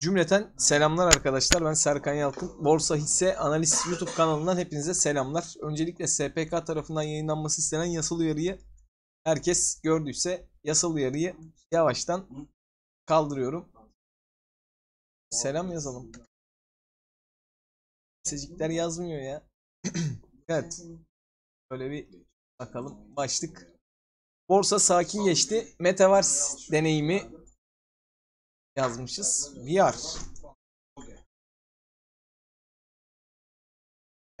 Cümleten selamlar arkadaşlar. Ben Serkan Yalkın. Borsa Hisse Analiz YouTube kanalından hepinize selamlar. Öncelikle SPK tarafından yayınlanması istenen yasal uyarıyı herkes gördüyse yasal uyarıyı yavaştan kaldırıyorum. Selam yazalım. Sescikler yazmıyor ya. evet. Böyle bir Bakalım başlık. Borsa sakin geçti. Metaverse deneyimi yazmışız. VR.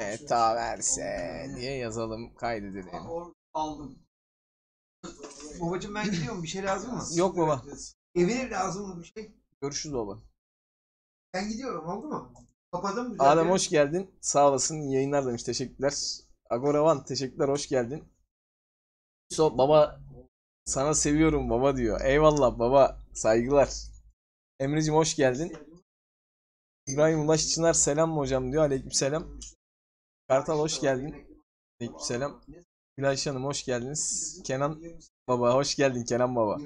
Metaverse diye yazalım, kaydedelim. Aldım. Babacım ben gidiyorum. Bir şey lazım mı? Yok baba. Evine lazım mı bir şey? Görüşürüz baba. Ben gidiyorum oldu mu? Kapadım. Adem hoş geldin. Sağ olasın. yayınlar demiş. Teşekkürler. Agoravan teşekkürler hoş geldin. So baba sana seviyorum baba diyor. Eyvallah baba saygılar. Emre'cim hoş geldin. İbrahim Ulaş Çınar selam mı hocam diyor. Aleyküm selam. Kartal hoş geldin. Aleyküm selam. Gülayş Hanım hoş geldiniz. Kenan Baba hoş geldin Kenan Baba.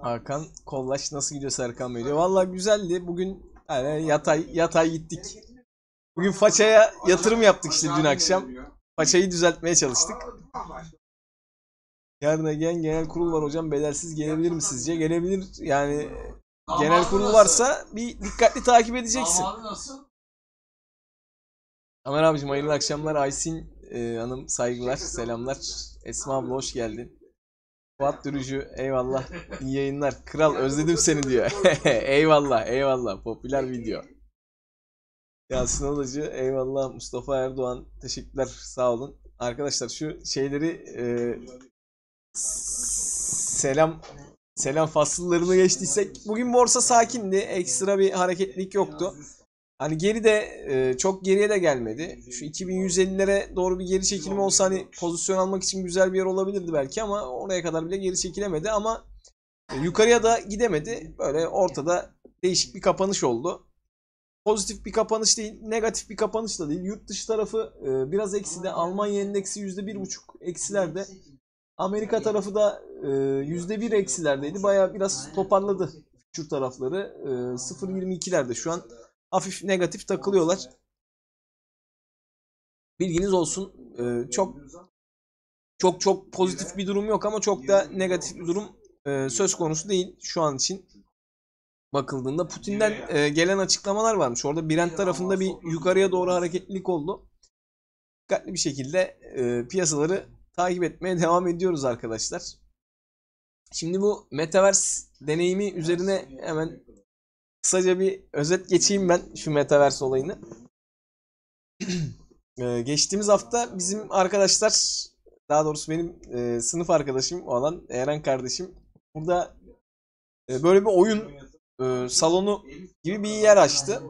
Hakan kollaş nasıl gidiyor Serkan Bey diyor. Valla güzeldi. Bugün yani yatay yatay gittik. Bugün façaya yatırım yaptık işte dün akşam. Façayı düzeltmeye çalıştık. Yarın Egen genel kurul var hocam. Bedelsiz gelebilir mi sizce? Gelebilir. Yani genel kurul varsa bir dikkatli takip edeceksin. Tamer abicim hayırlı akşamlar. Aysin e, hanım saygılar, selamlar. Esma abla hoş geldin. Fuat Dürücü eyvallah. İyi yayınlar. Kral özledim seni diyor. eyvallah eyvallah. Popüler video. Yasin Alıcı eyvallah. Mustafa Erdoğan teşekkürler sağ olun. Arkadaşlar şu şeyleri e, selam selam fasıllarını geçtiysek bugün borsa sakindi. Ekstra bir hareketlik yoktu. Hani geri de e, çok geriye de gelmedi. Şu 2150'lere doğru bir geri çekilme olsa hani pozisyon almak için güzel bir yer olabilirdi belki ama oraya kadar bile geri çekilemedi ama e, yukarıya da gidemedi. Böyle ortada değişik bir kapanış oldu pozitif bir kapanış değil, negatif bir kapanış da değil. Yurt dışı tarafı e, biraz eksi de Almanya endeksi buçuk eksilerde. Amerika şey. tarafı da e, yüzde bir eksilerdeydi. Şey. Baya biraz toparladı şey. şu tarafları. E, 0.22'lerde şu an hafif negatif takılıyorlar. Bilginiz olsun. E, çok çok çok pozitif bir durum yok ama çok da negatif bir durum e, söz konusu değil şu an için bakıldığında Putin'den e, gelen açıklamalar varmış. Orada Brent tarafında bir yukarıya doğru hareketlilik oldu. Dikkatli bir şekilde e, piyasaları takip etmeye devam ediyoruz arkadaşlar. Şimdi bu Metaverse deneyimi üzerine hemen kısaca bir özet geçeyim ben şu Metaverse olayını. ee, geçtiğimiz hafta bizim arkadaşlar, daha doğrusu benim e, sınıf arkadaşım olan Eren kardeşim burada e, böyle bir oyun e, salonu gibi bir yer açtı.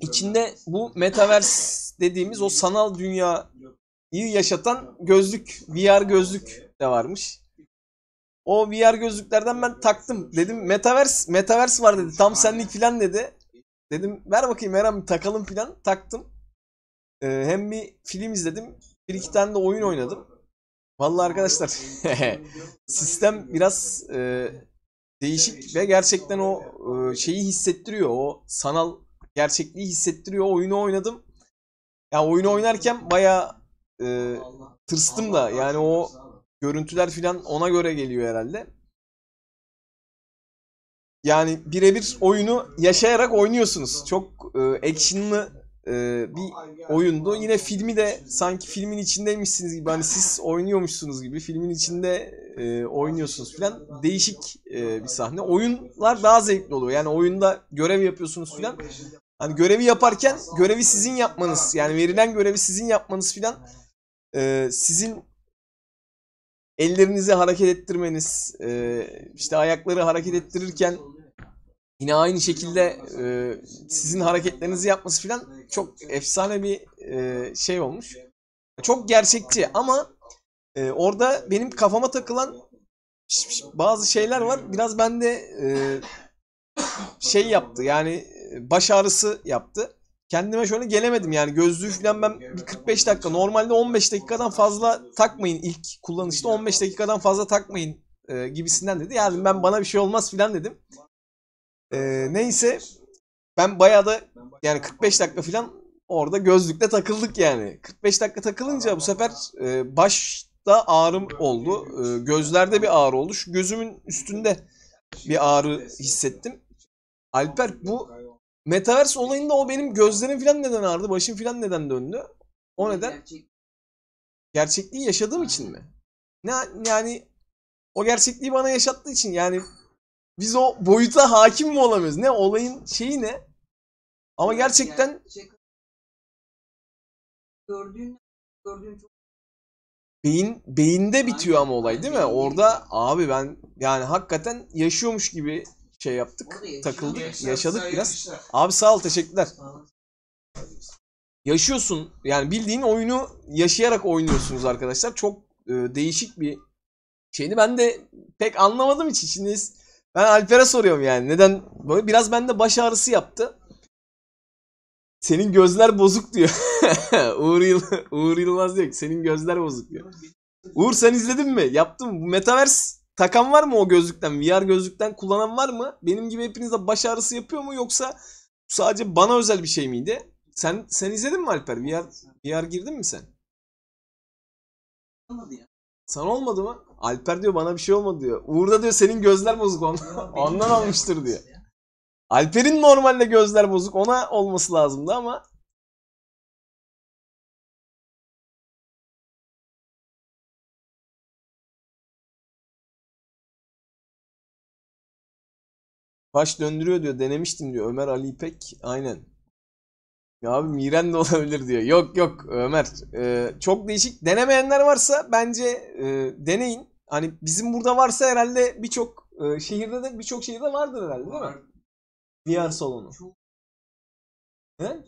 İçinde bu metaverse dediğimiz o sanal dünya iyi yaşatan gözlük, VR gözlük de varmış. O VR gözlüklerden ben taktım. Dedim metaverse, metaverse var dedi. Tam senlik filan dedi. Dedim ver bakayım Eren takalım filan. Taktım. Ee, hem bir film izledim. Bir iki tane de oyun oynadım. Vallahi arkadaşlar sistem biraz e, değişik ve gerçekten o e, şeyi hissettiriyor. O sanal gerçekliği hissettiriyor. Oyunu oynadım. Ya yani oyunu oynarken baya e, tırstım da yani o görüntüler filan ona göre geliyor herhalde. Yani birebir oyunu yaşayarak oynuyorsunuz. Çok e, action'lı e, bir oyundu. Yine filmi de sanki filmin içindeymişsiniz gibi hani siz oynuyormuşsunuz gibi filmin içinde e, oynuyorsunuz filan değişik e, bir sahne. Oyunlar daha zevkli oluyor. Yani oyunda görev yapıyorsunuz filan. Hani görevi yaparken görevi sizin yapmanız yani verilen görevi sizin yapmanız filan e, sizin ellerinizi hareket ettirmeniz, e, işte ayakları hareket ettirirken Yine aynı şekilde e, sizin hareketlerinizi yapması falan çok efsane bir e, şey olmuş. Çok gerçekçi ama e, orada benim kafama takılan bazı şeyler var. Biraz bende e, şey yaptı yani e, baş ağrısı yaptı. Kendime şöyle gelemedim yani gözlüğü falan ben bir 45 dakika normalde 15 dakikadan fazla takmayın ilk kullanışta 15 dakikadan fazla takmayın e, gibisinden dedi. Yani ben bana bir şey olmaz falan dedim. Ee, neyse ben bayağı da yani 45 dakika falan orada gözlükle takıldık yani. 45 dakika takılınca bu sefer e, başta ağrım oldu. E, gözlerde bir ağrı oldu. Şu gözümün üstünde bir ağrı hissettim. Alper bu Metaverse olayında o benim gözlerim falan neden ağrıdı? Başım falan neden döndü? O neden? Gerçekliği yaşadığım için mi? Ne yani o gerçekliği bana yaşattığı için yani biz o boyuta hakim mi olamıyoruz? Ne olayın şeyi ne? Ama gerçekten Yani şey, gördüğün gördüğün çok beyin beyinde bitiyor ama olay değil mi? Orada abi ben yani hakikaten yaşıyormuş gibi şey yaptık. yaşıyor. Takıldık, yaşadık biraz. Abi sağ ol, teşekkürler. Yaşıyorsun. Yani bildiğin oyunu yaşayarak oynuyorsunuz arkadaşlar. Çok e, değişik bir şeyini ben de pek anlamadım hiç. İçiniz ben Alper'e soruyorum yani neden böyle biraz bende baş ağrısı yaptı. Senin gözler bozuk diyor. Uğur, Yıl Uğur Yılmaz diyor ki senin gözler bozuk diyor. Uğur sen izledin mi? Yaptım. Bu Metaverse takan var mı o gözlükten? VR gözlükten kullanan var mı? Benim gibi hepinizde baş ağrısı yapıyor mu yoksa sadece bana özel bir şey miydi? Sen sen izledin mi Alper? VR, VR girdin mi sen? Sana olmadı mı? Alper diyor bana bir şey olmadı diyor. Uğur da diyor senin gözler bozuk ondan almıştır diyor. Alper'in normalde gözler bozuk ona olması lazımdı ama Baş döndürüyor diyor. Denemiştim diyor. Ömer Ali İpek. Aynen. Ya abi miren de olabilir diyor. Yok yok Ömer. E, çok değişik. Denemeyenler varsa bence e, deneyin. Hani bizim burada varsa herhalde birçok e, şehirde de birçok şehirde vardır herhalde değil mi? VR salonu. Çok... He?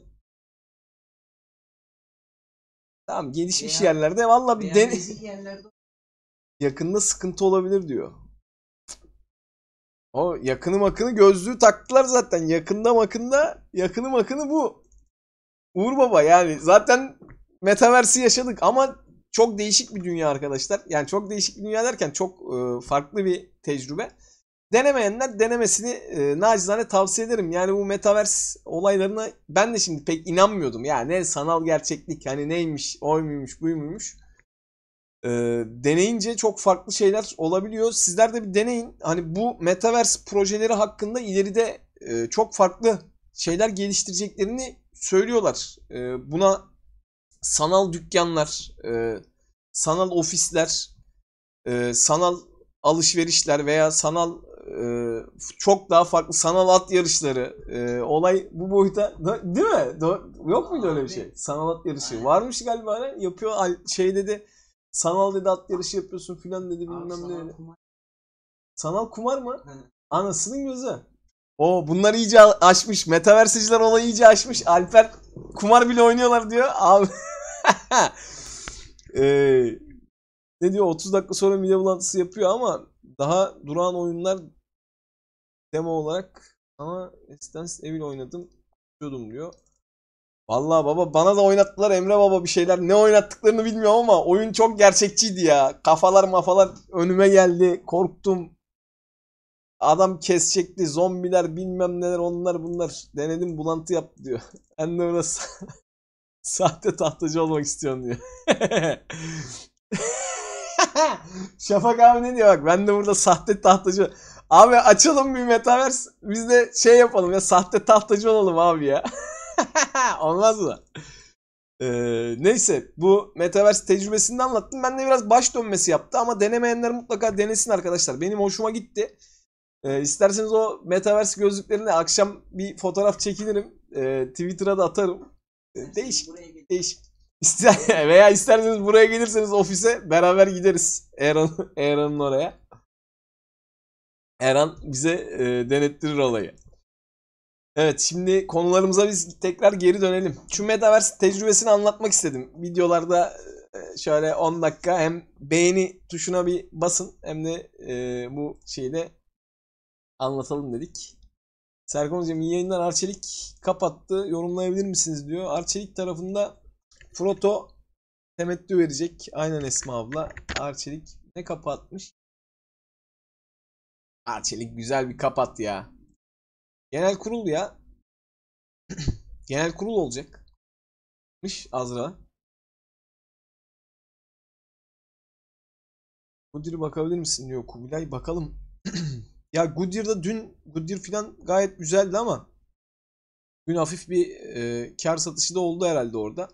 Tamam gelişmiş Veya, yerlerde valla bir dene. Yerlerde... Yakında sıkıntı olabilir diyor. O yakını makını gözlüğü taktılar zaten. Yakında makında yakını makını bu. Uğur Baba yani zaten metaverse'i yaşadık ama çok değişik bir dünya arkadaşlar. Yani çok değişik bir dünya derken çok e, farklı bir tecrübe. Denemeyenler denemesini e, nacizane tavsiye ederim. Yani bu metaverse olaylarına ben de şimdi pek inanmıyordum. Yani ne sanal gerçeklik hani neymiş, oy muymuş, buy muymuş. E, deneyince çok farklı şeyler olabiliyor. Sizler de bir deneyin. Hani bu metaverse projeleri hakkında ileride e, çok farklı şeyler geliştireceklerini söylüyorlar. E, buna sanal dükkanlar, e, sanal ofisler, e, sanal alışverişler veya sanal e, çok daha farklı sanal at yarışları e, olay bu boyuta değil mi? Do- yok muydu Abi. öyle bir şey? Sanal at yarışı. Aynen. Varmış galiba ne? Yapıyor şey dedi sanal dedi at yarışı yapıyorsun filan dedi bilmem ne Sanal kumar mı? Anasının gözü. O bunlar iyice açmış, Metaversiciler olayı iyice açmış. Alper kumar bile oynuyorlar diyor. Abi. ee, ne diyor 30 dakika sonra mide bulantısı yapıyor ama daha duran oyunlar demo olarak ama Resident Evil oynadım diyordum diyor. Vallahi baba bana da oynattılar Emre baba bir şeyler. Ne oynattıklarını bilmiyorum ama oyun çok gerçekçiydi ya. Kafalar mafalar önüme geldi. Korktum. Adam kesecekti zombiler bilmem neler onlar bunlar. Denedim bulantı yap diyor. de sa sahte tahtacı olmak istiyorum diyor. Şafak abi ne diyor bak ben de burada sahte tahtacı. Abi açalım bir metaverse biz de şey yapalım ya sahte tahtacı olalım abi ya. Olmaz mı? Ee, neyse bu Metaverse tecrübesini anlattım. Ben de biraz baş dönmesi yaptı ama denemeyenler mutlaka denesin arkadaşlar. Benim hoşuma gitti. E, isterseniz o metaverse gözlüklerine akşam bir fotoğraf çekinirim. E, ee, Twitter'a da atarım. E, değişik. Değişik. İster, veya isterseniz buraya gelirseniz ofise beraber gideriz. Erhan, Erhan'ın oraya. Erhan bize e, denettirir olayı. Evet şimdi konularımıza biz tekrar geri dönelim. Şu Metaverse tecrübesini anlatmak istedim. Videolarda e, şöyle 10 dakika hem beğeni tuşuna bir basın hem de e, bu şeyde anlatalım dedik. Serkan Hocam iyi yayınlar. Arçelik kapattı. Yorumlayabilir misiniz diyor. Arçelik tarafında Proto temettü verecek. Aynen Esma abla. Arçelik ne kapatmış? Arçelik güzel bir kapat ya. Genel kurul ya. Genel kurul olacak. Azra. Müdürü bakabilir misin diyor Kubilay. Bakalım. Ya Goodyear'da dün Goodyear falan gayet güzeldi ama dün hafif bir e, kar satışı da oldu herhalde orada.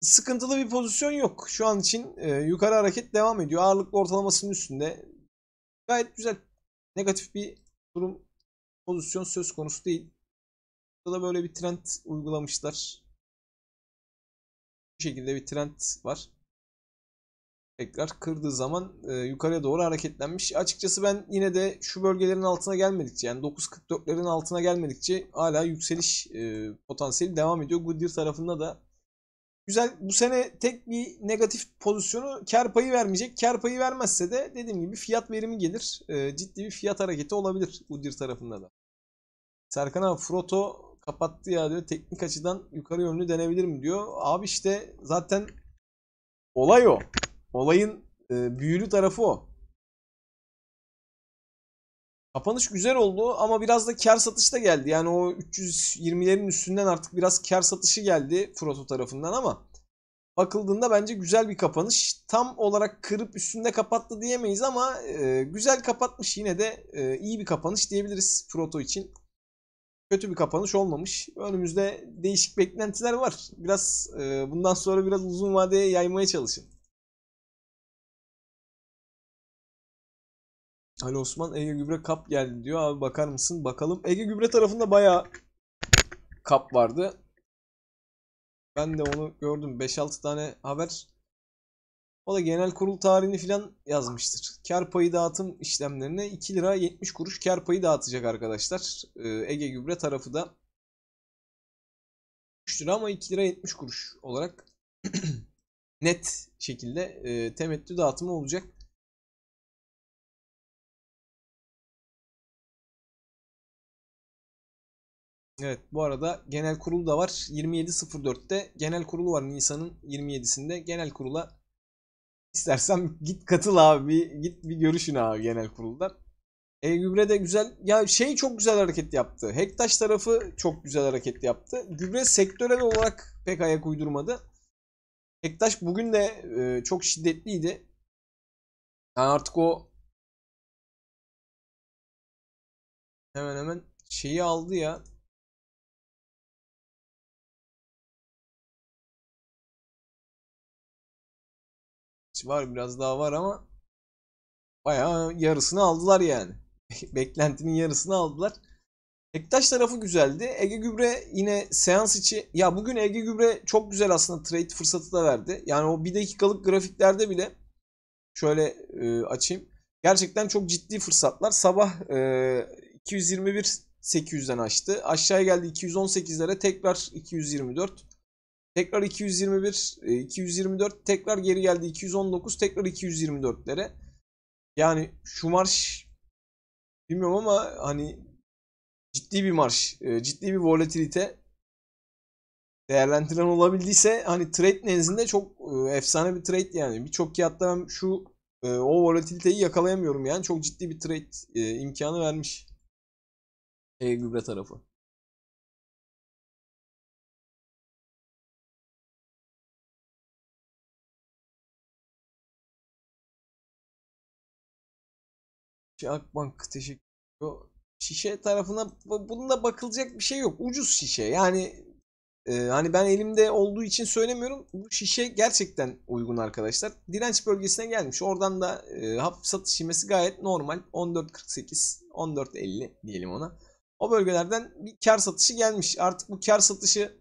Sıkıntılı bir pozisyon yok. Şu an için e, yukarı hareket devam ediyor. Ağırlıklı ortalamasının üstünde. Gayet güzel. Negatif bir durum pozisyon söz konusu değil. Burada da böyle bir trend uygulamışlar. Bu şekilde bir trend var tekrar kırdığı zaman e, yukarıya doğru hareketlenmiş. Açıkçası ben yine de şu bölgelerin altına gelmedikçe yani 9.44'lerin altına gelmedikçe hala yükseliş e, potansiyeli devam ediyor. Goodyear tarafında da güzel bu sene tek bir negatif pozisyonu kar payı vermeyecek. Kar payı vermezse de dediğim gibi fiyat verimi gelir. E, ciddi bir fiyat hareketi olabilir Goodyear tarafında da. Serkan abi Froto kapattı ya diyor. Teknik açıdan yukarı yönlü denebilir mi diyor. Abi işte zaten olay o. Olayın e, büyülü tarafı o. Kapanış güzel oldu ama biraz da kar satış da geldi. Yani o 320'lerin üstünden artık biraz kar satışı geldi Proto tarafından ama bakıldığında bence güzel bir kapanış. Tam olarak kırıp üstünde kapattı diyemeyiz ama e, güzel kapatmış yine de e, iyi bir kapanış diyebiliriz Proto için. Kötü bir kapanış olmamış. Önümüzde değişik beklentiler var. Biraz e, bundan sonra biraz uzun vadeye yaymaya çalışın. Ali hani Osman Ege Gübre kap geldi diyor. Abi bakar mısın? Bakalım. Ege Gübre tarafında baya kap vardı. Ben de onu gördüm. 5-6 tane haber. O da genel kurul tarihini filan yazmıştır. Kar payı dağıtım işlemlerine 2 lira 70 kuruş kar payı dağıtacak arkadaşlar. Ee, Ege Gübre tarafı da 3 lira ama 2 lira 70 kuruş olarak net şekilde e, temettü dağıtımı olacak. Evet bu arada genel kurulu da var. 27.04'te genel kurulu var Nisan'ın 27'sinde. Genel kurula istersen git katıl abi. Git bir görüşün abi genel kurulda. E gübre de güzel. Ya şey çok güzel hareket yaptı. Hektaş tarafı çok güzel hareket yaptı. Gübre sektörel olarak pek ayak uydurmadı. Hektaş bugün de e, çok şiddetliydi. Yani artık o hemen hemen şeyi aldı ya. var biraz daha var ama bayağı yarısını aldılar yani. Beklentinin yarısını aldılar. Bektaş tarafı güzeldi. Ege Gübre yine seans içi ya bugün Ege Gübre çok güzel aslında trade fırsatı da verdi. Yani o bir dakikalık grafiklerde bile şöyle e, açayım. Gerçekten çok ciddi fırsatlar. Sabah e, 221 800'den açtı. Aşağıya geldi 218'lere tekrar 224. Tekrar 221, 224, e, tekrar geri geldi 219, tekrar 224'lere. Yani şu marş bilmiyorum ama hani ciddi bir marş, e, ciddi bir volatilite değerlendiren olabildiyse hani trade nezdinde çok e, efsane bir trade yani. Birçok kağıtta ben şu o volatiliteyi yakalayamıyorum yani. Çok ciddi bir trade imkanı vermiş e, gübre tarafı. Şey, Akbank teşekkür ediyor. Şişe tarafına bununla bakılacak bir şey yok. Ucuz şişe. Yani e, hani ben elimde olduğu için söylemiyorum. Bu şişe gerçekten uygun arkadaşlar. Direnç bölgesine gelmiş. Oradan da e, hafif satış ivmesi gayet normal. 14.48, 14.50 diyelim ona. O bölgelerden bir kar satışı gelmiş. Artık bu kar satışı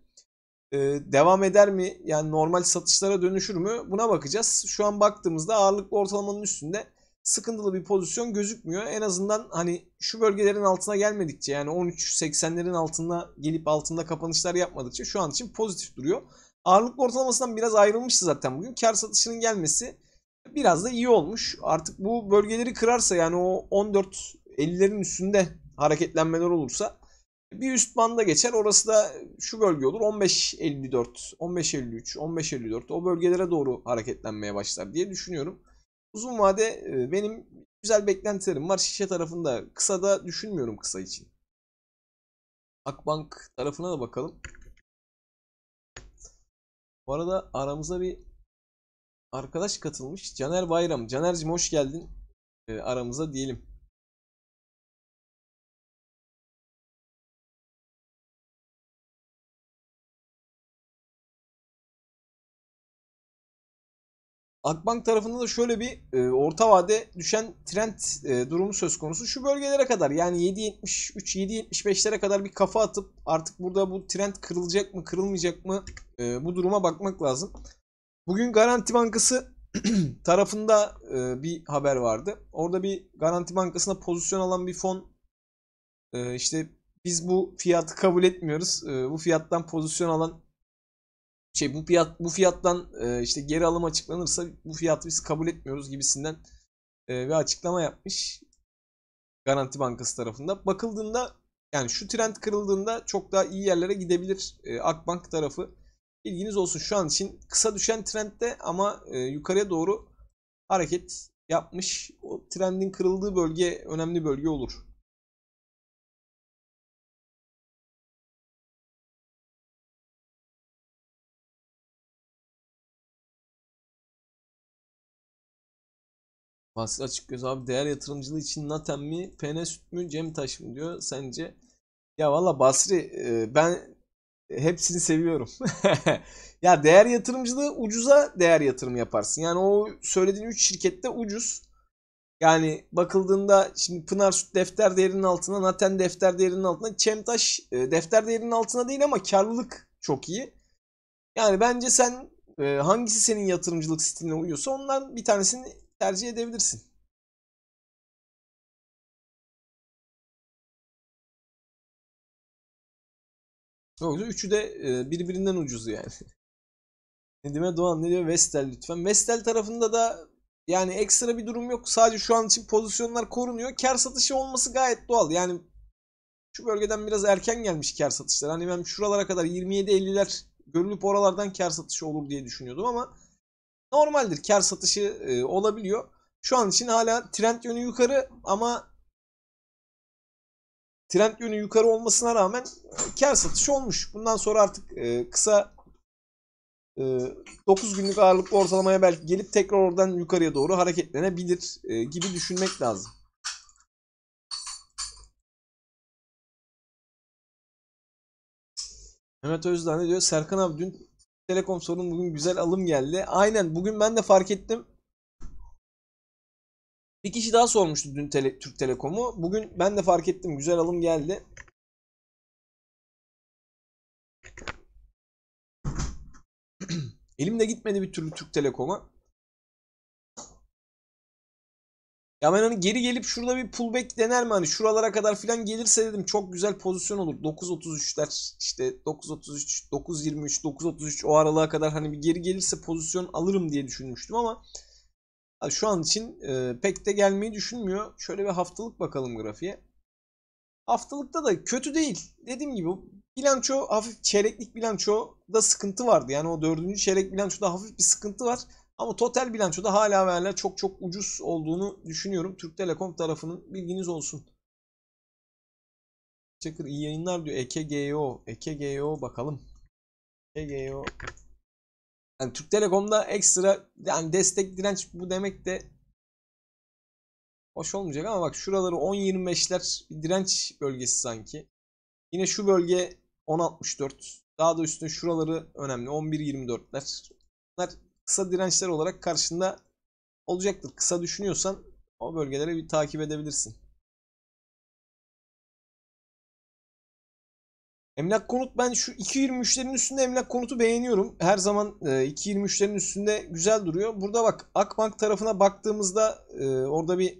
e, devam eder mi? Yani normal satışlara dönüşür mü? Buna bakacağız. Şu an baktığımızda ağırlıklı ortalamanın üstünde sıkıntılı bir pozisyon gözükmüyor. En azından hani şu bölgelerin altına gelmedikçe yani 13.80'lerin altına gelip altında kapanışlar yapmadıkça şu an için pozitif duruyor. Ağırlık ortalamasından biraz ayrılmıştı zaten bugün. Kar satışının gelmesi biraz da iyi olmuş. Artık bu bölgeleri kırarsa yani o 14.50'lerin üstünde hareketlenmeler olursa bir üst banda geçer. Orası da şu bölge olur. 15.54, 15.53, 15.54 o bölgelere doğru hareketlenmeye başlar diye düşünüyorum. Uzun vade e, benim güzel beklentilerim var. Şişe tarafında kısa da düşünmüyorum kısa için. Akbank tarafına da bakalım. Bu arada aramıza bir arkadaş katılmış. Caner Bayram. Caner'cim hoş geldin. E, aramıza diyelim. Akbank tarafında da şöyle bir e, orta vade düşen trend e, durumu söz konusu. Şu bölgelere kadar yani 7.73-7.75'lere kadar bir kafa atıp artık burada bu trend kırılacak mı kırılmayacak mı e, bu duruma bakmak lazım. Bugün Garanti Bankası tarafında e, bir haber vardı. Orada bir Garanti Bankası'na pozisyon alan bir fon e, işte biz bu fiyatı kabul etmiyoruz. E, bu fiyattan pozisyon alan şey bu fiyat bu fiyattan e, işte geri alım açıklanırsa bu fiyatı biz kabul etmiyoruz gibisinden e, bir açıklama yapmış Garanti Bankası tarafında. Bakıldığında yani şu trend kırıldığında çok daha iyi yerlere gidebilir e, Akbank tarafı. Bilginiz olsun şu an için kısa düşen trendde ama e, yukarıya doğru hareket yapmış. O trendin kırıldığı bölge önemli bölge olur. açık göz abi değer yatırımcılığı için naten mi, Pene Süt mü, cem taş mı diyor sence? Ya valla Basri e, ben hepsini seviyorum. ya değer yatırımcılığı ucuza değer yatırım yaparsın. Yani o söylediğin 3 şirkette ucuz. Yani bakıldığında şimdi Pınar Süt defter değerinin altına, Naten defter değerinin altına, Çemtaş e, defter değerinin altına değil ama karlılık çok iyi. Yani bence sen e, hangisi senin yatırımcılık stiline uyuyorsa ondan bir tanesini tercih edebilirsin. Yoksa üçü de e, birbirinden ucuz yani. Nedime Doğan ne diyor? Vestel lütfen. Vestel tarafında da yani ekstra bir durum yok. Sadece şu an için pozisyonlar korunuyor. Kar satışı olması gayet doğal. Yani şu bölgeden biraz erken gelmiş kar satışlar. Hani ben şuralara kadar 27-50'ler görülüp oralardan kar satışı olur diye düşünüyordum ama normaldir. Kar satışı e, olabiliyor. Şu an için hala trend yönü yukarı ama trend yönü yukarı olmasına rağmen kar satışı olmuş. Bundan sonra artık e, kısa e, 9 günlük ağırlıklı ortalamaya belki gelip tekrar oradan yukarıya doğru hareketlenebilir e, gibi düşünmek lazım. Mehmet ne diyor Serkan abi dün Telekom sorun bugün güzel alım geldi. Aynen bugün ben de fark ettim. Bir kişi daha sormuştu dün tele, Türk Telekom'u. Bugün ben de fark ettim. Güzel alım geldi. Elimde gitmedi bir türlü Türk Telekom'a. Ya ben hani geri gelip şurada bir pullback dener mi? Hani şuralara kadar filan gelirse dedim çok güzel pozisyon olur. 9.33'ler işte 9.33, 9.23, 9.33 o aralığa kadar hani bir geri gelirse pozisyon alırım diye düşünmüştüm ama şu an için e, pek de gelmeyi düşünmüyor. Şöyle bir haftalık bakalım grafiğe. Haftalıkta da kötü değil. Dediğim gibi bilanço hafif çeyreklik da sıkıntı vardı. Yani o dördüncü çeyrek bilançoda hafif bir sıkıntı var. Ama total bilançoda hala ve çok çok ucuz olduğunu düşünüyorum. Türk Telekom tarafının bilginiz olsun. Çakır iyi yayınlar diyor. EKGO. EKGO bakalım. EKGO. Yani Türk Telekom'da ekstra yani destek direnç bu demek de hoş olmayacak ama bak şuraları 10-25'ler bir direnç bölgesi sanki. Yine şu bölge 10.64. Daha da üstüne şuraları önemli. 11-24'ler. Bunlar kısa dirençler olarak karşında olacaktır. Kısa düşünüyorsan o bölgelere bir takip edebilirsin. Emlak konut ben şu 2.23'lerin üstünde emlak konutu beğeniyorum. Her zaman 2.23'lerin e, üstünde güzel duruyor. Burada bak Akbank tarafına baktığımızda e, orada bir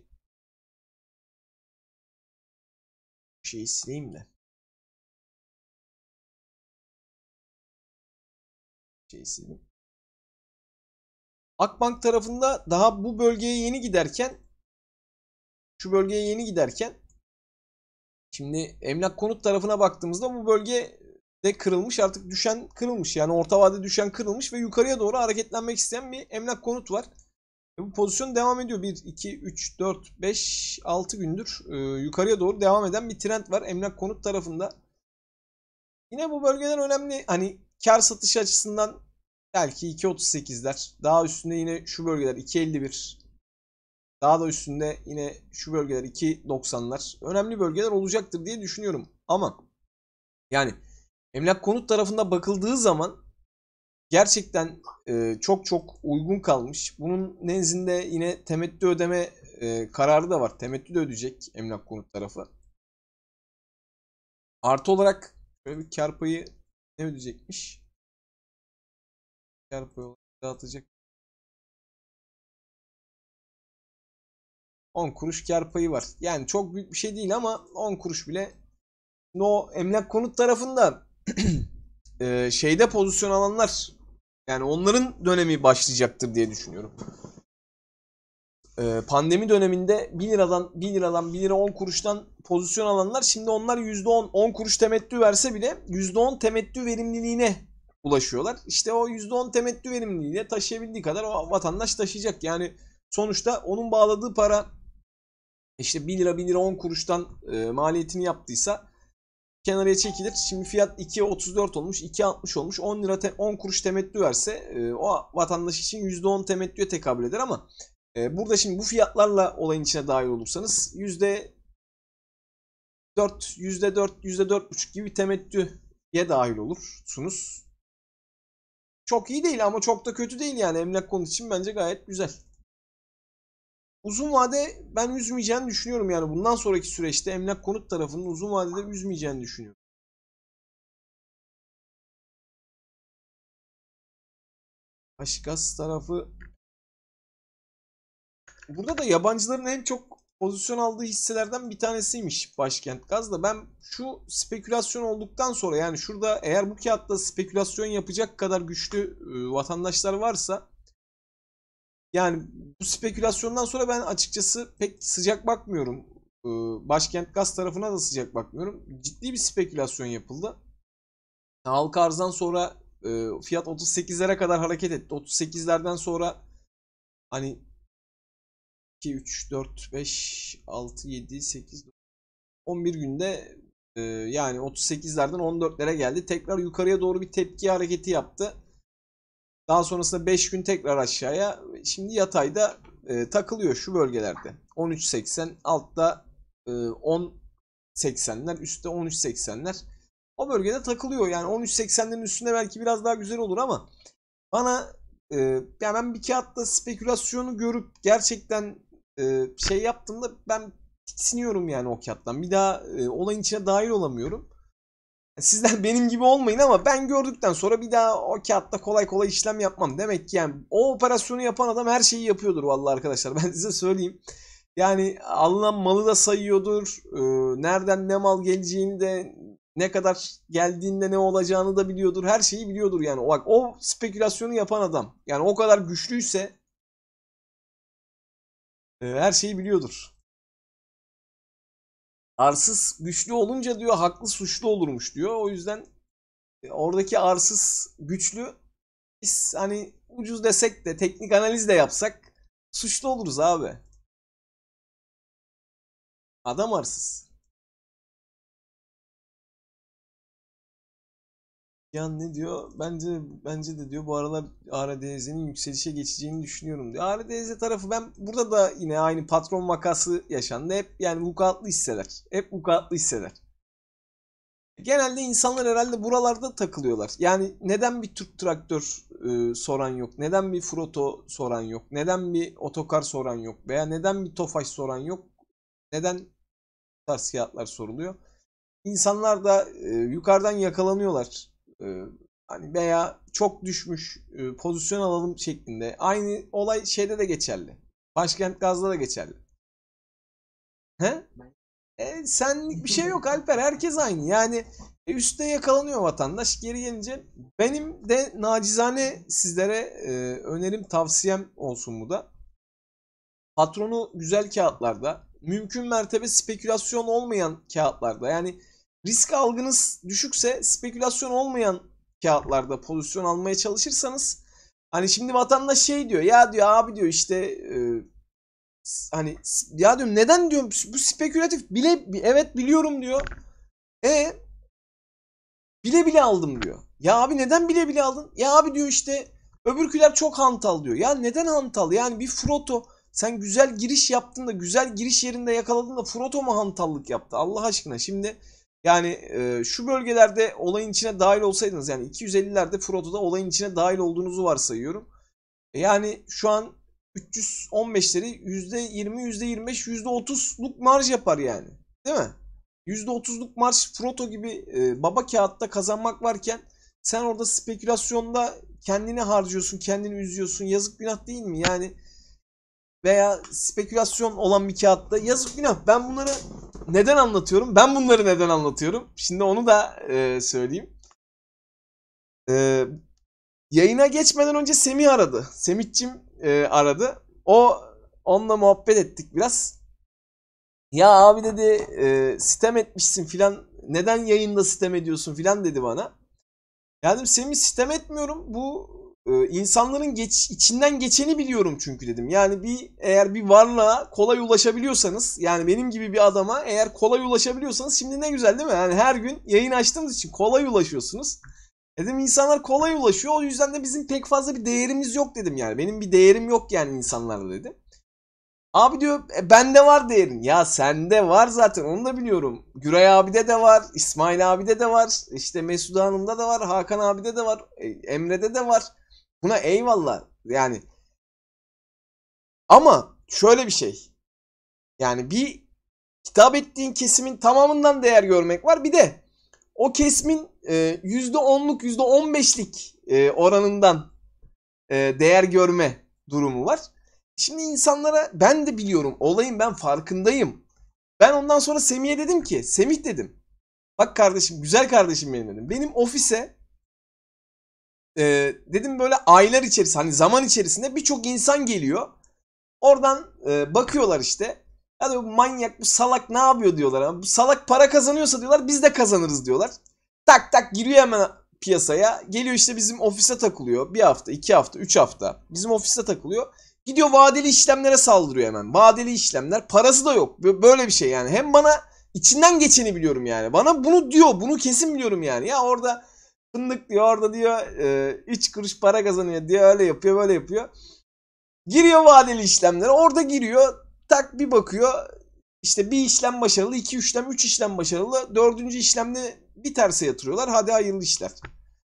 şey sileyim de. Şeyi sileyim. Akbank tarafında daha bu bölgeye yeni giderken şu bölgeye yeni giderken şimdi emlak konut tarafına baktığımızda bu bölge de kırılmış artık düşen kırılmış yani orta vade düşen kırılmış ve yukarıya doğru hareketlenmek isteyen bir emlak konut var. E bu pozisyon devam ediyor 1, 2, 3, 4, 5, 6 gündür e, yukarıya doğru devam eden bir trend var emlak konut tarafında. Yine bu bölgeler önemli hani kar satışı açısından belki 2.38'ler. Daha üstünde yine şu bölgeler 2.51. Daha da üstünde yine şu bölgeler 2.90'lar. Önemli bölgeler olacaktır diye düşünüyorum. Ama yani emlak konut tarafında bakıldığı zaman gerçekten e, çok çok uygun kalmış. Bunun nezdinde yine temettü ödeme e, kararı da var. Temettü de ödeyecek emlak konut tarafı. Artı olarak böyle bir kar payı ne ödeyecekmiş? yer dağıtacak. 10 kuruş kar payı var. Yani çok büyük bir şey değil ama 10 kuruş bile no emlak konut tarafında e, şeyde pozisyon alanlar yani onların dönemi başlayacaktır diye düşünüyorum. E, pandemi döneminde 1 liradan 1 liradan 1 lira 10 kuruştan pozisyon alanlar şimdi onlar %10 10 kuruş temettü verse bile %10 temettü verimliliğine ulaşıyorlar. İşte o %10 temettü verimliliğiyle taşıyabildiği kadar o vatandaş taşıyacak. Yani sonuçta onun bağladığı para işte 1 lira 1 lira 10 kuruştan e, maliyetini yaptıysa kenarıya çekilir. Şimdi fiyat 2'ye 34 olmuş, 2'ye 60 olmuş. 10 lira te, 10 kuruş temettü verse e, o vatandaş için %10 temettüye tekabül eder ama e, burada şimdi bu fiyatlarla olayın içine dahil olursanız yüzde %4, %4, %4,5 gibi temettüye dahil olursunuz. Çok iyi değil ama çok da kötü değil yani emlak konusu için bence gayet güzel. Uzun vade ben üzmeyeceğini düşünüyorum yani bundan sonraki süreçte emlak konut tarafının uzun vadede üzmeyeceğini düşünüyorum. Aşkas tarafı Burada da yabancıların en çok pozisyon aldığı hisselerden bir tanesiymiş Başkent Gaz da ben şu spekülasyon olduktan sonra yani şurada eğer bu kağıtta spekülasyon yapacak kadar güçlü e, vatandaşlar varsa yani bu spekülasyondan sonra ben açıkçası pek sıcak bakmıyorum. E, başkent Gaz tarafına da sıcak bakmıyorum. Ciddi bir spekülasyon yapıldı. Halka arzdan sonra e, fiyat 38'lere kadar hareket etti. 38'lerden sonra hani 2, 3, 4, 5, 6, 7, 8, 11 günde e, yani 38'lerden 14'lere geldi. Tekrar yukarıya doğru bir tepki hareketi yaptı. Daha sonrasında 5 gün tekrar aşağıya. Şimdi yatayda e, takılıyor şu bölgelerde. 13.80 altta e, 10.80'ler üstte 13.80'ler. O bölgede takılıyor. Yani 13.80'lerin üstünde belki biraz daha güzel olur ama bana e, yani ben bir kağıtta spekülasyonu görüp gerçekten e, şey yaptığımda ben tiksiniyorum yani o kağıttan. Bir daha e, olayın içine dahil olamıyorum. Sizler benim gibi olmayın ama ben gördükten sonra bir daha o kağıtta kolay kolay işlem yapmam. Demek ki yani o operasyonu yapan adam her şeyi yapıyordur vallahi arkadaşlar. Ben size söyleyeyim. Yani alınan malı da sayıyordur. E, nereden ne mal geleceğini de ne kadar geldiğinde ne olacağını da biliyordur. Her şeyi biliyordur yani. Bak o spekülasyonu yapan adam. Yani o kadar güçlüyse ee, her şeyi biliyordur. Arsız güçlü olunca diyor haklı suçlu olurmuş diyor. O yüzden e, oradaki arsız güçlü biz hani ucuz desek de teknik analiz de yapsak suçlu oluruz abi. Adam arsız. Yani ne diyor? Bence bence de diyor bu aralar ARDZ'nin yükselişe geçeceğini düşünüyorum diyor. ARDZ tarafı ben burada da yine aynı patron makası yaşandı. Hep yani vukuatlı hisseler. Hep vukuatlı hisseler. Genelde insanlar herhalde buralarda takılıyorlar. Yani neden bir Türk traktör e, soran yok? Neden bir Froto soran yok? Neden bir otokar soran yok? Veya neden bir Tofaş soran yok? Neden bu tarz fiyatlar soruluyor? İnsanlar da e, yukarıdan yakalanıyorlar hani veya çok düşmüş pozisyon alalım şeklinde. Aynı olay şeyde de geçerli. Başkent Gaz'da da geçerli. He? E, senlik bir şey yok Alper. Herkes aynı. Yani e, üstte yakalanıyor vatandaş. Geri gelince benim de nacizane sizlere e, önerim, tavsiyem olsun bu da. Patronu güzel kağıtlarda, mümkün mertebe spekülasyon olmayan kağıtlarda. Yani Risk algınız düşükse spekülasyon olmayan kağıtlarda pozisyon almaya çalışırsanız hani şimdi vatandaş şey diyor ya diyor abi diyor işte e, hani ya diyorum neden diyorum bu spekülatif bile evet biliyorum diyor. E bile bile aldım diyor. Ya abi neden bile bile aldın? Ya abi diyor işte öbürküler çok hantal diyor. Ya neden hantal? Yani bir Froto sen güzel giriş yaptın da güzel giriş yerinde yakaladın da Froto mu hantallık yaptı? Allah aşkına şimdi yani e, şu bölgelerde olayın içine dahil olsaydınız yani 250'lerde Frodo'da olayın içine dahil olduğunuzu varsayıyorum. E, yani şu an 315'leri %20, %25, %30'luk marj yapar yani. Değil mi? %30'luk marj Proto gibi e, baba kağıtta kazanmak varken sen orada spekülasyonda kendini harcıyorsun, kendini üzüyorsun. Yazık günah değil mi? Yani veya spekülasyon olan bir kağıtta yazık günah. Ben bunları neden anlatıyorum? Ben bunları neden anlatıyorum? Şimdi onu da e, söyleyeyim. E, yayına geçmeden önce Semih aradı. Semih'cim e, aradı. O onunla muhabbet ettik biraz. Ya abi dedi e, sitem etmişsin filan. Neden yayında sitem ediyorsun filan dedi bana. Yani Semih sitem etmiyorum. Bu ee, insanların geç, içinden geçeni biliyorum çünkü dedim. Yani bir eğer bir varlığa kolay ulaşabiliyorsanız yani benim gibi bir adama eğer kolay ulaşabiliyorsanız şimdi ne güzel değil mi? Yani her gün yayın açtığımız için kolay ulaşıyorsunuz. Dedim insanlar kolay ulaşıyor o yüzden de bizim pek fazla bir değerimiz yok dedim yani. Benim bir değerim yok yani insanlarla dedim. Abi diyor e, bende var değerin. Ya sende var zaten onu da biliyorum. Güray abide de var, İsmail abide de var, işte Mesut Hanım'da da var, Hakan abide de var, e, Emre'de de var. Buna eyvallah yani. Ama şöyle bir şey. Yani bir hitap ettiğin kesimin tamamından değer görmek var. Bir de o kesimin %10'luk e, %15'lik e, oranından e, değer görme durumu var. Şimdi insanlara ben de biliyorum olayım ben farkındayım. Ben ondan sonra Semih'e dedim ki Semih dedim. Bak kardeşim güzel kardeşim benim dedim. Benim ofise e, dedim böyle aylar içerisinde hani zaman içerisinde birçok insan geliyor. Oradan e, bakıyorlar işte. Ya bu manyak bu salak ne yapıyor diyorlar. Ama bu salak para kazanıyorsa diyorlar biz de kazanırız diyorlar. Tak tak giriyor hemen piyasaya. Geliyor işte bizim ofise takılıyor. Bir hafta, iki hafta, üç hafta. Bizim ofiste takılıyor. Gidiyor vadeli işlemlere saldırıyor hemen. Vadeli işlemler. Parası da yok. Böyle bir şey yani. Hem bana içinden geçeni biliyorum yani. Bana bunu diyor. Bunu kesin biliyorum yani. Ya orada fındık diyor orada diyor e, 3 kuruş para kazanıyor diyor öyle yapıyor böyle yapıyor. Giriyor vadeli işlemlere orada giriyor tak bir bakıyor işte bir işlem başarılı, iki işlem, üç işlem başarılı. Dördüncü işlemde bir terse yatırıyorlar. Hadi hayırlı işler.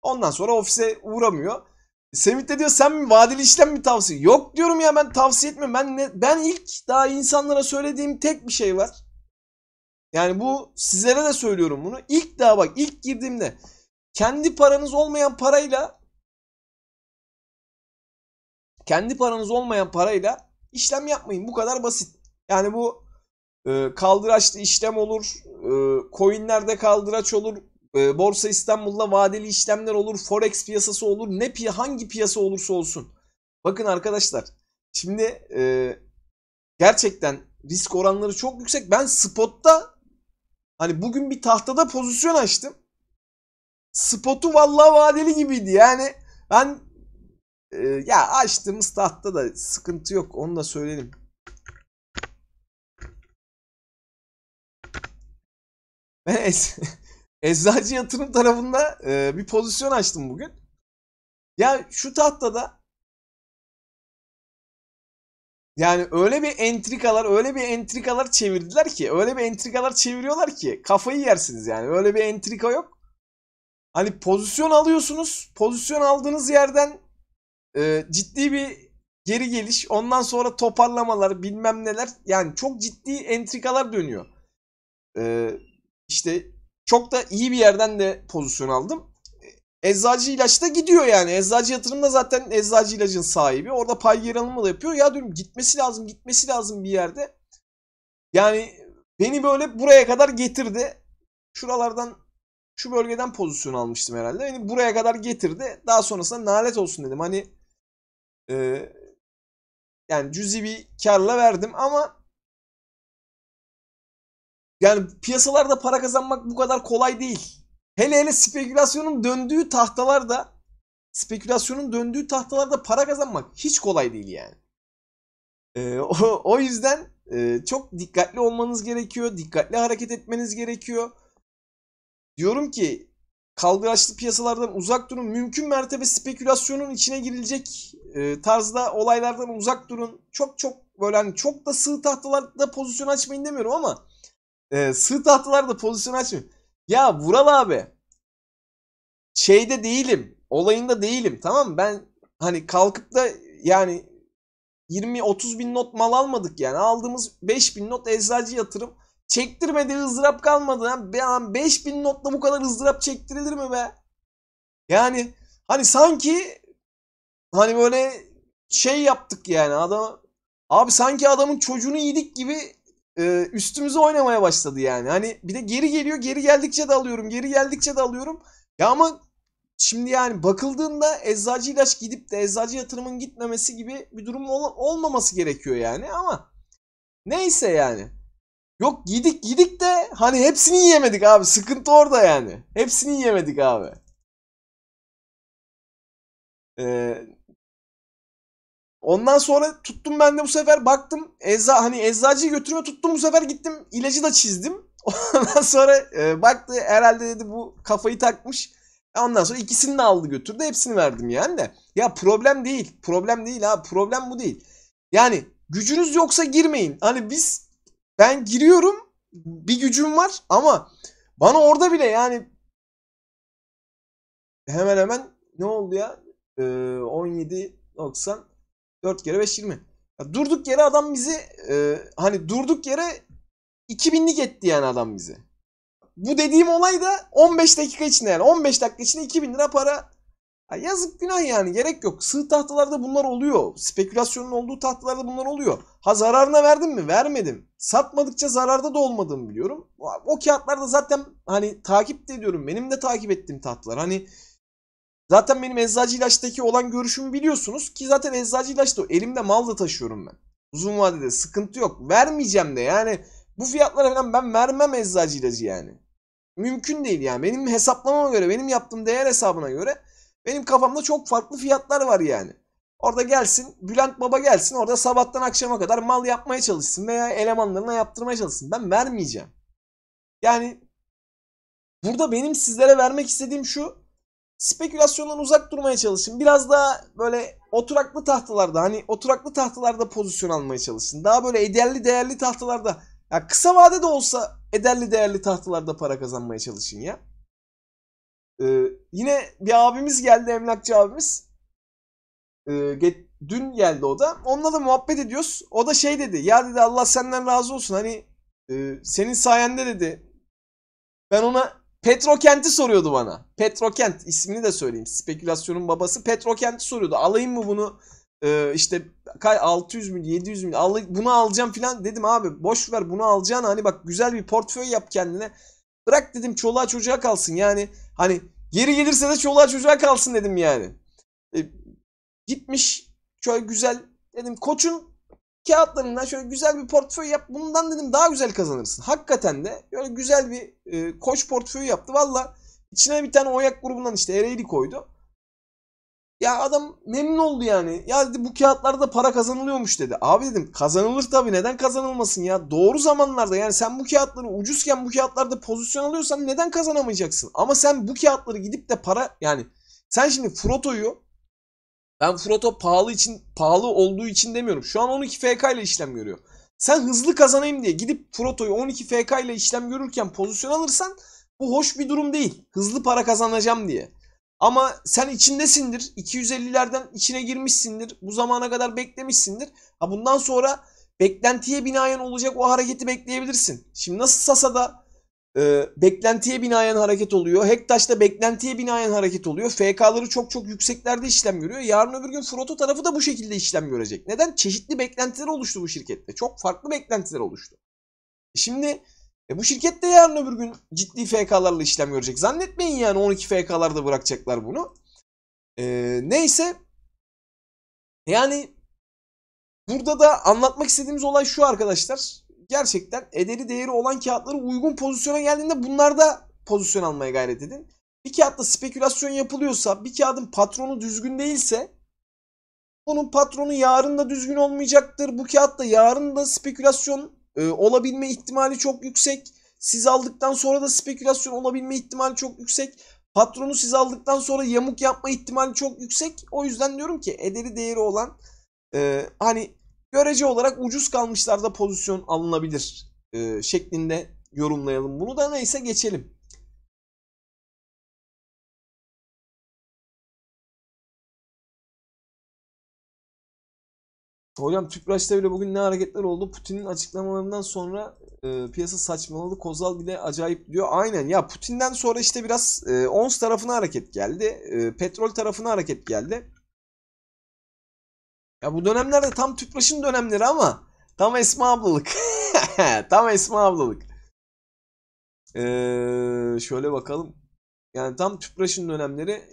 Ondan sonra ofise uğramıyor. Semit de diyor sen vadeli işlem mi tavsiye? Yok diyorum ya ben tavsiye etmiyorum. Ben, ne, ben ilk daha insanlara söylediğim tek bir şey var. Yani bu sizlere de söylüyorum bunu. İlk daha bak ilk girdiğimde kendi paranız olmayan parayla kendi paranız olmayan parayla işlem yapmayın. Bu kadar basit. Yani bu e, kaldıraçlı işlem olur. E, coinlerde kaldıraç olur. E, Borsa İstanbul'da vadeli işlemler olur. Forex piyasası olur. Ne piya hangi piyasa olursa olsun. Bakın arkadaşlar şimdi e, gerçekten risk oranları çok yüksek. Ben spotta hani bugün bir tahtada pozisyon açtım spotu vallahi vadeli gibiydi. Yani ben e, ya açtığımız tahtta da sıkıntı yok. Onu da söyleyelim. Ben ez, Eczacı Yatırım tarafında e, bir pozisyon açtım bugün. Ya şu tahtta da yani öyle bir entrikalar, öyle bir entrikalar çevirdiler ki, öyle bir entrikalar çeviriyorlar ki kafayı yersiniz yani. Öyle bir entrika yok. Hani pozisyon alıyorsunuz. Pozisyon aldığınız yerden e, ciddi bir geri geliş. Ondan sonra toparlamalar bilmem neler. Yani çok ciddi entrikalar dönüyor. E, işte çok da iyi bir yerden de pozisyon aldım. E, eczacı ilaç da gidiyor yani. Eczacı yatırım da zaten eczacı ilacın sahibi. Orada pay yer alımı da yapıyor. Ya diyorum gitmesi lazım gitmesi lazım bir yerde. Yani beni böyle buraya kadar getirdi. Şuralardan şu bölgeden pozisyon almıştım herhalde. Beni hani buraya kadar getirdi. Daha sonrasında nalet olsun dedim. Hani e, yani cüzi bir karla verdim ama yani piyasalarda para kazanmak bu kadar kolay değil. Hele hele spekülasyonun döndüğü tahtalarda spekülasyonun döndüğü tahtalarda para kazanmak hiç kolay değil yani. E, o, o yüzden e, çok dikkatli olmanız gerekiyor. Dikkatli hareket etmeniz gerekiyor. Diyorum ki kaldıraçlı piyasalardan uzak durun. Mümkün mertebe spekülasyonun içine girilecek e, tarzda olaylardan uzak durun. Çok çok böyle hani çok da sığ tahtalarda pozisyon açmayın demiyorum ama e, sığ tahtalarda pozisyon açmayın. Ya Vural abi şeyde değilim. Olayında değilim tamam mı? Ben hani kalkıp da yani 20-30 bin not mal almadık yani. Aldığımız 5 bin not eczacı yatırım Çektirmedi ızdırap kalmadı. Ha. Be, 5000 notla bu kadar ızdırap çektirilir mi be? Yani hani sanki hani böyle şey yaptık yani adam abi sanki adamın çocuğunu yedik gibi e, üstümüze oynamaya başladı yani. Hani bir de geri geliyor geri geldikçe de alıyorum geri geldikçe de alıyorum. Ya ama Şimdi yani bakıldığında eczacı ilaç gidip de eczacı yatırımın gitmemesi gibi bir durum ol- olmaması gerekiyor yani ama neyse yani. Yok yedik yedik de hani hepsini yiyemedik abi. Sıkıntı orada yani. Hepsini yiyemedik abi. Ee, ondan sonra tuttum ben de bu sefer baktım. Ecza, hani eczacıyı götürme tuttum bu sefer gittim ilacı da çizdim. Ondan sonra e, baktı herhalde dedi bu kafayı takmış. Ondan sonra ikisini de aldı götürdü hepsini verdim yani de. Ya problem değil. Problem değil ha. Problem bu değil. Yani gücünüz yoksa girmeyin. Hani biz ben giriyorum bir gücüm var ama bana orada bile yani hemen hemen ne oldu ya? Ee, 17 90 4 kere 5 20. Ya durduk yere adam bizi e, hani durduk yere 2000'lik etti yani adam bizi. Bu dediğim olay da 15 dakika içinde yani 15 dakika içinde 2000 lira para ya yazık günah yani gerek yok. Sığ tahtalarda bunlar oluyor. Spekülasyonun olduğu tahtalarda bunlar oluyor. Ha zararına verdim mi? Vermedim. Satmadıkça zararda da olmadığımı biliyorum. O kağıtlarda zaten hani takip de ediyorum. Benim de takip ettiğim tahtalar. Hani zaten benim eczacı ilaçtaki olan görüşümü biliyorsunuz ki zaten eczacı ilaçta elimde mal da taşıyorum ben. Uzun vadede sıkıntı yok. Vermeyeceğim de yani bu fiyatlara falan ben vermem eczacı ilacı yani. Mümkün değil yani. Benim hesaplamama göre, benim yaptığım değer hesabına göre benim kafamda çok farklı fiyatlar var yani. Orada gelsin Bülent Baba gelsin orada sabahtan akşama kadar mal yapmaya çalışsın veya elemanlarına yaptırmaya çalışsın. Ben vermeyeceğim. Yani burada benim sizlere vermek istediğim şu spekülasyondan uzak durmaya çalışın. Biraz daha böyle oturaklı tahtalarda hani oturaklı tahtalarda pozisyon almaya çalışın. Daha böyle ederli değerli tahtalarda ya kısa vadede de olsa ederli değerli tahtalarda para kazanmaya çalışın ya. Ee, yine bir abimiz geldi emlakçı abimiz. Ee, get, dün geldi o da. Onunla da muhabbet ediyoruz. O da şey dedi. Ya dedi Allah senden razı olsun. Hani e, senin sayende dedi. Ben ona Petrokent'i soruyordu bana. Petrokent ismini de söyleyeyim. Spekülasyonun babası Petrokent'i soruyordu. Alayım mı bunu? Ee, işte 600 mü 700 mü bunu alacağım filan dedim abi boş ver bunu alacaksın. hani bak güzel bir portföy yap kendine Bırak dedim çoluğa çocuğa kalsın yani. Hani geri gelirse de çoluğa çocuğa kalsın dedim yani. E, gitmiş şöyle güzel dedim koçun kağıtlarından şöyle güzel bir portföy yap. Bundan dedim daha güzel kazanırsın. Hakikaten de böyle güzel bir e, koç portföyü yaptı. Valla içine bir tane oyak grubundan işte Ereğli koydu. Ya adam memnun oldu yani. Ya dedi bu kağıtlarda para kazanılıyormuş dedi. Abi dedim kazanılır tabii neden kazanılmasın ya? Doğru zamanlarda yani sen bu kağıtları ucuzken bu kağıtlarda pozisyon alıyorsan neden kazanamayacaksın? Ama sen bu kağıtları gidip de para yani sen şimdi Froto'yu ben Froto pahalı için pahalı olduğu için demiyorum. Şu an 12 FK ile işlem görüyor. Sen hızlı kazanayım diye gidip FROTO'yu 12 FK ile işlem görürken pozisyon alırsan bu hoş bir durum değil. Hızlı para kazanacağım diye. Ama sen içindesindir. 250'lerden içine girmişsindir. Bu zamana kadar beklemişsindir. Ha bundan sonra beklentiye binaen olacak o hareketi bekleyebilirsin. Şimdi nasıl Sasa'da e, beklentiye binaen hareket oluyor. Hektaş'ta beklentiye binaen hareket oluyor. FK'ları çok çok yükseklerde işlem görüyor. Yarın öbür gün Froto tarafı da bu şekilde işlem görecek. Neden? Çeşitli beklentiler oluştu bu şirkette. Çok farklı beklentiler oluştu. Şimdi e bu şirket de yarın öbür gün ciddi FK'larla işlem görecek. Zannetmeyin yani 12 FK'larda bırakacaklar bunu. E, neyse. Yani burada da anlatmak istediğimiz olay şu arkadaşlar. Gerçekten ederi değeri olan kağıtları uygun pozisyona geldiğinde bunlarda pozisyon almaya gayret edin. Bir kağıtta spekülasyon yapılıyorsa, bir kağıdın patronu düzgün değilse onun patronu yarın da düzgün olmayacaktır. Bu kağıtta yarın da spekülasyon e, olabilme ihtimali çok yüksek. Siz aldıktan sonra da spekülasyon olabilme ihtimali çok yüksek. Patronu siz aldıktan sonra yamuk yapma ihtimali çok yüksek. O yüzden diyorum ki ederi değeri olan e, hani görece olarak ucuz kalmışlarda pozisyon alınabilir e, şeklinde yorumlayalım. Bunu da neyse geçelim. Hocam Tüpraş'ta bile bugün ne hareketler oldu. Putin'in açıklamalarından sonra e, piyasa saçmaladı. Kozal bile acayip diyor. Aynen ya Putin'den sonra işte biraz e, ONS tarafına hareket geldi. E, petrol tarafına hareket geldi. Ya bu dönemlerde tam Tüpraş'ın dönemleri ama tam Esma ablalık. tam Esma ablalık. Ee, şöyle bakalım. Yani tam Tüpraş'ın dönemleri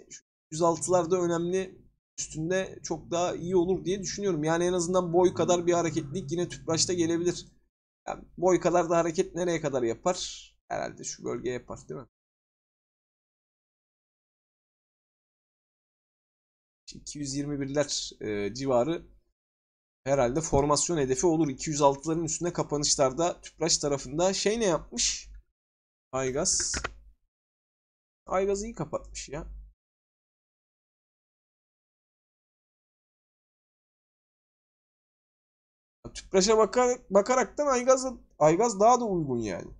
106'larda önemli üstünde çok daha iyi olur diye düşünüyorum. Yani en azından boy kadar bir hareketlik yine tüpraşta gelebilir. Yani boy kadar da hareket nereye kadar yapar? Herhalde şu bölgeye yapar değil mi? İşte 221'ler e, civarı herhalde formasyon hedefi olur. 206'ların üstünde kapanışlarda Tüpraş tarafında şey ne yapmış? Aygaz. Aygaz iyi kapatmış ya. tüpraşa bakar, bakaraktan Aygaz, Aygaz daha da uygun yani.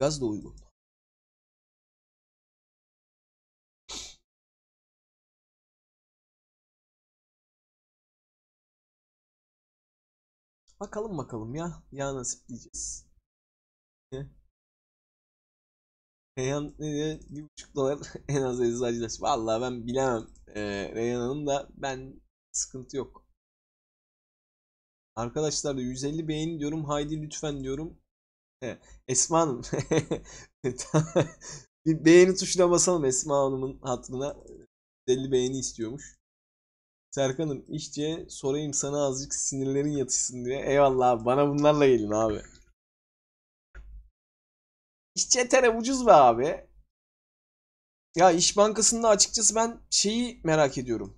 Gaz da uygun. Bakalım bakalım ya. Ya nasip diyeceğiz. Reyhan ne diyor? Bir buçuk dolar en az eczacılaş. Vallahi ben bilemem. Ee, Reyhan Hanım da ben sıkıntı yok. Arkadaşlar da 150 beğeni diyorum. Haydi lütfen diyorum. He, Esma Hanım. bir beğeni tuşuna basalım Esma Hanım'ın hatırına. 150 beğeni istiyormuş. Serkan'ım işçe sorayım sana azıcık sinirlerin yatışsın diye. Eyvallah abi, bana bunlarla gelin abi. İşçetere ucuz be abi. Ya İş Bankası'nda açıkçası ben şeyi merak ediyorum.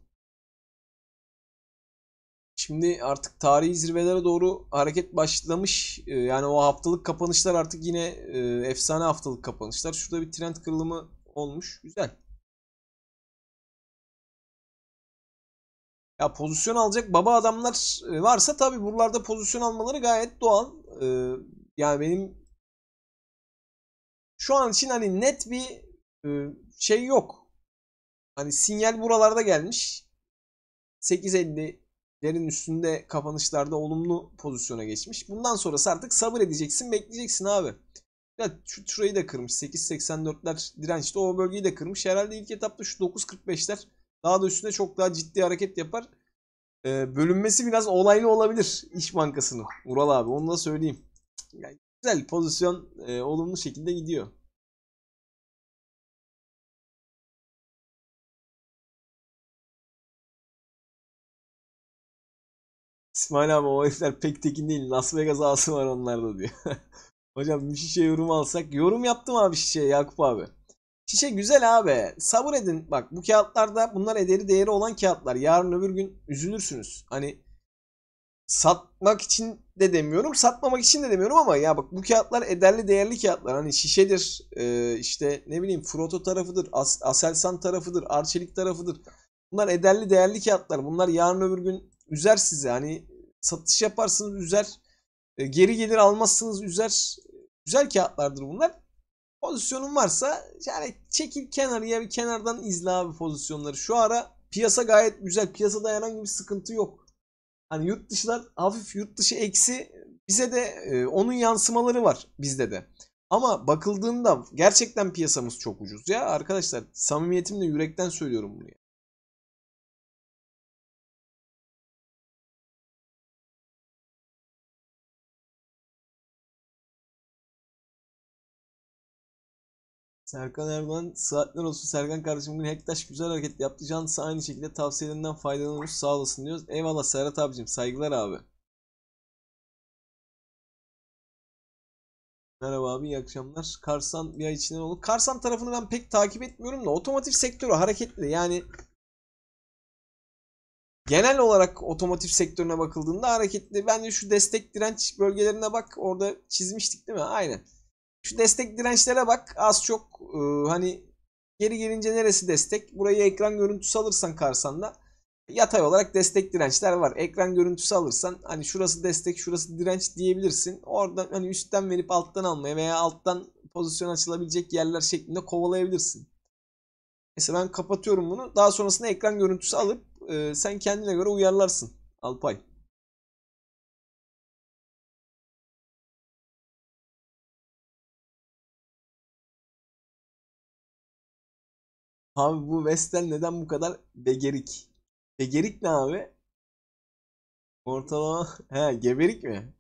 Şimdi artık tarihi zirvelere doğru hareket başlamış. E, yani o haftalık kapanışlar artık yine e, efsane haftalık kapanışlar. Şurada bir trend kırılımı olmuş. Güzel. Ya pozisyon alacak baba adamlar e, varsa tabii buralarda pozisyon almaları gayet doğal. Yani benim şu an için hani net bir e, şey yok. Hani sinyal buralarda gelmiş. 8.50'lerin üstünde kapanışlarda olumlu pozisyona geçmiş. Bundan sonrası artık sabır edeceksin, bekleyeceksin abi. Ya şu şurayı da kırmış. 8.84'ler dirençte o bölgeyi de kırmış. Herhalde ilk etapta şu 9.45'ler daha da üstünde çok daha ciddi hareket yapar. Ee, bölünmesi biraz olaylı olabilir İş Bankası'nın. Ural abi onu da söyleyeyim. Yani güzel pozisyon e, olumlu şekilde gidiyor. İsmail abi o herifler pek tekin değil. Las Vegas ağası var onlarda diyor. Hocam bir şişe yorum alsak. Yorum yaptım abi şişe Yakup abi. Şişe güzel abi. Sabır edin. Bak bu kağıtlarda bunlar ederi değeri olan kağıtlar. Yarın öbür gün üzülürsünüz. Hani satmak için de demiyorum, satmamak için de demiyorum ama ya bak bu kağıtlar ederli değerli kağıtlar. Hani şişedir, e, işte ne bileyim Froto tarafıdır, As Aselsan tarafıdır, Arçelik tarafıdır. Bunlar ederli değerli kağıtlar. Bunlar yarın öbür gün üzer sizi. Hani satış yaparsınız üzer. E, geri gelir almazsınız üzer. Güzel kağıtlardır bunlar. Pozisyonun varsa yani çekil kenarıya bir kenardan izle abi pozisyonları. Şu ara piyasa gayet güzel. Piyasada herhangi bir sıkıntı yok Hani yurt dışlar hafif yurt dışı eksi bize de e, onun yansımaları var bizde de. Ama bakıldığında gerçekten piyasamız çok ucuz ya arkadaşlar samimiyetimle yürekten söylüyorum bunu Serkan Erman saatler olsun Serkan kardeşim bugün Hektaş güzel hareket yaptı. Cansı aynı şekilde tavsiyelerinden faydalanmış sağ olasın diyoruz. Eyvallah Serhat abicim saygılar abi. Merhaba abi iyi akşamlar. Karsan bir ay içinde olur. Karsan tarafını ben pek takip etmiyorum da otomotiv sektörü hareketli. Yani genel olarak otomotiv sektörüne bakıldığında hareketli. Ben de şu destek direnç bölgelerine bak. Orada çizmiştik değil mi? Aynen. Şu destek dirençlere bak az çok e, hani geri gelince neresi destek? Burayı ekran görüntüsü alırsan karsanda yatay olarak destek dirençler var. Ekran görüntüsü alırsan hani şurası destek şurası direnç diyebilirsin. Oradan hani üstten verip alttan almaya veya alttan pozisyon açılabilecek yerler şeklinde kovalayabilirsin. Mesela ben kapatıyorum bunu. Daha sonrasında ekran görüntüsü alıp e, sen kendine göre uyarlarsın. Alpay. Abi bu Vestel neden bu kadar begerik? Begerik ne abi? Ortalama... He geberik mi?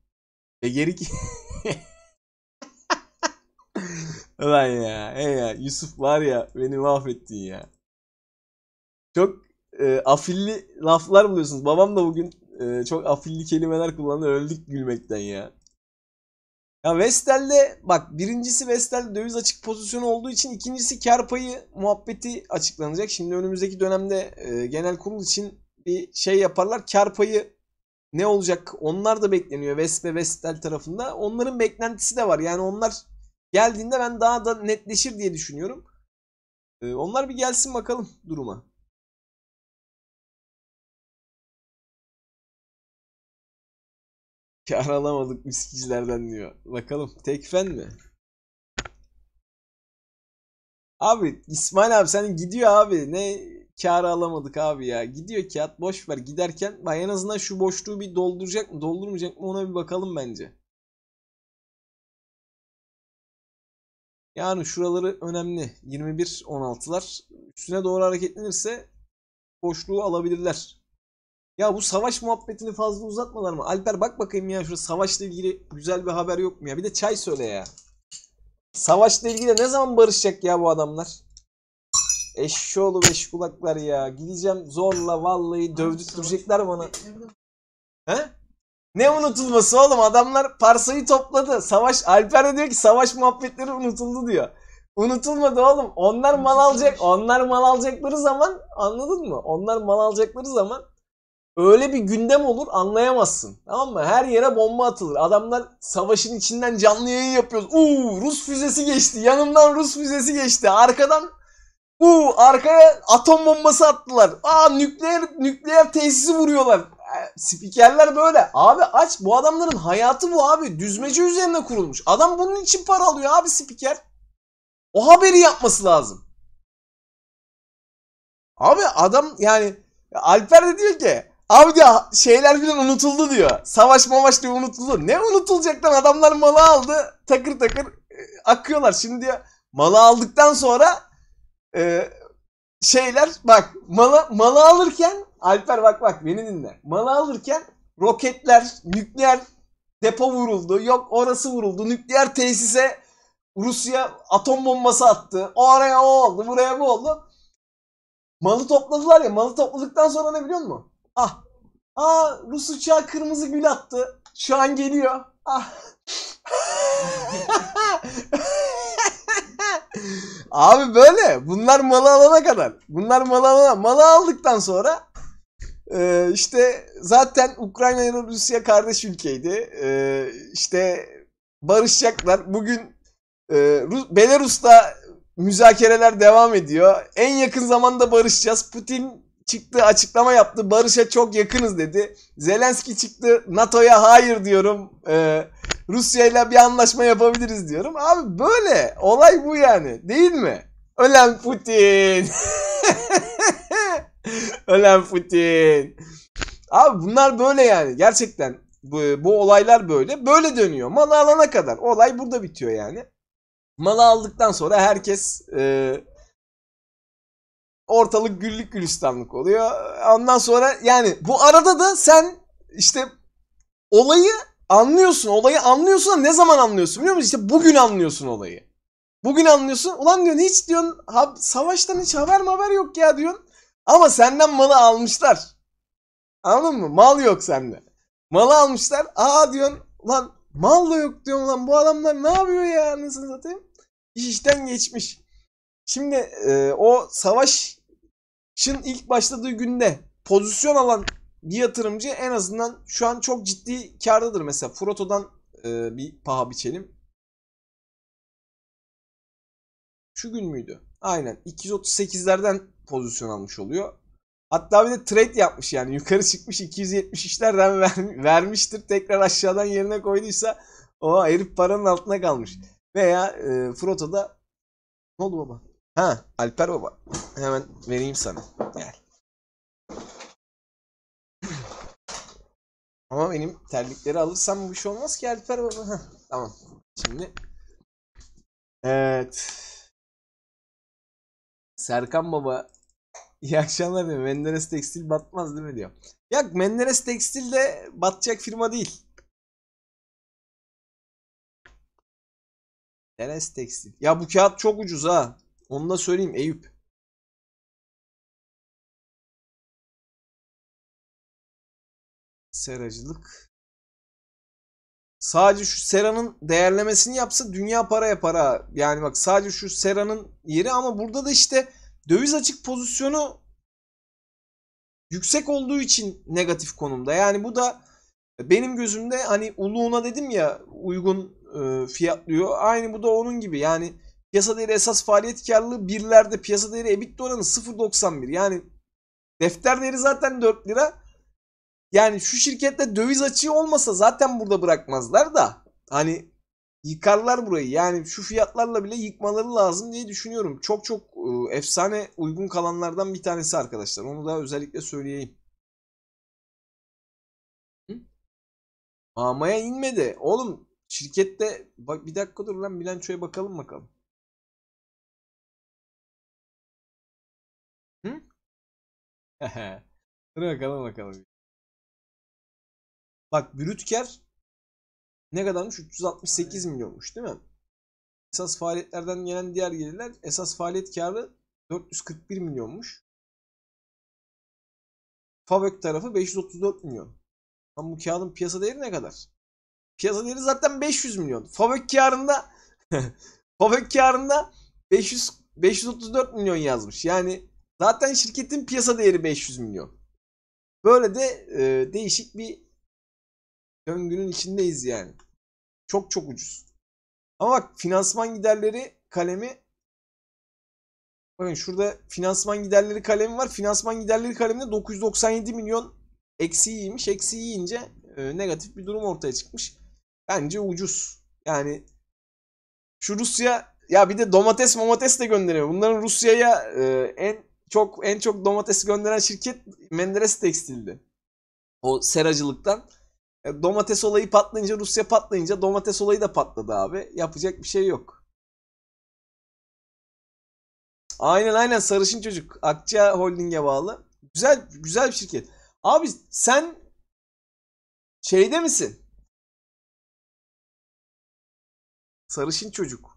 Begerik... Ulan ya. He ya. Yusuf var ya beni mahvettin ya. Çok e, afilli laflar buluyorsunuz. Babam da bugün e, çok afilli kelimeler kullandı. Öldük gülmekten ya. Ya Vestel'de bak birincisi Vestel döviz açık pozisyonu olduğu için ikincisi kar payı muhabbeti açıklanacak. Şimdi önümüzdeki dönemde e, genel kurul için bir şey yaparlar. Kar payı ne olacak? Onlar da bekleniyor Vesp ve Vestel tarafında. Onların beklentisi de var. Yani onlar geldiğinde ben daha da netleşir diye düşünüyorum. E, onlar bir gelsin bakalım duruma. Kar alamadık miskicilerden diyor. Bakalım tek fen mi? Abi İsmail abi sen gidiyor abi. Ne kar alamadık abi ya. Gidiyor kağıt boş ver giderken. Bak en azından şu boşluğu bir dolduracak mı doldurmayacak mı ona bir bakalım bence. Yani şuraları önemli. 21-16'lar. Üstüne doğru hareketlenirse boşluğu alabilirler. Ya bu savaş muhabbetini fazla uzatmalar mı? Alper bak bakayım ya şurada savaşla ilgili güzel bir haber yok mu ya? Bir de çay söyle ya. Savaşla ilgili ne zaman barışacak ya bu adamlar? Eşşoğlu beş kulaklar ya. Gideceğim zorla vallahi dövdürtecekler bana. He? Ne unutulması oğlum adamlar parsayı topladı. Savaş Alper de diyor ki savaş muhabbetleri unutuldu diyor. Unutulmadı oğlum. Onlar mal alacak. Onlar mal alacakları zaman anladın mı? Onlar mal alacakları zaman öyle bir gündem olur anlayamazsın. Tamam mı? Her yere bomba atılır. Adamlar savaşın içinden canlı yayın yapıyoruz. Uuu Rus füzesi geçti. Yanımdan Rus füzesi geçti. Arkadan uuu arkaya atom bombası attılar. Aa nükleer nükleer tesisi vuruyorlar. E, spikerler böyle. Abi aç bu adamların hayatı bu abi. Düzmece üzerine kurulmuş. Adam bunun için para alıyor abi spiker. O haberi yapması lazım. Abi adam yani Alper de diyor ki Abi ya şeyler filan unutuldu diyor. Savaş mavaş diyor unutuldu. Ne unutulacak lan adamlar malı aldı. Takır takır e, akıyorlar. Şimdi diyor malı aldıktan sonra e, şeyler bak malı, malı alırken Alper bak bak beni dinle. Malı alırken roketler, nükleer depo vuruldu. Yok orası vuruldu. Nükleer tesise Rusya atom bombası attı. Oraya o oldu, buraya bu oldu. Malı topladılar ya. Malı topladıktan sonra ne biliyor musun? Ah. ah Rus uçağı kırmızı gül attı. Şu an geliyor. Ah. Abi böyle. Bunlar malı alana kadar. Bunlar malı alana. Malı aldıktan sonra e, işte zaten Ukrayna ile Rusya kardeş ülkeydi. E, işte barışacaklar. Bugün e, Belarus'ta müzakereler devam ediyor. En yakın zamanda barışacağız. Putin çıktı açıklama yaptı. Barış'a çok yakınız dedi. Zelenski çıktı NATO'ya hayır diyorum. Ee, Rusya ile bir anlaşma yapabiliriz diyorum. Abi böyle olay bu yani değil mi? Ölen Putin. Ölen Putin. Abi bunlar böyle yani gerçekten bu, bu olaylar böyle. Böyle dönüyor. Mal alana kadar. Olay burada bitiyor yani. Malı aldıktan sonra herkes e, ortalık güllük gülistanlık oluyor. Ondan sonra yani bu arada da sen işte olayı anlıyorsun. Olayı anlıyorsun ne zaman anlıyorsun biliyor musun? İşte bugün anlıyorsun olayı. Bugün anlıyorsun. Ulan diyorsun hiç diyorsun ha, savaştan hiç haber mi haber yok ya diyorsun. Ama senden malı almışlar. Anladın mı? Mal yok sende. Malı almışlar. Aa diyorsun lan mal da yok diyorsun lan bu adamlar ne yapıyor ya anasını satayım. İş işten geçmiş. Şimdi e, o savaş Şın ilk başladığı günde pozisyon alan bir yatırımcı en azından şu an çok ciddi kardadır. Mesela Froto'dan e, bir paha biçelim. Şu gün müydü? Aynen 238'lerden pozisyon almış oluyor. Hatta bir de trade yapmış yani yukarı çıkmış 270 işlerden ver, vermiştir. Tekrar aşağıdan yerine koyduysa o herif paranın altına kalmış. Veya e, Froto'da ne oldu baba? Ha Alper Baba. Hemen vereyim sana. Gel. Ama benim terlikleri alırsam bir şey olmaz ki Alper Baba. Heh, tamam. Şimdi. Evet. Serkan Baba. İyi akşamlar diyor. Menderes Tekstil batmaz değil mi diyor. Ya Menderes Tekstil de batacak firma değil. Menderes Tekstil. Ya bu kağıt çok ucuz ha. Onu da söyleyeyim Eyüp. Seracılık. Sadece şu Sera'nın değerlemesini yapsa dünya para yapar ha. Yani bak sadece şu Sera'nın yeri ama burada da işte döviz açık pozisyonu yüksek olduğu için negatif konumda. Yani bu da benim gözümde hani uluğuna dedim ya uygun e, fiyatlıyor. Aynı bu da onun gibi. Yani Piyasa değeri esas faaliyet karlılığı birlerde. Piyasa değeri EBITDA oranı 0.91. Yani defter değeri zaten 4 lira. Yani şu şirkette döviz açığı olmasa zaten burada bırakmazlar da. Hani yıkarlar burayı. Yani şu fiyatlarla bile yıkmaları lazım diye düşünüyorum. Çok çok e, efsane uygun kalanlardan bir tanesi arkadaşlar. Onu da özellikle söyleyeyim. Hı? inmedi. Oğlum şirkette bak bir dakika dur lan bilançoya bakalım bakalım. Dur bakalım bakalım. Bak Brütker ne kadarmış? 368 milyonmuş değil mi? Esas faaliyetlerden gelen diğer gelirler esas faaliyet karı 441 milyonmuş. Favök tarafı 534 milyon. Ama bu kağıdın piyasa değeri ne kadar? Piyasa değeri zaten 500 milyon. Favök karında Favök karında 500 534 milyon yazmış. Yani Zaten şirketin piyasa değeri 500 milyon. Böyle de e, değişik bir döngünün içindeyiz yani. Çok çok ucuz. Ama bak finansman giderleri kalemi Bakın şurada finansman giderleri kalemi var. Finansman giderleri kaleminde 997 milyon eksiği yiymiş. Eksiği yiyince e, negatif bir durum ortaya çıkmış. Bence ucuz. Yani şu Rusya ya bir de domates momates de gönderiyor. Bunların Rusya'ya e, en çok en çok domates gönderen şirket Menderes Tekstil'di. O seracılıktan. E, domates olayı patlayınca Rusya patlayınca domates olayı da patladı abi. Yapacak bir şey yok. Aynen aynen sarışın çocuk. Akça Holding'e bağlı. Güzel güzel bir şirket. Abi sen şeyde misin? Sarışın çocuk.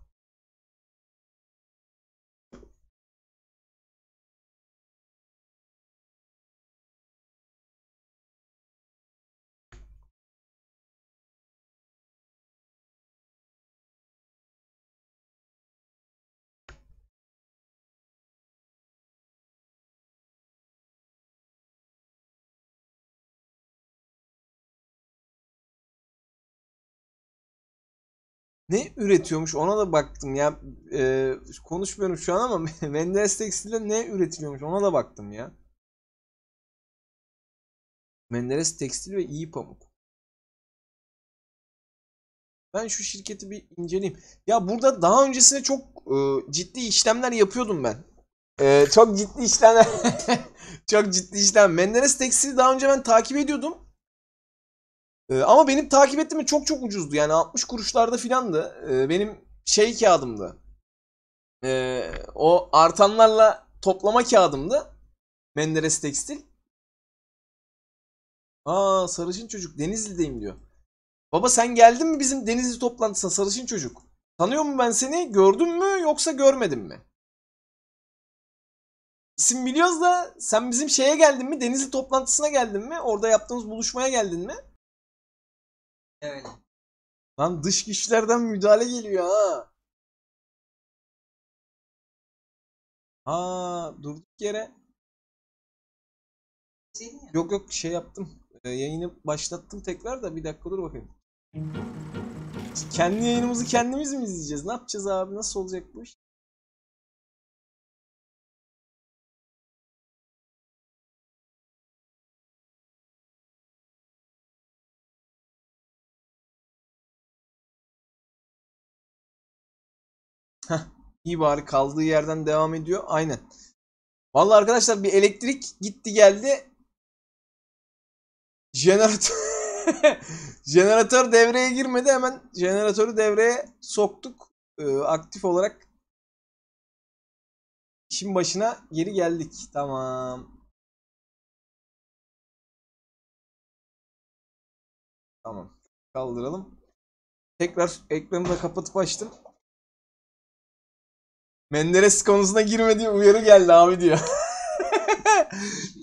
ne üretiyormuş ona da baktım ya. E, konuşmuyorum şu an ama Menderes Tekstil'de ne üretiliyormuş ona da baktım ya. Menderes Tekstil ve iyi Pamuk. Ben şu şirketi bir inceleyeyim. Ya burada daha öncesinde çok e, ciddi işlemler yapıyordum ben. E, çok ciddi işlemler. çok ciddi işlem. Menderes Tekstil'i daha önce ben takip ediyordum. E, ama benim takip ettiğim çok çok ucuzdu. Yani 60 kuruşlarda filandı. E, benim şey kağıdımdı. E, o artanlarla toplama kağıdımdı. Menderes Tekstil. Aa sarışın çocuk Denizli'deyim diyor. Baba sen geldin mi bizim Denizli toplantısına sarışın çocuk? Tanıyor mu ben seni? Gördün mü yoksa görmedim mi? İsim biliyoruz da sen bizim şeye geldin mi? Denizli toplantısına geldin mi? Orada yaptığımız buluşmaya geldin mi? Yani. Lan dış güçlerden müdahale geliyor ha. Ha durduk yere. Yok yok şey yaptım. E, yayını başlattım tekrar da bir dakika dur bakayım. Kendi yayınımızı kendimiz mi izleyeceğiz? Ne yapacağız abi? Nasıl olacak bu iş? Heh, iyi bari kaldığı yerden devam ediyor. Aynen. Vallahi arkadaşlar bir elektrik gitti geldi. Jeneratör jeneratör devreye girmedi. Hemen jeneratörü devreye soktuk. Ee, aktif olarak işin başına geri geldik. Tamam. Tamam. Kaldıralım. Tekrar ekranı da kapatıp açtım. Menderes konusuna girme uyarı geldi abi diyor.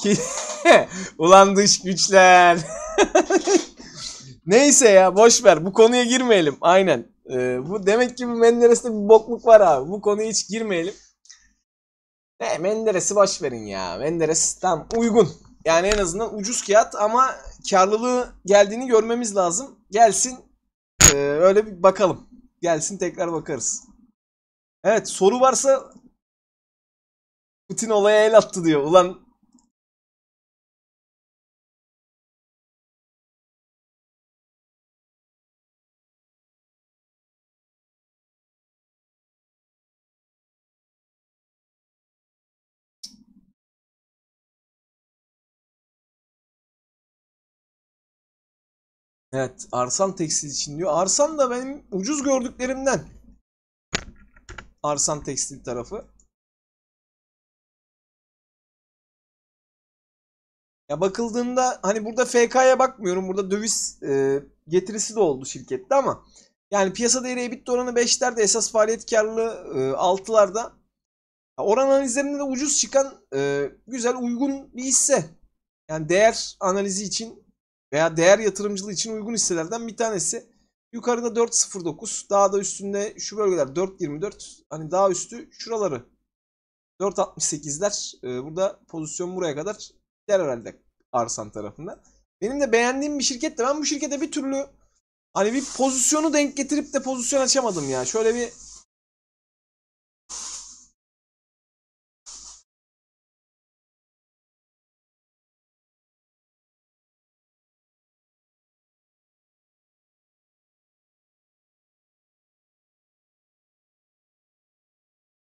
Ulan dış güçler. Neyse ya boş ver bu konuya girmeyelim. Aynen. Ee, bu demek ki bu Menderes'te bir bokluk var abi. Bu konuya hiç girmeyelim. Ne Menderes'i boş verin ya. Menderes tam uygun. Yani en azından ucuz kağıt ama karlılığı geldiğini görmemiz lazım. Gelsin. E, öyle bir bakalım. Gelsin tekrar bakarız. Evet soru varsa Putin olaya el attı diyor. Ulan Evet, Arsan tekstil için diyor. Arsan da benim ucuz gördüklerimden. Arsan Tekstil tarafı. Ya bakıldığında hani burada FK'ya bakmıyorum. Burada döviz e, getirisi de oldu şirkette ama yani piyasa değeri EBITDA oranı 5'lerde esas faaliyet karlılığı e, 6'larda. Oran analizlerinde de ucuz çıkan e, güzel uygun bir hisse. Yani değer analizi için veya değer yatırımcılığı için uygun hisselerden bir tanesi. Yukarıda 4.09. Daha da üstünde şu bölgeler 4.24. Hani daha üstü şuraları. 4.68'ler. E, burada pozisyon buraya kadar gider herhalde Arsan tarafından. Benim de beğendiğim bir şirket de ben bu şirkete bir türlü hani bir pozisyonu denk getirip de pozisyon açamadım ya. Şöyle bir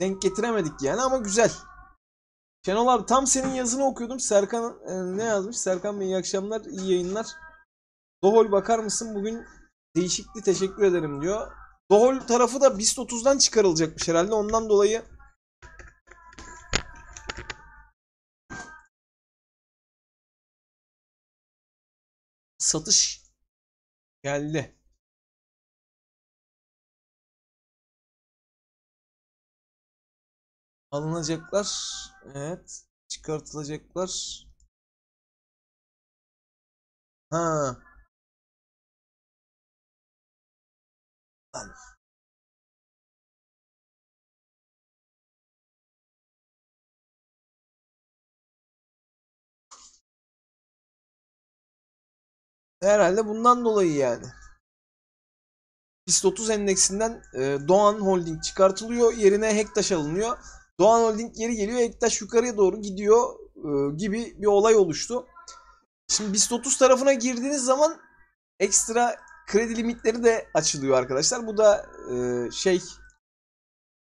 denk getiremedik yani ama güzel. Şenol abi tam senin yazını okuyordum. Serkan e, ne yazmış? Serkan Bey iyi akşamlar, iyi yayınlar. Dohol bakar mısın? Bugün değişikti teşekkür ederim diyor. Dohol tarafı da BIST 30'dan çıkarılacakmış herhalde. Ondan dolayı satış geldi. Alınacaklar. Evet. Çıkartılacaklar. Ha. Lan. Herhalde bundan dolayı yani. BIST 30 endeksinden e, Doğan Holding çıkartılıyor. Yerine Hektaş alınıyor. Doğan Holding geri geliyor. Ektaş yukarıya doğru gidiyor e, gibi bir olay oluştu. Şimdi BIST 30 tarafına girdiğiniz zaman ekstra kredi limitleri de açılıyor arkadaşlar. Bu da e, şey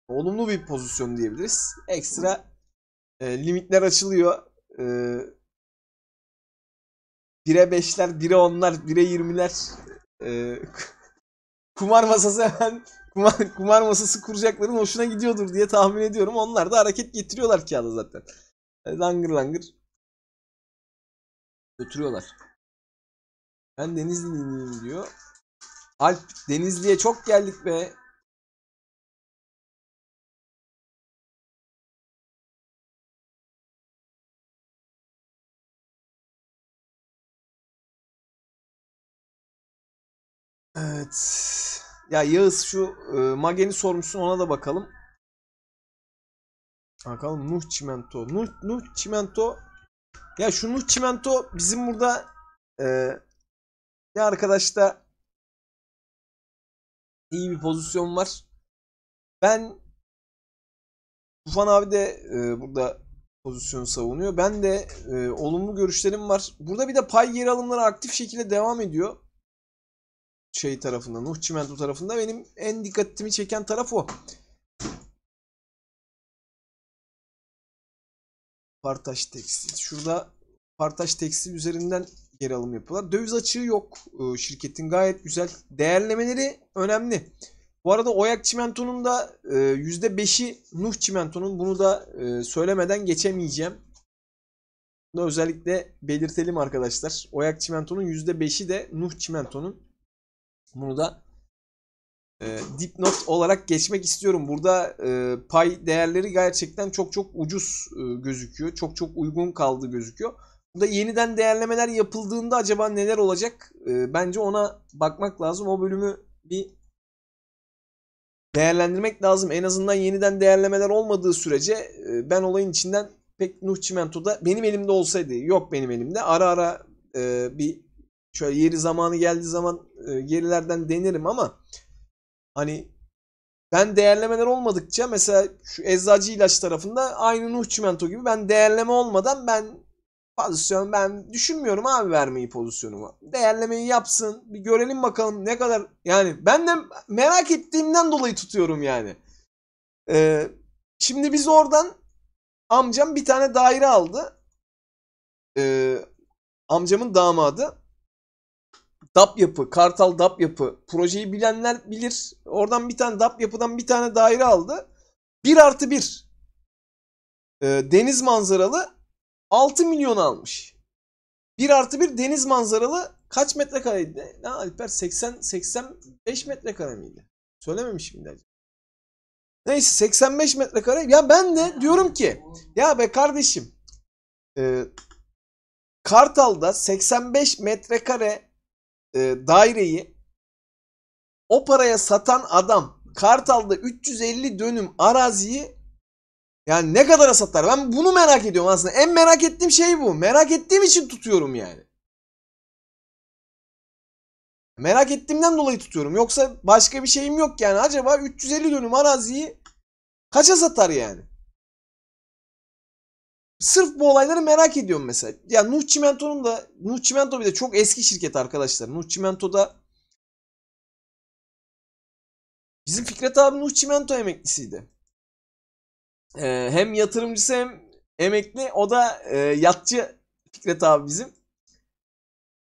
olumlu bir pozisyon diyebiliriz. Ekstra e, limitler açılıyor. E, 1'e 5'ler, 1'e 10'lar, 1'e 20'ler e, kumar masası hemen kumar, kumar masası kuracakların hoşuna gidiyordur diye tahmin ediyorum. Onlar da hareket getiriyorlar kağıda zaten. Hani langır langır götürüyorlar. Ben Denizli'yim diyor. Alp Denizli'ye çok geldik be. Evet. Ya Yağız şu e, Magen'i sormuşsun ona da bakalım. Bakalım Nuh Çimento. Nuh, Nuh Çimento. Ya şu Nuh Çimento bizim burada e, ya arkadaşta iyi bir pozisyon var. Ben Tufan abi de e, burada pozisyon savunuyor. Ben de e, olumlu görüşlerim var. Burada bir de pay geri alımları aktif şekilde devam ediyor şey tarafında, Nuh Çimento tarafında benim en dikkatimi çeken taraf o. Partaş Tekstil. Şurada Partaş Tekstil üzerinden geri alım yapıyorlar. Döviz açığı yok ee, şirketin. Gayet güzel. Değerlemeleri önemli. Bu arada Oyak Çimento'nun da %5'i e, Nuh Çimento'nun. Bunu da e, söylemeden geçemeyeceğim. Bunu özellikle belirtelim arkadaşlar. Oyak Çimento'nun %5'i de Nuh Çimento'nun. Bunu da e, dipnot olarak geçmek istiyorum. Burada e, pay değerleri gerçekten çok çok ucuz e, gözüküyor. Çok çok uygun kaldı gözüküyor. Burada yeniden değerlemeler yapıldığında acaba neler olacak? E, bence ona bakmak lazım. O bölümü bir değerlendirmek lazım. En azından yeniden değerlemeler olmadığı sürece e, ben olayın içinden pek Nuh Çimento'da benim elimde olsaydı yok benim elimde ara ara e, bir şöyle yeri zamanı geldiği zaman e, gerilerden denerim ama hani ben değerlemeler olmadıkça mesela şu eczacı ilaç tarafında aynı Nuh Çimento gibi ben değerleme olmadan ben pozisyon ben düşünmüyorum abi vermeyi pozisyonuma. Değerlemeyi yapsın bir görelim bakalım ne kadar yani ben de merak ettiğimden dolayı tutuyorum yani. Ee, şimdi biz oradan amcam bir tane daire aldı. Ee, amcamın damadı. DAP yapı, Kartal DAP yapı. Projeyi bilenler bilir. Oradan bir tane DAP yapıdan bir tane daire aldı. 1 artı 1. E, deniz manzaralı 6 milyon almış. 1 artı 1 deniz manzaralı kaç metrekareydi? Ne Alper? 80, 85 metrekare miydi? Söylememişim bile. Neyse 85 metrekare. Ya ben de diyorum ki ya be kardeşim e, Kartal'da 85 metrekare e, daireyi o paraya satan adam Kartal'da 350 dönüm araziyi yani ne kadara satar? Ben bunu merak ediyorum aslında. En merak ettiğim şey bu. Merak ettiğim için tutuyorum yani. Merak ettiğimden dolayı tutuyorum. Yoksa başka bir şeyim yok yani. Acaba 350 dönüm araziyi kaça satar yani? Sırf bu olayları merak ediyorum mesela. Ya Nuh Çimento'nun da Nuh Çimento bir de çok eski şirket arkadaşlar. Nuh Çimento'da bizim Fikret abi Nuh Çimento emeklisiydi. Ee, hem yatırımcısı hem emekli. O da e, yatçı Fikret abi bizim.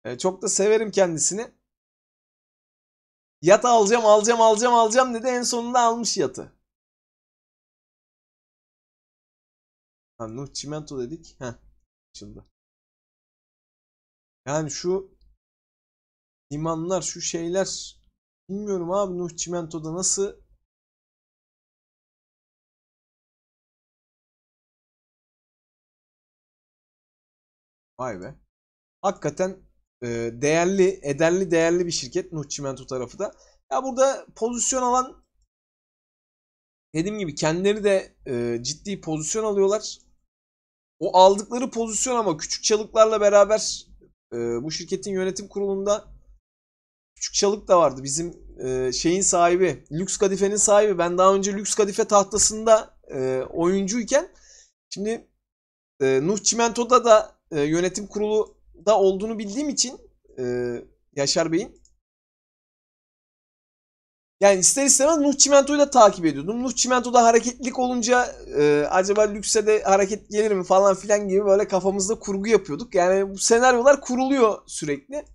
E, çok da severim kendisini. Yat alacağım alacağım alacağım alacağım dedi. En sonunda almış yatı. Ha, Nuh Çimento dedik. Heh. Açıldı. Yani şu imanlar, şu şeyler bilmiyorum abi Nuh Çimento'da nasıl Vay be. Hakikaten e, değerli, ederli değerli bir şirket Nuh Çimento tarafı da. Ya burada pozisyon alan dediğim gibi kendileri de e, ciddi pozisyon alıyorlar. O aldıkları pozisyon ama küçük çalıklarla beraber e, bu şirketin yönetim kurulunda küçük çalık da vardı. Bizim e, şeyin sahibi, Lüks Kadife'nin sahibi. Ben daha önce Lüks Kadife tahtasında e, oyuncuyken şimdi e, Nuh Çimento'da da e, yönetim kurulu da olduğunu bildiğim için e, Yaşar Bey'in yani ister istemez Nuh Çimento'yu da takip ediyordum. Nuh Çimento'da hareketlilik olunca e, acaba lükse de hareket gelir mi falan filan gibi böyle kafamızda kurgu yapıyorduk. Yani bu senaryolar kuruluyor sürekli.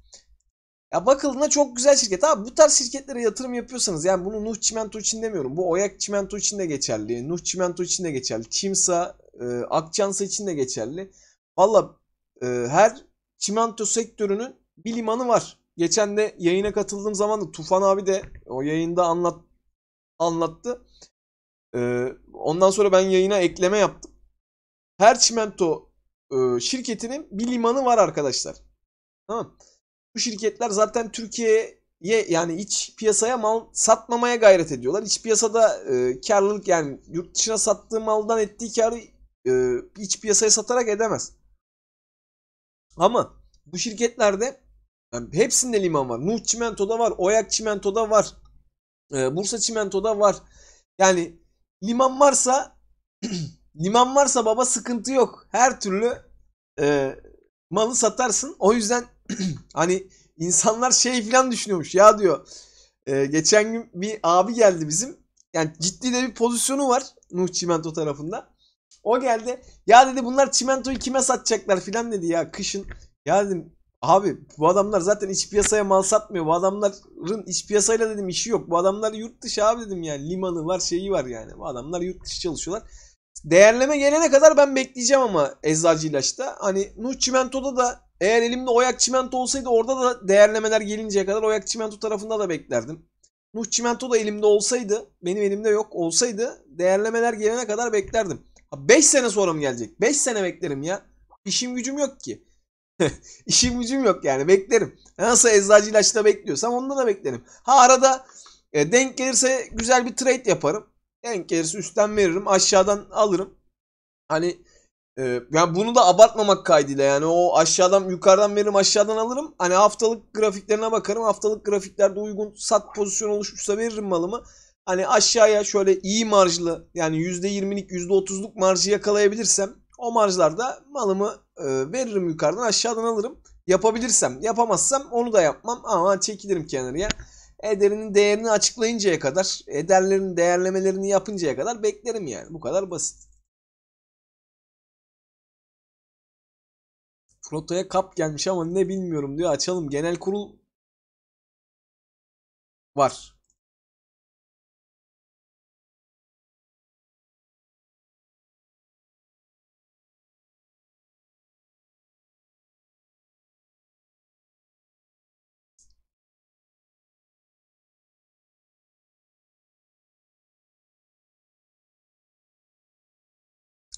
Ya bakıldığında çok güzel şirket. Abi bu tarz şirketlere yatırım yapıyorsanız yani bunu Nuh Çimento için demiyorum. Bu Oyak Çimento için de geçerli. Nuh Çimento için de geçerli. Kimsa e, Akçansa için de geçerli. Valla e, her çimento sektörünün bir limanı var geçen de yayına katıldığım zaman da Tufan abi de o yayında anlat anlattı. Ee, ondan sonra ben yayına ekleme yaptım. Her çimento e, şirketinin bir limanı var arkadaşlar. Tamam. Bu şirketler zaten Türkiye'ye yani iç piyasaya mal satmamaya gayret ediyorlar. İç piyasada e, karlılık yani yurt dışına sattığı maldan ettiği karı e, iç piyasaya satarak edemez. Ama bu şirketlerde yani hepsinde liman var. Nuh Çimento'da var. Oyak Çimento'da var. E, Bursa Çimento'da var. Yani liman varsa liman varsa baba sıkıntı yok. Her türlü e, malı satarsın. O yüzden hani insanlar şey falan düşünüyormuş. Ya diyor e, geçen gün bir abi geldi bizim. Yani ciddi de bir pozisyonu var Nuh Çimento tarafında. O geldi. Ya dedi bunlar çimentoyu kime satacaklar filan dedi ya kışın. Ya dedim Abi bu adamlar zaten iç piyasaya mal satmıyor. Bu adamların iç piyasayla dedim işi yok. Bu adamlar yurt dışı abi dedim yani. Limanı var şeyi var yani. Bu adamlar yurt dışı çalışıyorlar. Değerleme gelene kadar ben bekleyeceğim ama Eczacı ilaçta. Hani Nuh Çimento'da da eğer elimde Oyak Çimento olsaydı orada da değerlemeler gelinceye kadar Oyak Çimento tarafında da beklerdim. Nuh Çimento da elimde olsaydı, benim elimde yok olsaydı değerlemeler gelene kadar beklerdim. 5 sene sonra mı gelecek? 5 sene beklerim ya. İşim gücüm yok ki. İşim gücüm yok yani beklerim. Nasıl eczacı ilaçta bekliyorsam onda da beklerim. Ha arada e, denk gelirse güzel bir trade yaparım. Denk gelirse üstten veririm aşağıdan alırım. Hani e, yani bunu da abartmamak kaydıyla yani o aşağıdan yukarıdan veririm aşağıdan alırım. Hani haftalık grafiklerine bakarım. Haftalık grafiklerde uygun sat pozisyon oluşmuşsa veririm malımı. Hani aşağıya şöyle iyi marjlı yani %20'lik %30'luk marjı yakalayabilirsem o marjlarda malımı e, veririm yukarıdan aşağıdan alırım. Yapabilirsem yapamazsam onu da yapmam ama çekilirim kenarıya. Ederinin değerini açıklayıncaya kadar ederlerin değerlemelerini yapıncaya kadar beklerim yani. Bu kadar basit. Proto'ya kap gelmiş ama ne bilmiyorum diyor. Açalım. Genel kurul var.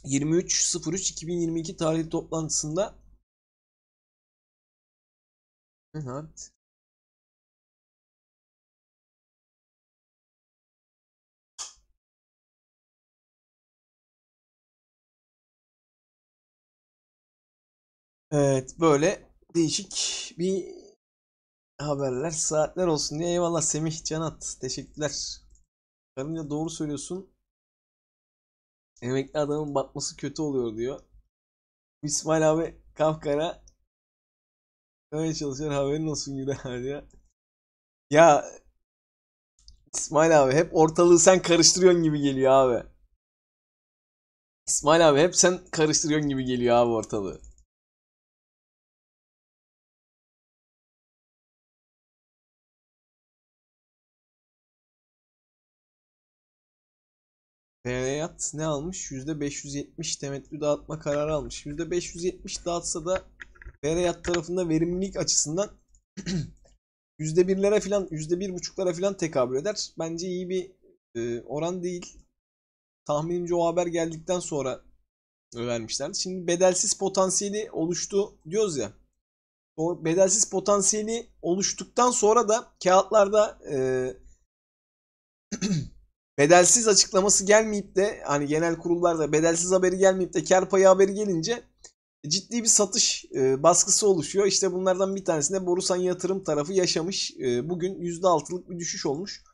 23.03.2022 tarihli toplantısında Evet. Evet böyle değişik bir haberler saatler olsun diye eyvallah Semih Canat teşekkürler. Karınca doğru söylüyorsun. Emekli adamın batması kötü oluyor diyor. İsmail abi Kafkara öyle çalışıyor haberin olsun Güler diyor. Ya İsmail abi hep ortalığı sen karıştırıyorsun gibi geliyor abi. İsmail abi hep sen karıştırıyorsun gibi geliyor abi ortalığı. Feryat ne almış? %570 temettü dağıtma kararı almış. %570 dağıtsa da Feryat tarafında verimlilik açısından %1'lere falan %1.5'lara falan tekabül eder. Bence iyi bir e, oran değil. Tahminimce o haber geldikten sonra vermişlerdi. Şimdi bedelsiz potansiyeli oluştu diyoruz ya. O bedelsiz potansiyeli oluştuktan sonra da kağıtlarda e, bedelsiz açıklaması gelmeyip de hani genel kurullarda bedelsiz haberi gelmeyip de kar payı haberi gelince ciddi bir satış e, baskısı oluşuyor. İşte bunlardan bir tanesinde Borusan Yatırım tarafı yaşamış. E, bugün %6'lık bir düşüş olmuş.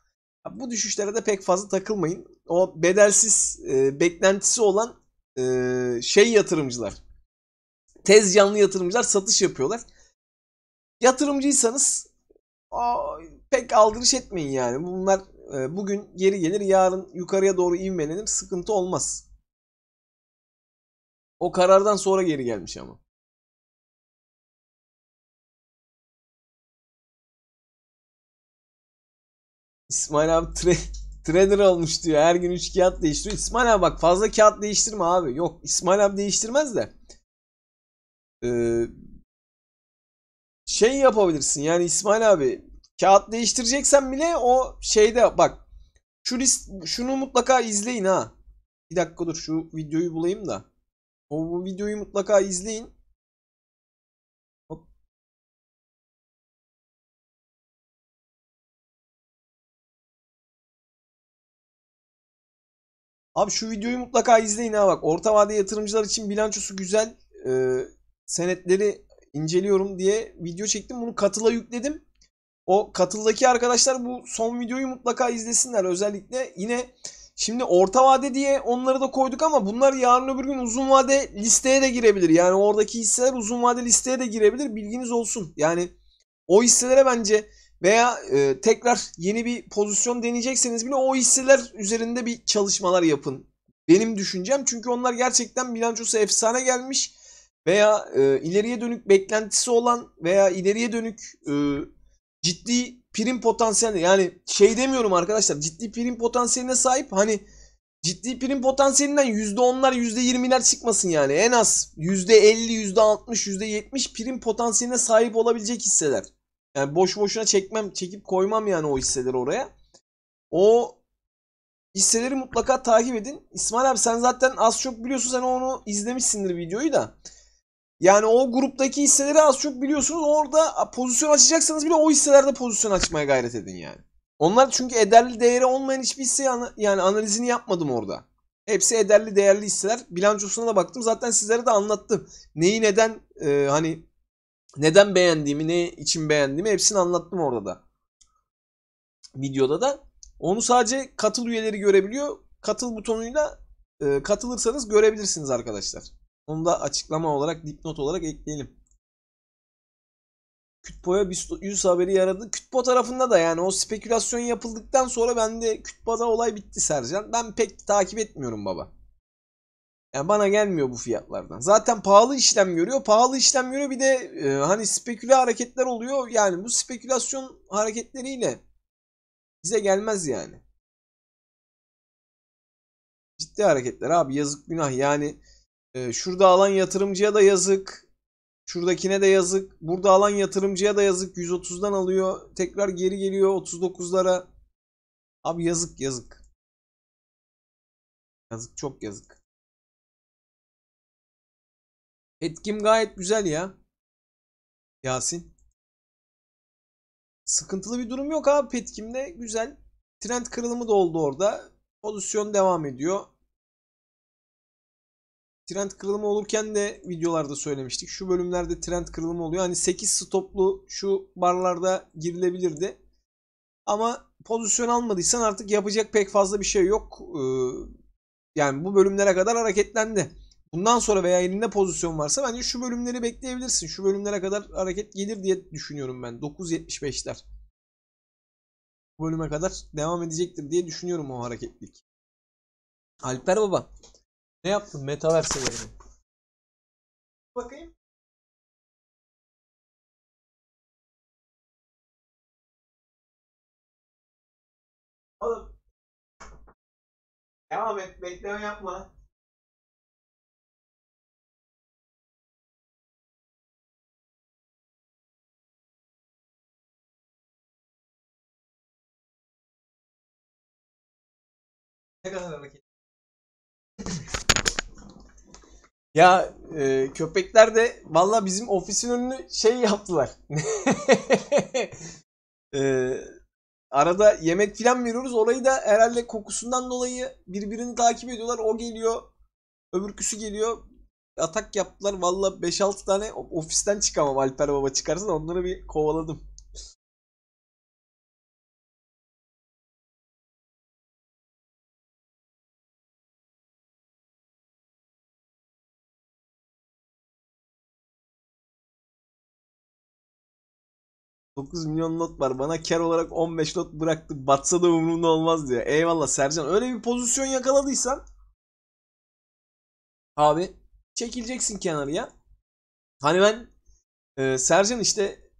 Bu düşüşlere de pek fazla takılmayın. O bedelsiz e, beklentisi olan e, şey yatırımcılar, tez canlı yatırımcılar satış yapıyorlar. Yatırımcıysanız o, pek aldırış etmeyin yani. Bunlar e, bugün geri gelir yarın yukarıya doğru ivmelenir sıkıntı olmaz. O karardan sonra geri gelmiş ama. İsmail abi tra trader olmuş diyor. Her gün 3 kağıt değiştiriyor. İsmail abi bak fazla kağıt değiştirme abi. Yok İsmail abi değiştirmez de. Ee, şey yapabilirsin yani İsmail abi Kağıt değiştireceksen bile o şeyde bak. Şu list, şunu mutlaka izleyin ha. Bir dakika dur şu videoyu bulayım da. O bu videoyu mutlaka izleyin. Hop. Abi şu videoyu mutlaka izleyin ha bak. Orta vade yatırımcılar için bilançosu güzel. E, senetleri inceliyorum diye video çektim. Bunu katıla yükledim. O katıldaki arkadaşlar bu son videoyu mutlaka izlesinler. Özellikle yine şimdi orta vade diye onları da koyduk ama bunlar yarın öbür gün uzun vade listeye de girebilir. Yani oradaki hisseler uzun vade listeye de girebilir. Bilginiz olsun. Yani o hisselere bence veya e, tekrar yeni bir pozisyon deneyecekseniz bile o hisseler üzerinde bir çalışmalar yapın. Benim düşüncem çünkü onlar gerçekten bilançosu efsane gelmiş veya e, ileriye dönük beklentisi olan veya ileriye dönük e, ciddi prim potansiyeli yani şey demiyorum arkadaşlar ciddi prim potansiyeline sahip hani ciddi prim potansiyelinden %10'lar %20'ler çıkmasın yani en az %50 %60 %70 prim potansiyeline sahip olabilecek hisseler. Yani boş boşuna çekmem çekip koymam yani o hisseleri oraya. O hisseleri mutlaka takip edin. İsmail abi sen zaten az çok biliyorsun sen onu izlemişsindir videoyu da. Yani o gruptaki hisseleri az çok biliyorsunuz. Orada pozisyon açacaksanız bile o hisselerde pozisyon açmaya gayret edin yani. Onlar çünkü ederli değeri olmayan hiçbir hisse yani analizini yapmadım orada. Hepsi ederli değerli hisseler. Bilançosuna da baktım. Zaten sizlere de anlattım. Neyi neden e, hani neden beğendiğimi, ne için beğendiğimi hepsini anlattım orada da. Videoda da. Onu sadece katıl üyeleri görebiliyor. Katıl butonuyla e, katılırsanız görebilirsiniz arkadaşlar. Onu da açıklama olarak, dipnot olarak ekleyelim. Kütpo'ya bir yüz haberi yaradı. Kütpo tarafında da yani o spekülasyon yapıldıktan sonra bende Kütpo'da olay bitti Sercan. Ben pek takip etmiyorum baba. Yani bana gelmiyor bu fiyatlardan. Zaten pahalı işlem görüyor. Pahalı işlem görüyor bir de e, hani speküle hareketler oluyor. Yani bu spekülasyon hareketleriyle bize gelmez yani. Ciddi hareketler abi yazık günah yani. E, şurada alan yatırımcıya da yazık. Şuradakine de yazık. Burada alan yatırımcıya da yazık. 130'dan alıyor. Tekrar geri geliyor 39'lara. Abi yazık yazık. Yazık çok yazık. Etkim gayet güzel ya. Yasin. Sıkıntılı bir durum yok abi Petkim'de. Güzel. Trend kırılımı da oldu orada. Pozisyon devam ediyor. Trend kırılımı olurken de videolarda söylemiştik. Şu bölümlerde trend kırılımı oluyor. Hani 8 stoplu şu barlarda girilebilirdi. Ama pozisyon almadıysan artık yapacak pek fazla bir şey yok. Ee, yani bu bölümlere kadar hareketlendi. Bundan sonra veya elinde pozisyon varsa bence şu bölümleri bekleyebilirsin. Şu bölümlere kadar hareket gelir diye düşünüyorum ben. 9.75'ler. Bu bölüme kadar devam edecektir diye düşünüyorum o hareketlik. Alper Baba ne yaptın metaverse yerine? Bakayım. Oğlum. Devam et. Bekleme yapma. Ne kadar vakit? Ya e, köpekler de valla bizim ofisin önünü şey yaptılar. e, arada yemek filan veriyoruz. Orayı da herhalde kokusundan dolayı birbirini takip ediyorlar. O geliyor. Öbürküsü geliyor. Atak yaptılar. Valla 5-6 tane ofisten çıkamam Alper Baba çıkarsa da onları bir kovaladım. 9 milyon not var. Bana ker olarak 15 not bıraktı. Batsa da umurumda olmaz diyor. Eyvallah Sercan. Öyle bir pozisyon yakaladıysan abi çekileceksin kenarıya. Hani ben e, Sercan işte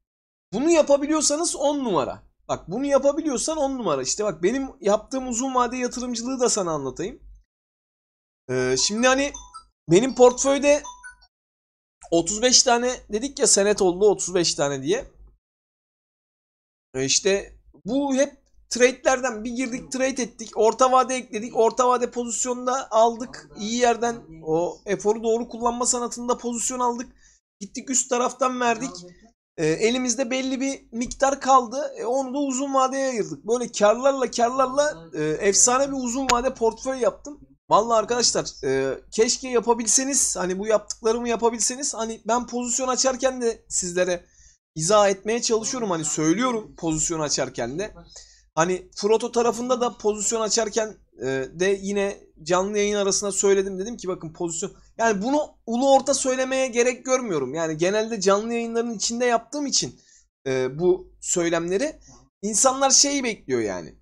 bunu yapabiliyorsanız 10 numara. Bak bunu yapabiliyorsan 10 numara. İşte bak benim yaptığım uzun vade yatırımcılığı da sana anlatayım. Ee, şimdi hani benim portföyde 35 tane dedik ya senet oldu 35 tane diye. E, işte bu hep trade'lerden bir girdik trade ettik. Orta vade ekledik. Orta vade pozisyonda aldık. iyi yerden o eforu doğru kullanma sanatında pozisyon aldık. Gittik üst taraftan verdik. E, elimizde belli bir miktar kaldı. E, onu da uzun vadeye ayırdık. Böyle karlarla karlarla e, efsane bir uzun vade portföy yaptım. Vallahi arkadaşlar e, keşke yapabilseniz hani bu yaptıklarımı yapabilseniz hani ben pozisyon açarken de sizlere izah etmeye çalışıyorum. Hani söylüyorum pozisyon açarken de. Hani Froto tarafında da pozisyon açarken e, de yine canlı yayın arasında söyledim. Dedim ki bakın pozisyon. Yani bunu ulu orta söylemeye gerek görmüyorum. Yani genelde canlı yayınların içinde yaptığım için e, bu söylemleri insanlar şeyi bekliyor yani.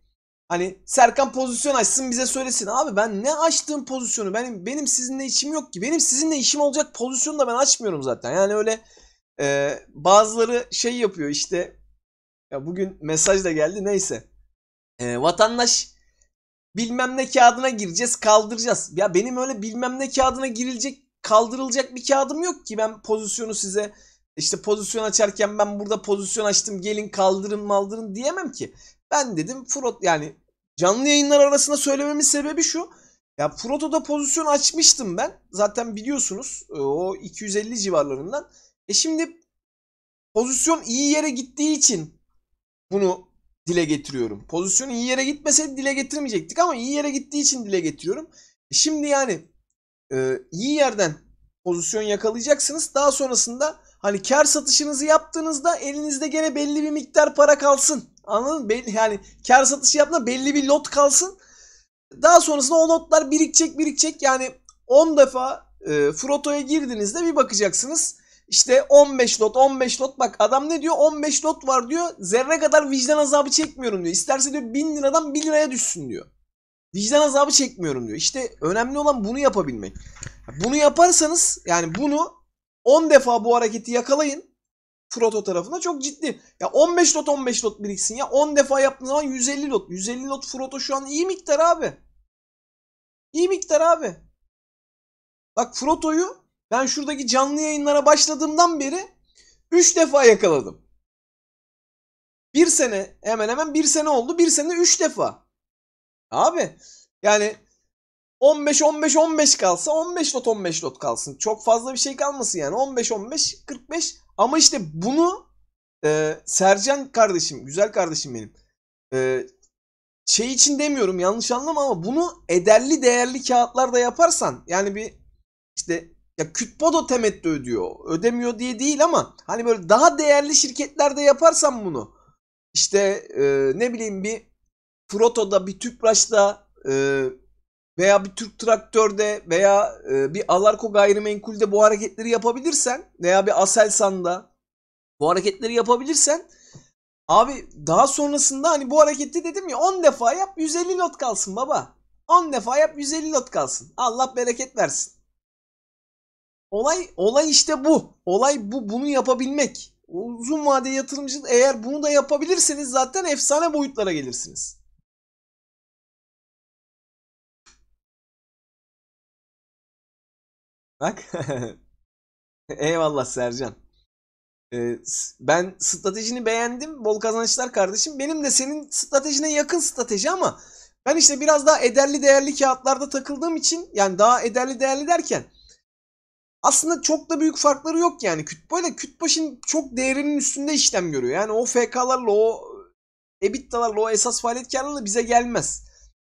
Hani Serkan pozisyon açsın bize söylesin. Abi ben ne açtığım pozisyonu benim benim sizinle işim yok ki. Benim sizinle işim olacak pozisyonu da ben açmıyorum zaten. Yani öyle ee, bazıları şey yapıyor işte ya bugün mesaj da geldi neyse. Ee, vatandaş bilmem ne kağıdına gireceğiz kaldıracağız. Ya benim öyle bilmem ne kağıdına girilecek kaldırılacak bir kağıdım yok ki ben pozisyonu size işte pozisyon açarken ben burada pozisyon açtım gelin kaldırın maldırın diyemem ki. Ben dedim Frot yani canlı yayınlar arasında söylememin sebebi şu. Ya Proto'da pozisyon açmıştım ben. Zaten biliyorsunuz e, o 250 civarlarından. E şimdi pozisyon iyi yere gittiği için bunu dile getiriyorum. Pozisyon iyi yere gitmeseydi dile getirmeyecektik ama iyi yere gittiği için dile getiriyorum. E şimdi yani e, iyi yerden pozisyon yakalayacaksınız. Daha sonrasında hani kar satışınızı yaptığınızda elinizde gene belli bir miktar para kalsın. Anladın mı? Belli, yani kar satışı yaptığında belli bir lot kalsın. Daha sonrasında o lotlar birikecek birikecek. Yani 10 defa e, Froto'ya girdiğinizde bir bakacaksınız işte 15 lot 15 lot bak adam ne diyor 15 lot var diyor zerre kadar vicdan azabı çekmiyorum diyor. İsterse diyor 1000 liradan 1 liraya düşsün diyor. Vicdan azabı çekmiyorum diyor. İşte önemli olan bunu yapabilmek. Bunu yaparsanız yani bunu 10 defa bu hareketi yakalayın. Proto tarafında çok ciddi. Ya 15 lot 15 lot biriksin ya 10 defa yaptığın zaman 150 lot. 150 lot Proto şu an iyi miktar abi. İyi miktar abi. Bak Froto'yu ben şuradaki canlı yayınlara başladığımdan beri 3 defa yakaladım. Bir sene hemen hemen bir sene oldu. Bir sene 3 defa. Abi yani 15 15 15 kalsa 15 lot 15 lot kalsın. Çok fazla bir şey kalmasın yani. 15 15 45 ama işte bunu e, Sercan kardeşim, güzel kardeşim benim. E, şey için demiyorum yanlış anlama ama bunu ederli değerli kağıtlarda yaparsan yani bir işte ya kütbodo temettü ödüyor. Ödemiyor diye değil ama hani böyle daha değerli şirketlerde yaparsam bunu. İşte e, ne bileyim bir Proto'da bir Tüpraş'ta e, veya bir Türk Traktör'de veya e, bir Alarko gayrimenkulde bu hareketleri yapabilirsen veya bir Aselsan'da bu hareketleri yapabilirsen abi daha sonrasında hani bu hareketi dedim ya 10 defa yap 150 lot kalsın baba. 10 defa yap 150 lot kalsın. Allah bereket versin. Olay olay işte bu. Olay bu bunu yapabilmek. Uzun vade yatırımcı eğer bunu da yapabilirseniz zaten efsane boyutlara gelirsiniz. Bak. Eyvallah Sercan. Ee, ben stratejini beğendim. Bol kazançlar kardeşim. Benim de senin stratejine yakın strateji ama ben işte biraz daha ederli değerli kağıtlarda takıldığım için yani daha ederli değerli derken aslında çok da büyük farkları yok yani. Kütbo ile Kütbaş'ın çok değerinin üstünde işlem görüyor. Yani o FK'larla o EBITDA'larla o esas faaliyet karlarıyla bize gelmez.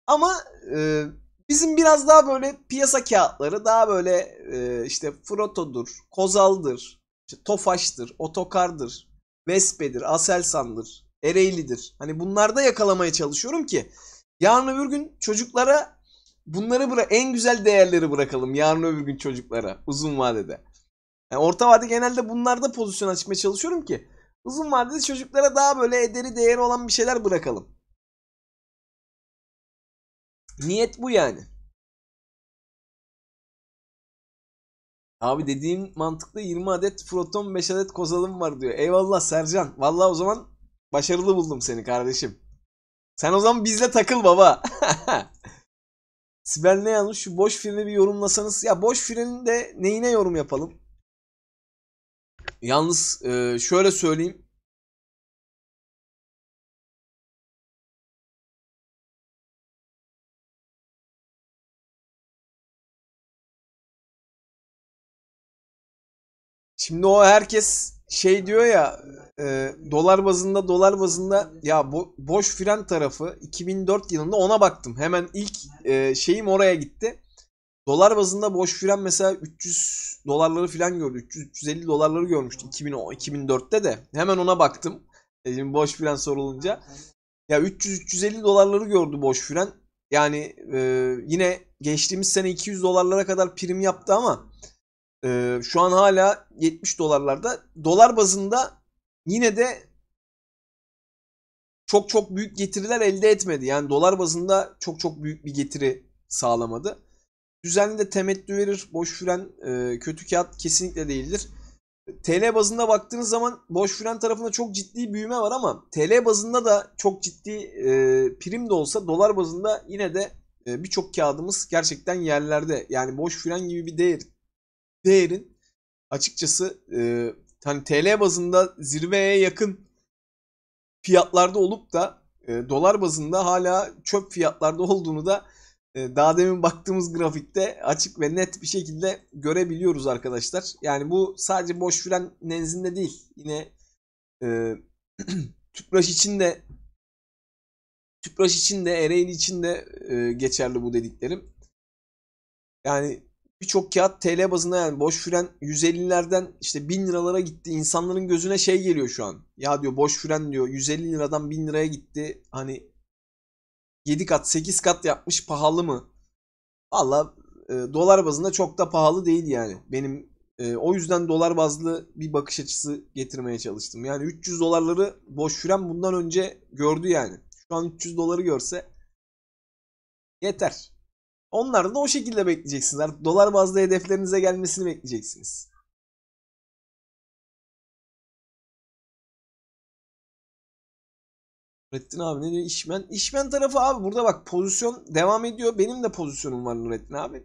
Ama e, bizim biraz daha böyle piyasa kağıtları daha böyle e, işte Froto'dur, Kozal'dır, işte Tofaş'tır, Otokar'dır, Vespe'dir, Aselsan'dır, Ereğli'dir. Hani bunlarda yakalamaya çalışıyorum ki yarın öbür gün çocuklara bunları bırak en güzel değerleri bırakalım yarın öbür gün çocuklara uzun vadede. Yani orta vade genelde bunlarda pozisyon açmaya çalışıyorum ki uzun vadede çocuklara daha böyle ederi değeri olan bir şeyler bırakalım. Niyet bu yani. Abi dediğim mantıklı 20 adet proton 5 adet kozalım var diyor. Eyvallah Sercan. Valla o zaman başarılı buldum seni kardeşim. Sen o zaman bizle takıl baba. Sibel ne yazmış? Şu boş freni bir yorumlasanız. Ya boş frenin de neyine yorum yapalım? Yalnız e, şöyle söyleyeyim. Şimdi o herkes şey diyor ya e, dolar bazında dolar bazında ya bo boş fren tarafı 2004 yılında ona baktım. Hemen ilk e, şeyim oraya gitti. Dolar bazında boş fren mesela 300 dolarları falan gördü. 350 dolarları görmüştü 2000 2004'te de. Hemen ona baktım. E, şimdi boş fren sorulunca ya 300 350 dolarları gördü boş fren. Yani e, yine geçtiğimiz sene 200 dolarlara kadar prim yaptı ama ee, şu an hala 70 dolarlarda. Dolar bazında yine de çok çok büyük getiriler elde etmedi. Yani dolar bazında çok çok büyük bir getiri sağlamadı. Düzenli de temettü verir. Boş fren e, kötü kağıt kesinlikle değildir. TL bazında baktığınız zaman boş fren tarafında çok ciddi büyüme var ama TL bazında da çok ciddi e, prim de olsa dolar bazında yine de e, birçok kağıdımız gerçekten yerlerde. Yani boş fren gibi bir değer değerin açıkçası e, hani TL bazında zirveye yakın fiyatlarda olup da e, dolar bazında hala çöp fiyatlarda olduğunu da e, daha demin baktığımız grafikte açık ve net bir şekilde görebiliyoruz arkadaşlar. Yani bu sadece boş fren nenzinde değil. Yine e, tüpraş için de tüpraş için de Ereğli için de e, geçerli bu dediklerim. Yani birçok kağıt TL bazında yani boş fren 150'lerden işte 1000 liralara gitti. İnsanların gözüne şey geliyor şu an. Ya diyor boş fren diyor 150 liradan 1000 liraya gitti. Hani 7 kat 8 kat yapmış pahalı mı? Valla e, dolar bazında çok da pahalı değil yani. Benim e, o yüzden dolar bazlı bir bakış açısı getirmeye çalıştım. Yani 300 dolarları boş fren bundan önce gördü yani. Şu an 300 doları görse yeter da o şekilde bekleyeceksiniz. Artık dolar bazlı hedeflerinize gelmesini bekleyeceksiniz. Nurettin abi ne diyor? İşmen. İşmen tarafı abi burada bak pozisyon devam ediyor. Benim de pozisyonum var Nurettin abi.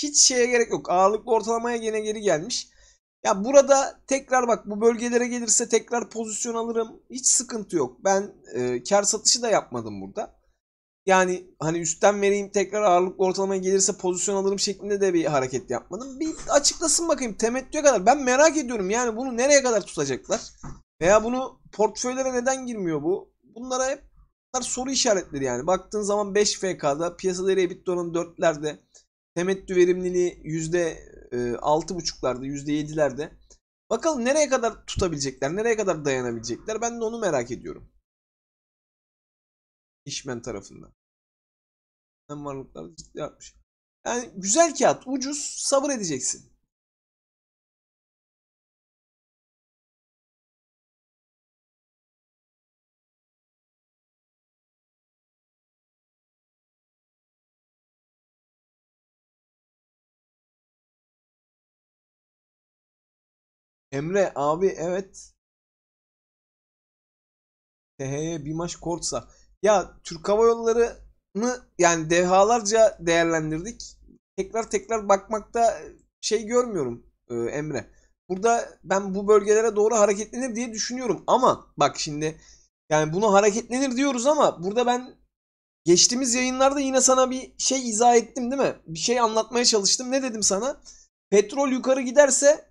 Hiç şeye gerek yok. Ağırlıklı ortalamaya gene geri gelmiş. Ya burada tekrar bak bu bölgelere gelirse tekrar pozisyon alırım. Hiç sıkıntı yok. Ben e, kar satışı da yapmadım burada yani hani üstten vereyim tekrar ağırlık ortalamaya gelirse pozisyon alırım şeklinde de bir hareket yapmadım. Bir açıklasın bakayım temettüye kadar. Ben merak ediyorum yani bunu nereye kadar tutacaklar? Veya bunu portföylere neden girmiyor bu? Bunlara hep bunlar soru işaretleri yani. Baktığın zaman 5 FK'da piyasada EBITDA'nın 4'lerde temettü verimliliği %6.5'larda e, %7'lerde. Bakalım nereye kadar tutabilecekler, nereye kadar dayanabilecekler ben de onu merak ediyorum işmen tarafından. Hem varlıklar ciddi artmış. Yani güzel kağıt ucuz sabır edeceksin. Emre abi evet. THY bir maç korsa. Ya Türk Hava Yolları'nı yani devhalarca değerlendirdik. Tekrar tekrar bakmakta e, şey görmüyorum e, Emre. Burada ben bu bölgelere doğru hareketlenir diye düşünüyorum ama bak şimdi yani bunu hareketlenir diyoruz ama burada ben geçtiğimiz yayınlarda yine sana bir şey izah ettim değil mi? Bir şey anlatmaya çalıştım. Ne dedim sana? Petrol yukarı giderse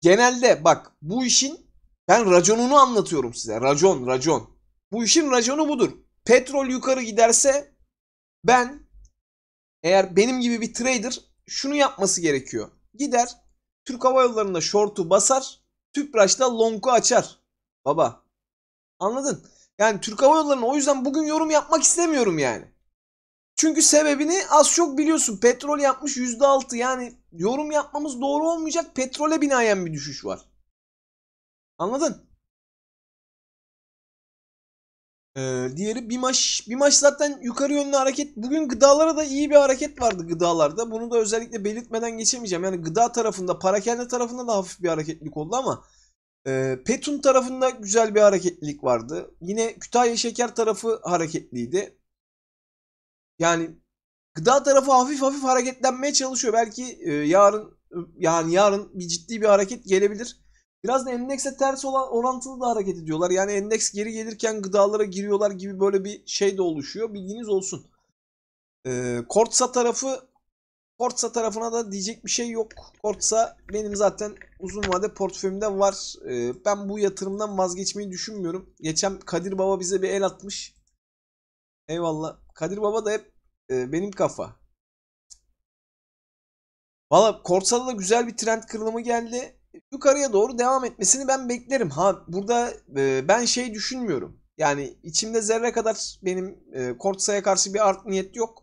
genelde bak bu işin ben raconunu anlatıyorum size. Racon, racon. Bu işin raconu budur. Petrol yukarı giderse ben eğer benim gibi bir trader şunu yapması gerekiyor. Gider Türk Hava Yolları'nda short'u basar, Tüpraş'ta long'u açar. Baba anladın? Yani Türk Hava Yolları'na o yüzden bugün yorum yapmak istemiyorum yani. Çünkü sebebini az çok biliyorsun. Petrol yapmış %6 yani yorum yapmamız doğru olmayacak. Petrole binayen bir düşüş var. Anladın? Ee, diğeri bir maç. Bir maç zaten yukarı yönlü hareket. Bugün gıdalara da iyi bir hareket vardı gıdalarda. Bunu da özellikle belirtmeden geçemeyeceğim. Yani gıda tarafında, parakende tarafında da hafif bir hareketlik oldu ama e, Petun tarafında güzel bir hareketlilik vardı. Yine Kütahya Şeker tarafı hareketliydi. Yani gıda tarafı hafif hafif hareketlenmeye çalışıyor. Belki e, yarın yani yarın bir ciddi bir hareket gelebilir. Biraz da endekse ters olan orantılı da hareket ediyorlar. Yani endeks geri gelirken gıdalara giriyorlar gibi böyle bir şey de oluşuyor. Bilginiz olsun. Ee, Kortsa tarafı Kortsa tarafına da diyecek bir şey yok. Kortsa benim zaten uzun vade portföyümde var. Ee, ben bu yatırımdan vazgeçmeyi düşünmüyorum. Geçen Kadir Baba bize bir el atmış. Eyvallah. Kadir Baba da hep e, benim kafa. Valla Kortsa'da da güzel bir trend kırılımı geldi yukarıya doğru devam etmesini ben beklerim. Ha burada e, ben şey düşünmüyorum. Yani içimde zerre kadar benim e, Kortsa'ya karşı bir art niyet yok.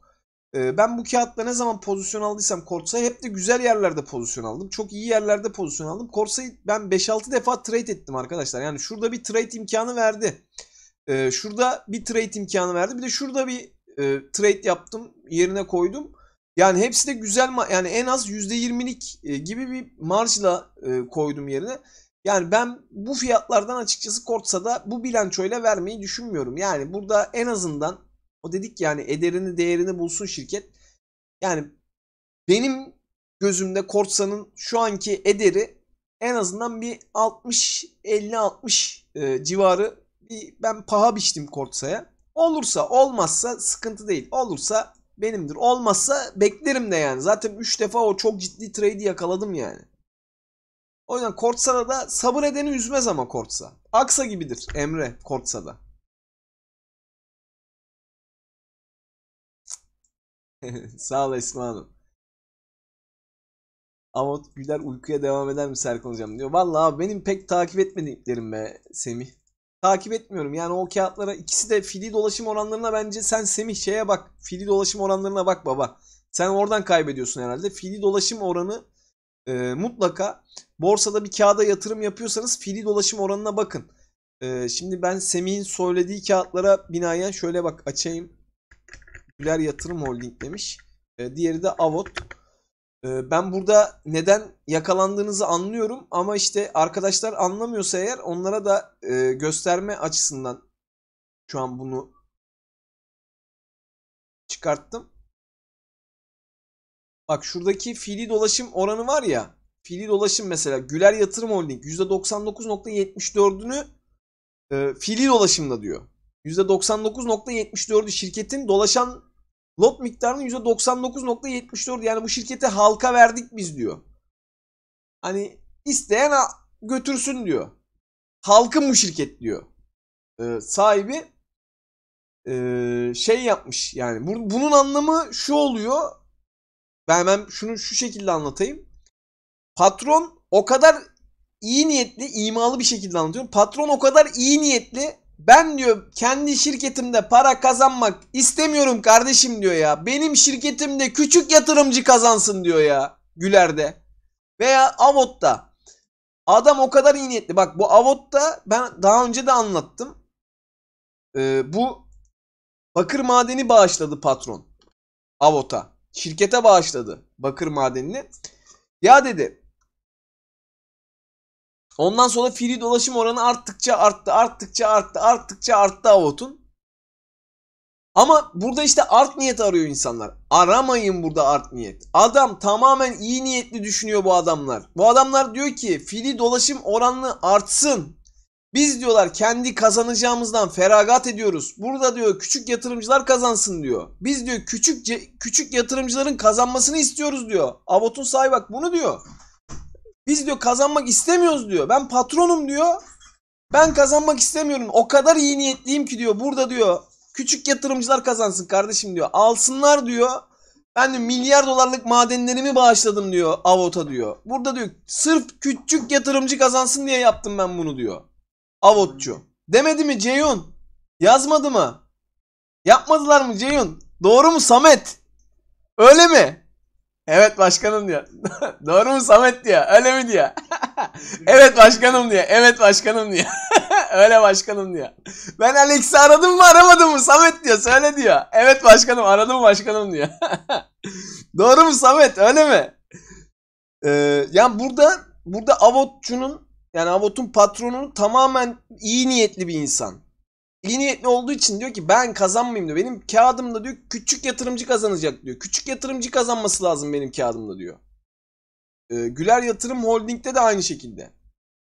E, ben bu kağıtla ne zaman pozisyon aldıysam Kortsa'ya hep de güzel yerlerde pozisyon aldım. Çok iyi yerlerde pozisyon aldım. Kortsa'yı ben 5-6 defa trade ettim arkadaşlar. Yani şurada bir trade imkanı verdi. E, şurada bir trade imkanı verdi. Bir de şurada bir e, trade yaptım. Yerine koydum. Yani hepsi de güzel yani en az %20'lik e, gibi bir marjla e, koydum yerine. Yani ben bu fiyatlardan açıkçası da bu bilançoyla vermeyi düşünmüyorum. Yani burada en azından o dedik yani ederini değerini bulsun şirket. Yani benim gözümde Kortsa'nın şu anki ederi en azından bir 60 50 60 e, civarı bir ben paha biçtim Kortsa'ya. Olursa olmazsa sıkıntı değil. Olursa benimdir. Olmazsa beklerim de yani. Zaten 3 defa o çok ciddi trade'i yakaladım yani. O yüzden Kortsa'da da sabır edeni üzmez ama Kortsa. Aksa gibidir Emre Kortsa'da. Sağ ol Esma Hanım. Ama Güler uykuya devam eder mi Serkan hocam diyor. Vallahi abi benim pek takip etmediklerim be Semih takip etmiyorum. Yani o kağıtlara ikisi de fili dolaşım oranlarına bence sen Semih şeye bak. Fili dolaşım oranlarına bak baba. Sen oradan kaybediyorsun herhalde. Fili dolaşım oranı e, mutlaka borsada bir kağıda yatırım yapıyorsanız fili dolaşım oranına bakın. E, şimdi ben Semih'in söylediği kağıtlara binaen şöyle bak açayım. Güler Yatırım Holding demiş. E, diğeri de Avot. Ee, ben burada neden yakalandığınızı anlıyorum ama işte arkadaşlar anlamıyorsa eğer onlara da e, gösterme açısından şu an bunu çıkarttım. Bak şuradaki fiili dolaşım oranı var ya. Fiili dolaşım mesela Güler Yatırım Holding %99.74'ünü e, fiili dolaşımda diyor. %99.74'ü şirketin dolaşan Lot miktarının %99.74 yani bu şirketi halka verdik biz diyor. Hani isteyen götürsün diyor. Halkın bu şirket diyor. Ee, sahibi e, şey yapmış yani bu, bunun anlamı şu oluyor. Ben ben şunu şu şekilde anlatayım. Patron o kadar iyi niyetli, imalı bir şekilde anlatıyorum. Patron o kadar iyi niyetli ben diyor kendi şirketimde para kazanmak istemiyorum kardeşim diyor ya. Benim şirketimde küçük yatırımcı kazansın diyor ya Güler'de. Veya Avot'ta. Adam o kadar iyi niyetli. Bak bu Avot'ta ben daha önce de anlattım. Ee, bu bakır madeni bağışladı patron. Avot'a. Şirkete bağışladı bakır madenini. Ya dedi Ondan sonra fili dolaşım oranı arttıkça arttı, arttıkça arttı, arttıkça arttı Avot'un. Ama burada işte art niyet arıyor insanlar. Aramayın burada art niyet. Adam tamamen iyi niyetli düşünüyor bu adamlar. Bu adamlar diyor ki fili dolaşım oranını artsın. Biz diyorlar kendi kazanacağımızdan feragat ediyoruz. Burada diyor küçük yatırımcılar kazansın diyor. Biz diyor küçük küçük yatırımcıların kazanmasını istiyoruz diyor. Avot'un sahibi bak bunu diyor. Biz diyor kazanmak istemiyoruz diyor. Ben patronum diyor. Ben kazanmak istemiyorum. O kadar iyi niyetliyim ki diyor. Burada diyor küçük yatırımcılar kazansın kardeşim diyor. Alsınlar diyor. Ben de milyar dolarlık madenlerimi bağışladım diyor Avot'a diyor. Burada diyor sırf küçük yatırımcı kazansın diye yaptım ben bunu diyor. Avotçu. Demedi mi Ceyun? Yazmadı mı? Yapmadılar mı Ceyun? Doğru mu Samet? Öyle mi? Evet başkanım diyor. Doğru mu Samet diyor. Öyle mi diyor. evet başkanım diyor. Evet başkanım diyor. Öyle başkanım diyor. Ben Alex'i aradım mı aramadım mı Samet diyor. Söyle diyor. Evet başkanım aradım başkanım diyor. Doğru mu Samet öyle mi? Ee, yani burada burada Avotçu'nun yani Avot'un patronu tamamen iyi niyetli bir insan iyi niyetli olduğu için diyor ki ben kazanmayayım diyor. Benim kağıdımda diyor küçük yatırımcı kazanacak diyor. Küçük yatırımcı kazanması lazım benim kağıdımda diyor. Ee, Güler Yatırım Holding'de de aynı şekilde.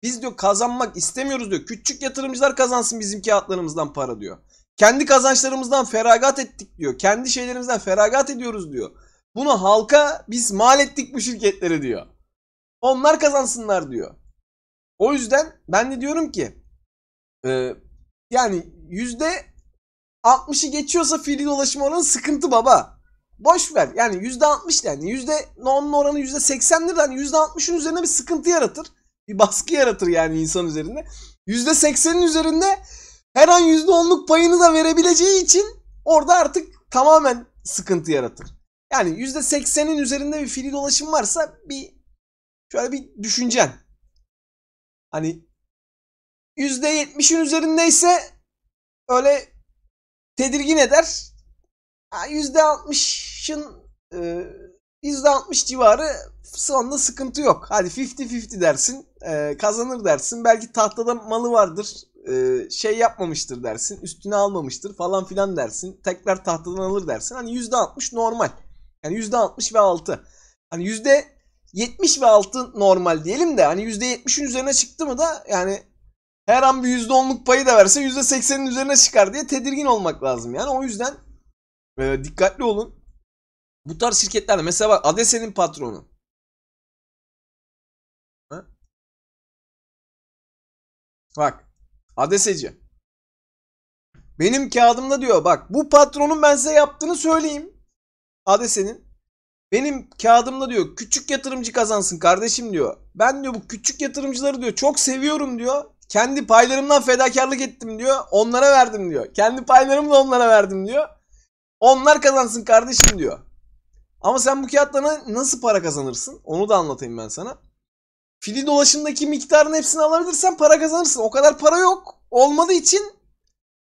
Biz diyor kazanmak istemiyoruz diyor. Küçük yatırımcılar kazansın bizim kağıtlarımızdan para diyor. Kendi kazançlarımızdan feragat ettik diyor. Kendi şeylerimizden feragat ediyoruz diyor. Bunu halka biz mal ettik bu şirketleri diyor. Onlar kazansınlar diyor. O yüzden ben de diyorum ki e, yani yüzde 60'ı geçiyorsa fiili dolaşım oranı sıkıntı baba. Boş ver. Yani yüzde 60 yani yüzde onun oranı yüzde 80'dir. Yani yüzde 60'ın üzerine bir sıkıntı yaratır. Bir baskı yaratır yani insan üzerinde. Yüzde 80'in üzerinde her an yüzde 10'luk payını da verebileceği için orada artık tamamen sıkıntı yaratır. Yani yüzde 80'in üzerinde bir fiili dolaşım varsa bir şöyle bir düşüncen. Hani yüzde %70'in üzerindeyse öyle tedirgin eder. Yani %60'ın %60 civarı sonunda sıkıntı yok. Hadi 50-50 dersin. E, kazanır dersin. Belki tahtada malı vardır. E, şey yapmamıştır dersin. Üstüne almamıştır falan filan dersin. Tekrar tahtadan alır dersin. Hani %60 normal. Yani %60 ve 6. Hani %70 ve 6 normal diyelim de hani %70'in üzerine çıktı mı da yani her an bir %10'luk payı da verse %80'in üzerine çıkar diye tedirgin olmak lazım. Yani o yüzden e, dikkatli olun. Bu tarz şirketlerde mesela bak Adese'nin patronu. Ha? Bak Adeseci. Benim kağıdımda diyor bak bu patronun ben size yaptığını söyleyeyim. Adese'nin. Benim kağıdımda diyor küçük yatırımcı kazansın kardeşim diyor. Ben diyor bu küçük yatırımcıları diyor çok seviyorum diyor. Kendi paylarımdan fedakarlık ettim diyor. Onlara verdim diyor. Kendi paylarımla onlara verdim diyor. Onlar kazansın kardeşim diyor. Ama sen bu kağıtlara nasıl para kazanırsın? Onu da anlatayım ben sana. Fili dolaşımdaki miktarın hepsini alabilirsen para kazanırsın. O kadar para yok. Olmadığı için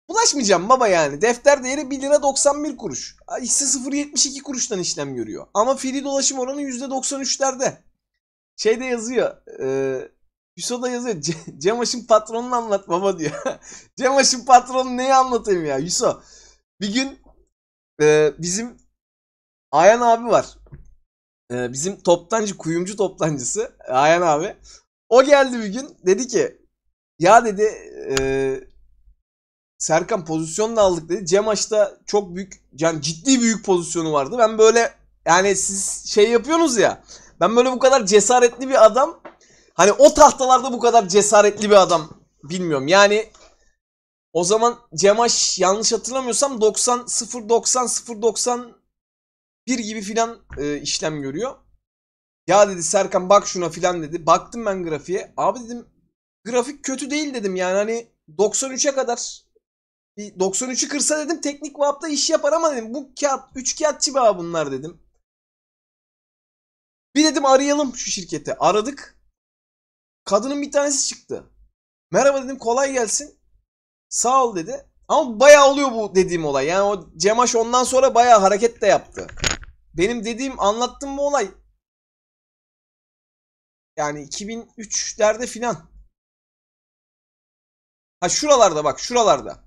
bulaşmayacağım baba yani. Defter değeri 1 lira 91 kuruş. Hisse 0.72 kuruştan işlem görüyor. Ama fili dolaşım oranı %93'lerde. Şeyde yazıyor. E, da yazıyor. Cem Aş'ın patronunu anlat baba diyor. Cem Aş'ın patronu neyi anlatayım ya Yuso Bir gün e, bizim Ayan abi var. E, bizim toptancı, kuyumcu toptancısı Ayan abi. O geldi bir gün dedi ki ya dedi e, Serkan pozisyonu da aldık dedi. Cem Aş'ta çok büyük yani ciddi büyük pozisyonu vardı. Ben böyle yani siz şey yapıyorsunuz ya. Ben böyle bu kadar cesaretli bir adam Hani o tahtalarda bu kadar cesaretli bir adam. Bilmiyorum yani o zaman Cemaş yanlış hatırlamıyorsam 90 0 90 0 90 1 gibi filan e, işlem görüyor. Ya dedi Serkan bak şuna filan dedi. Baktım ben grafiğe. Abi dedim grafik kötü değil dedim yani hani 93'e kadar 93'ü kırsa dedim teknik mapta iş yapar ama dedim bu kağıt 3 kağıtçı bağ bunlar dedim. Bir dedim arayalım şu şirketi. Aradık. Kadının bir tanesi çıktı. Merhaba dedim kolay gelsin. Sağ ol dedi. Ama bayağı oluyor bu dediğim olay. Yani o Cemaş ondan sonra bayağı hareket de yaptı. Benim dediğim anlattığım bu olay yani 2003'lerde filan. Ha şuralarda bak şuralarda.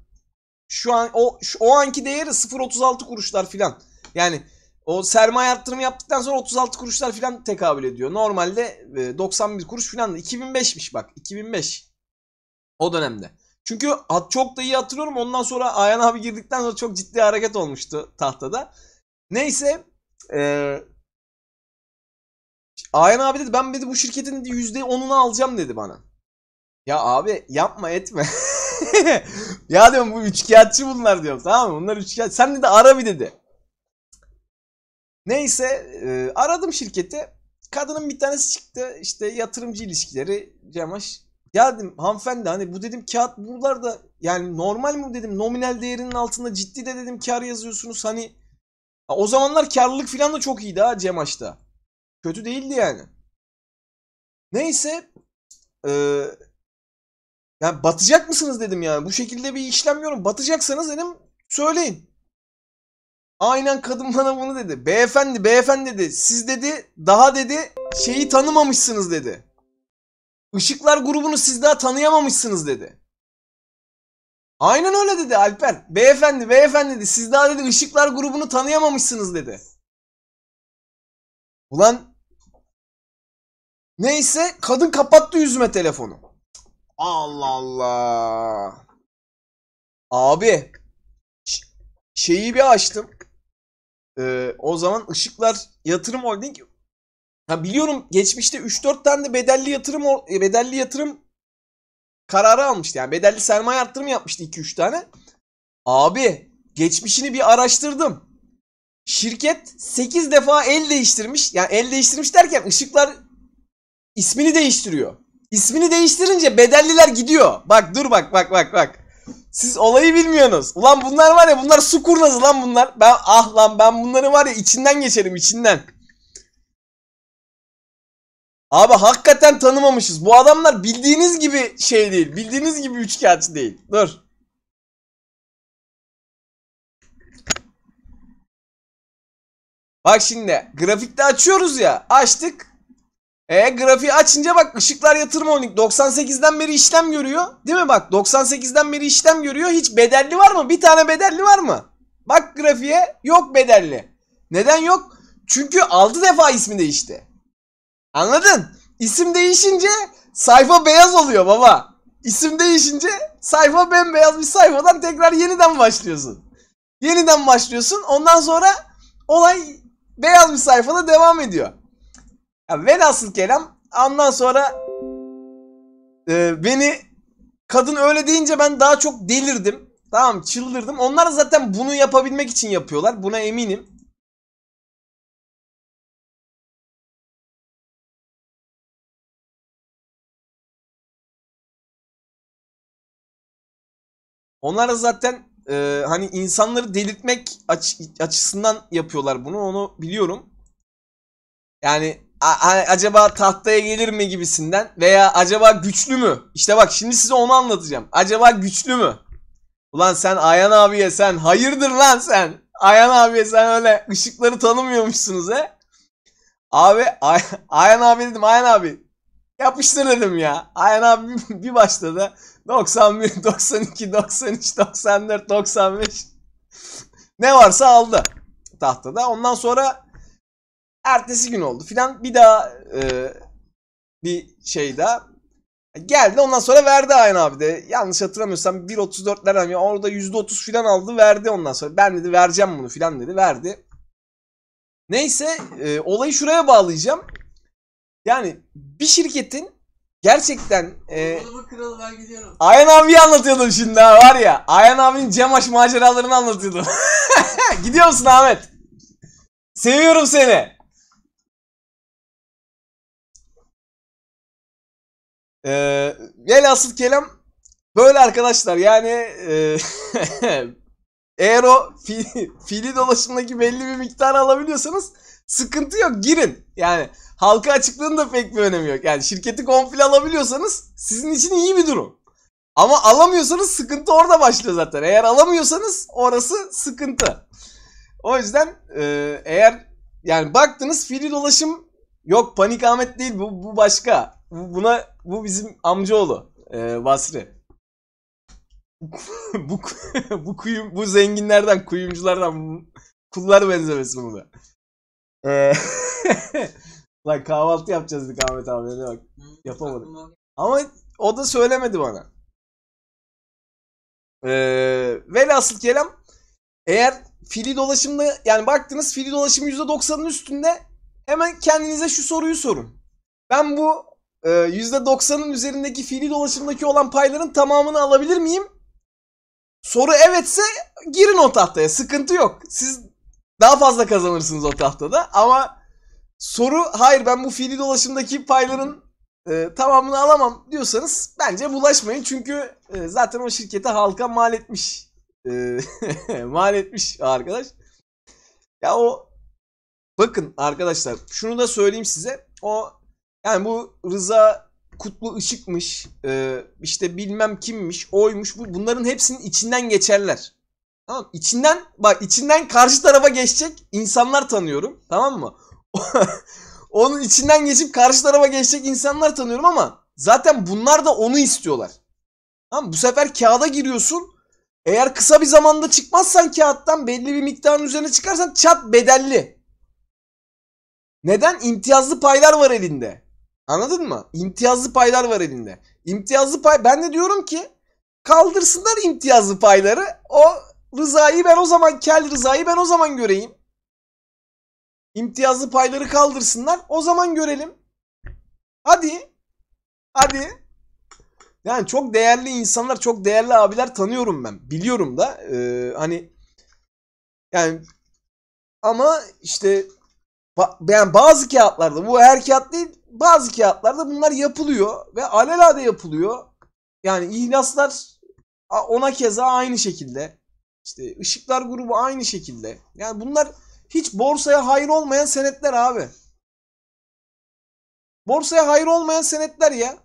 Şu an o şu, o anki değeri 0.36 kuruşlar filan. Yani o sermaye arttırımı yaptıktan sonra 36 kuruşlar falan tekabül ediyor. Normalde 91 e, kuruş falan 2005'miş bak 2005. O dönemde. Çünkü çok da iyi hatırlıyorum. Ondan sonra Ayhan abi girdikten sonra çok ciddi hareket olmuştu tahtada. Neyse. E, Ayhan abi dedi ben dedi bu şirketin %10'unu alacağım dedi bana. Ya abi yapma etme. ya diyorum bu üçkağıtçı bunlar diyorum tamam mı? Bunlar üçkağıtçı. Sen dedi ara bir dedi. Neyse e, aradım şirketi. Kadının bir tanesi çıktı işte yatırımcı ilişkileri Cemaş. geldim hanımefendi hani bu dedim kağıt buralarda yani normal mi dedim nominal değerinin altında ciddi de dedim kar yazıyorsunuz hani o zamanlar karlılık filan da çok iyiydi ha Cemaş'ta. Kötü değildi yani. Neyse e, yani batacak mısınız dedim yani bu şekilde bir işlemiyorum batacaksanız dedim söyleyin. Aynen kadın bana bunu dedi. Beyefendi beyefendi dedi. Siz dedi daha dedi şeyi tanımamışsınız dedi. Işıklar grubunu siz daha tanıyamamışsınız dedi. Aynen öyle dedi Alper. Beyefendi beyefendi dedi. Siz daha dedi Işıklar grubunu tanıyamamışsınız dedi. Ulan neyse kadın kapattı yüzüme telefonu. Allah Allah. Abi şeyi bir açtım. Ee, o zaman Işıklar Yatırım Holding ha biliyorum geçmişte 3-4 tane de bedelli yatırım e, bedelli yatırım kararı almıştı. Yani bedelli sermaye arttırımı yapmıştı 2-3 tane. Abi geçmişini bir araştırdım. Şirket 8 defa el değiştirmiş. Yani el değiştirmiş derken ışıklar ismini değiştiriyor. İsmini değiştirince bedelliler gidiyor. Bak dur bak bak bak bak. Siz olayı bilmiyorsunuz. Ulan bunlar var ya bunlar su kurnazı lan bunlar. Ben ah lan ben bunları var ya içinden geçerim içinden. Abi hakikaten tanımamışız. Bu adamlar bildiğiniz gibi şey değil. Bildiğiniz gibi üçkağıtçı değil. Dur. Bak şimdi grafikte açıyoruz ya. Açtık. E grafiği açınca bak ışıklar yatırma onik 98'den beri işlem görüyor. Değil mi bak 98'den beri işlem görüyor. Hiç bedelli var mı? Bir tane bedelli var mı? Bak grafiğe yok bedelli. Neden yok? Çünkü 6 defa ismi değişti. Anladın? İsim değişince sayfa beyaz oluyor baba. İsim değişince sayfa bembeyaz bir sayfadan tekrar yeniden başlıyorsun. Yeniden başlıyorsun. Ondan sonra olay beyaz bir sayfada devam ediyor. Ya velhasıl kelam ondan sonra e, beni kadın öyle deyince ben daha çok delirdim. Tamam çıldırdım. Onlar zaten bunu yapabilmek için yapıyorlar. Buna eminim. Onlar zaten e, hani insanları delirtmek aç, açısından yapıyorlar bunu. Onu biliyorum. Yani acaba tahtaya gelir mi gibisinden veya acaba güçlü mü? İşte bak şimdi size onu anlatacağım. Acaba güçlü mü? Ulan sen Ayan abiye sen hayırdır lan sen? Ayan abiye sen öyle ışıkları tanımıyormuşsunuz he? Abi Ay Ayan abi dedim Ayan abi yapıştır dedim ya. Ayan abi bir başladı. 91, 92, 93, 94, 95 ne varsa aldı tahtada. Ondan sonra Ertesi gün oldu filan bir daha e, bir şey daha. Geldi ondan sonra verdi aynı abi de. Yanlış hatırlamıyorsam 1.34'lerden ya orada %30 filan aldı verdi ondan sonra. Ben dedi vereceğim bunu filan dedi verdi. Neyse e, olayı şuraya bağlayacağım. Yani bir şirketin gerçekten e, kralı ben gidiyorum. Ayhan abiyi anlatıyordum şimdi ha var ya. Ayhan abinin aç maceralarını anlatıyordum. Gidiyor musun Ahmet? Seviyorum seni. Ee, velhasıl kelam böyle arkadaşlar yani e, eğer o fi, fiili dolaşımdaki belli bir miktar alabiliyorsanız sıkıntı yok girin. Yani halka açıklığın da pek bir önemi yok. Yani şirketi komple alabiliyorsanız sizin için iyi bir durum. Ama alamıyorsanız sıkıntı orada başlıyor zaten. Eğer alamıyorsanız orası sıkıntı. O yüzden e, eğer yani baktınız fili dolaşım yok panik Ahmet değil bu, bu başka buna bu bizim amcaoğlu e, Basri. bu bu kuyu, bu zenginlerden kuyumculardan kullar benzemesi bu da. E, Lan kahvaltı yapacağız dedik Ahmet abi. Ne bak. Yapamadım. Ama o da söylemedi bana. Ee, velhasıl kelam eğer fili dolaşımda yani baktınız fili dolaşımı %90'ın üstünde hemen kendinize şu soruyu sorun. Ben bu %90'ın ee, üzerindeki fiili dolaşımdaki olan payların tamamını alabilir miyim? Soru evetse girin o tahtaya. Sıkıntı yok. Siz daha fazla kazanırsınız o tahtada ama soru hayır ben bu fiili dolaşımdaki payların e, tamamını alamam diyorsanız bence bulaşmayın çünkü e, zaten o şirkete halka mal etmiş. E, mal etmiş arkadaş. Ya o bakın arkadaşlar şunu da söyleyeyim size. O yani bu Rıza Kutlu Işık'mış, e, işte bilmem kimmiş, oymuş. Bu Bunların hepsinin içinden geçerler. Tamam İçinden bak içinden karşı tarafa geçecek insanlar tanıyorum. Tamam mı? Onun içinden geçip karşı tarafa geçecek insanlar tanıyorum ama zaten bunlar da onu istiyorlar. Tamam bu sefer kağıda giriyorsun. Eğer kısa bir zamanda çıkmazsan kağıttan belli bir miktarın üzerine çıkarsan çat bedelli. Neden? İmtiyazlı paylar var elinde. Anladın mı? İmtiyazlı paylar var elinde. İmtiyazlı pay ben de diyorum ki kaldırsınlar imtiyazlı payları. O Rıza'yı ben o zaman kel Rıza'yı ben o zaman göreyim. İmtiyazlı payları kaldırsınlar. O zaman görelim. Hadi. Hadi. Yani çok değerli insanlar, çok değerli abiler tanıyorum ben. Biliyorum da e, hani yani ama işte ba, yani bazı kağıtlarda bu her kağıt değil bazı kağıtlarda bunlar yapılıyor ve alelade yapılıyor. Yani ihlaslar ona keza aynı şekilde. İşte ışıklar grubu aynı şekilde. Yani bunlar hiç borsaya hayır olmayan senetler abi. Borsaya hayır olmayan senetler ya.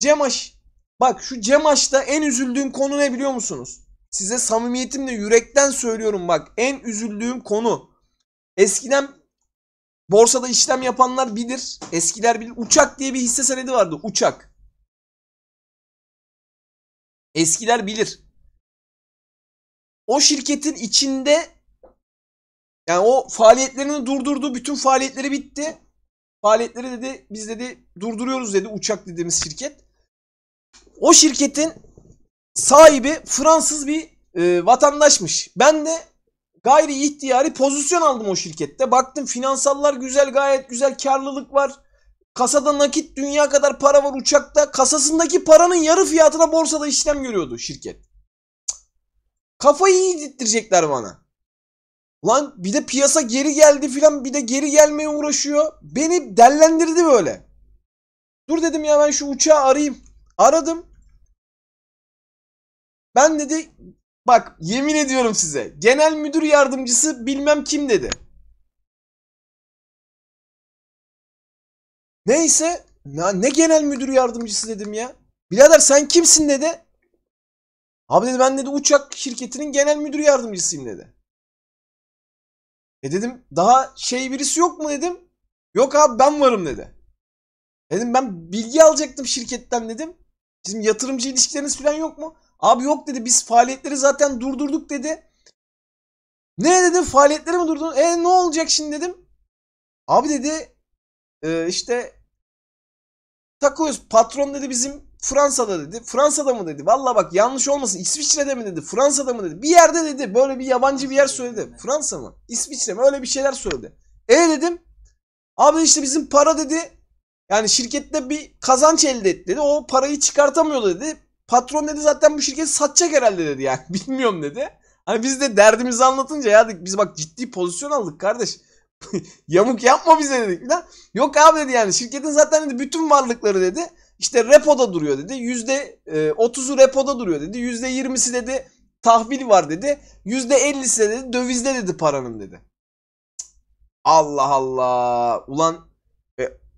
Cemaş. Bak şu Cemaş'ta en üzüldüğüm konu ne biliyor musunuz? Size samimiyetimle yürekten söylüyorum bak. En üzüldüğüm konu. Eskiden Borsada işlem yapanlar bilir. Eskiler bilir. Uçak diye bir hisse senedi vardı. Uçak. Eskiler bilir. O şirketin içinde yani o faaliyetlerini durdurdu. Bütün faaliyetleri bitti. Faaliyetleri dedi biz dedi durduruyoruz dedi uçak dediğimiz şirket. O şirketin sahibi Fransız bir e, vatandaşmış. Ben de Gayri ihtiyari pozisyon aldım o şirkette. Baktım finansallar güzel gayet güzel karlılık var. Kasada nakit dünya kadar para var uçakta. Kasasındaki paranın yarı fiyatına borsada işlem görüyordu şirket. Kafayı yedirttirecekler bana. Lan bir de piyasa geri geldi filan bir de geri gelmeye uğraşıyor. Beni dellendirdi böyle. Dur dedim ya ben şu uçağı arayayım. Aradım. Ben dedi Bak yemin ediyorum size. Genel müdür yardımcısı bilmem kim dedi. Neyse ne, ne genel müdür yardımcısı dedim ya. Birader sen kimsin dedi. Abi dedi ben dedi uçak şirketinin genel müdür yardımcısıyım dedi. E dedim daha şey birisi yok mu dedim. Yok abi ben varım dedi. Dedim ben bilgi alacaktım şirketten dedim. Bizim yatırımcı ilişkileriniz falan yok mu? Abi yok dedi biz faaliyetleri zaten durdurduk dedi. Ne dedim faaliyetleri mi durdurdun? E ne olacak şimdi dedim. Abi dedi e, işte takıyoruz patron dedi bizim Fransa'da dedi. Fransa'da mı dedi? Valla bak yanlış olmasın. İsviçre'de mi dedi? Fransa'da mı dedi? Bir yerde dedi. Böyle bir yabancı bir yer söyledi. Fransa mı? İsviçre mi? Öyle bir şeyler söyledi. E dedim. Abi işte bizim para dedi. Yani şirkette bir kazanç elde etti dedi. O parayı çıkartamıyordu dedi. Patron dedi zaten bu şirketi satacak herhalde dedi yani. Bilmiyorum dedi. Hani biz de derdimizi anlatınca ya dedik biz bak ciddi pozisyon aldık kardeş. Yamuk yapma bize dedik. Lan, yok abi dedi yani şirketin zaten dedi bütün varlıkları dedi. İşte repoda duruyor dedi. Yüzde e, otuzu repoda duruyor dedi. Yüzde yirmisi dedi tahvil var dedi. Yüzde ellisi dedi dövizde dedi paranın dedi. Allah Allah. Ulan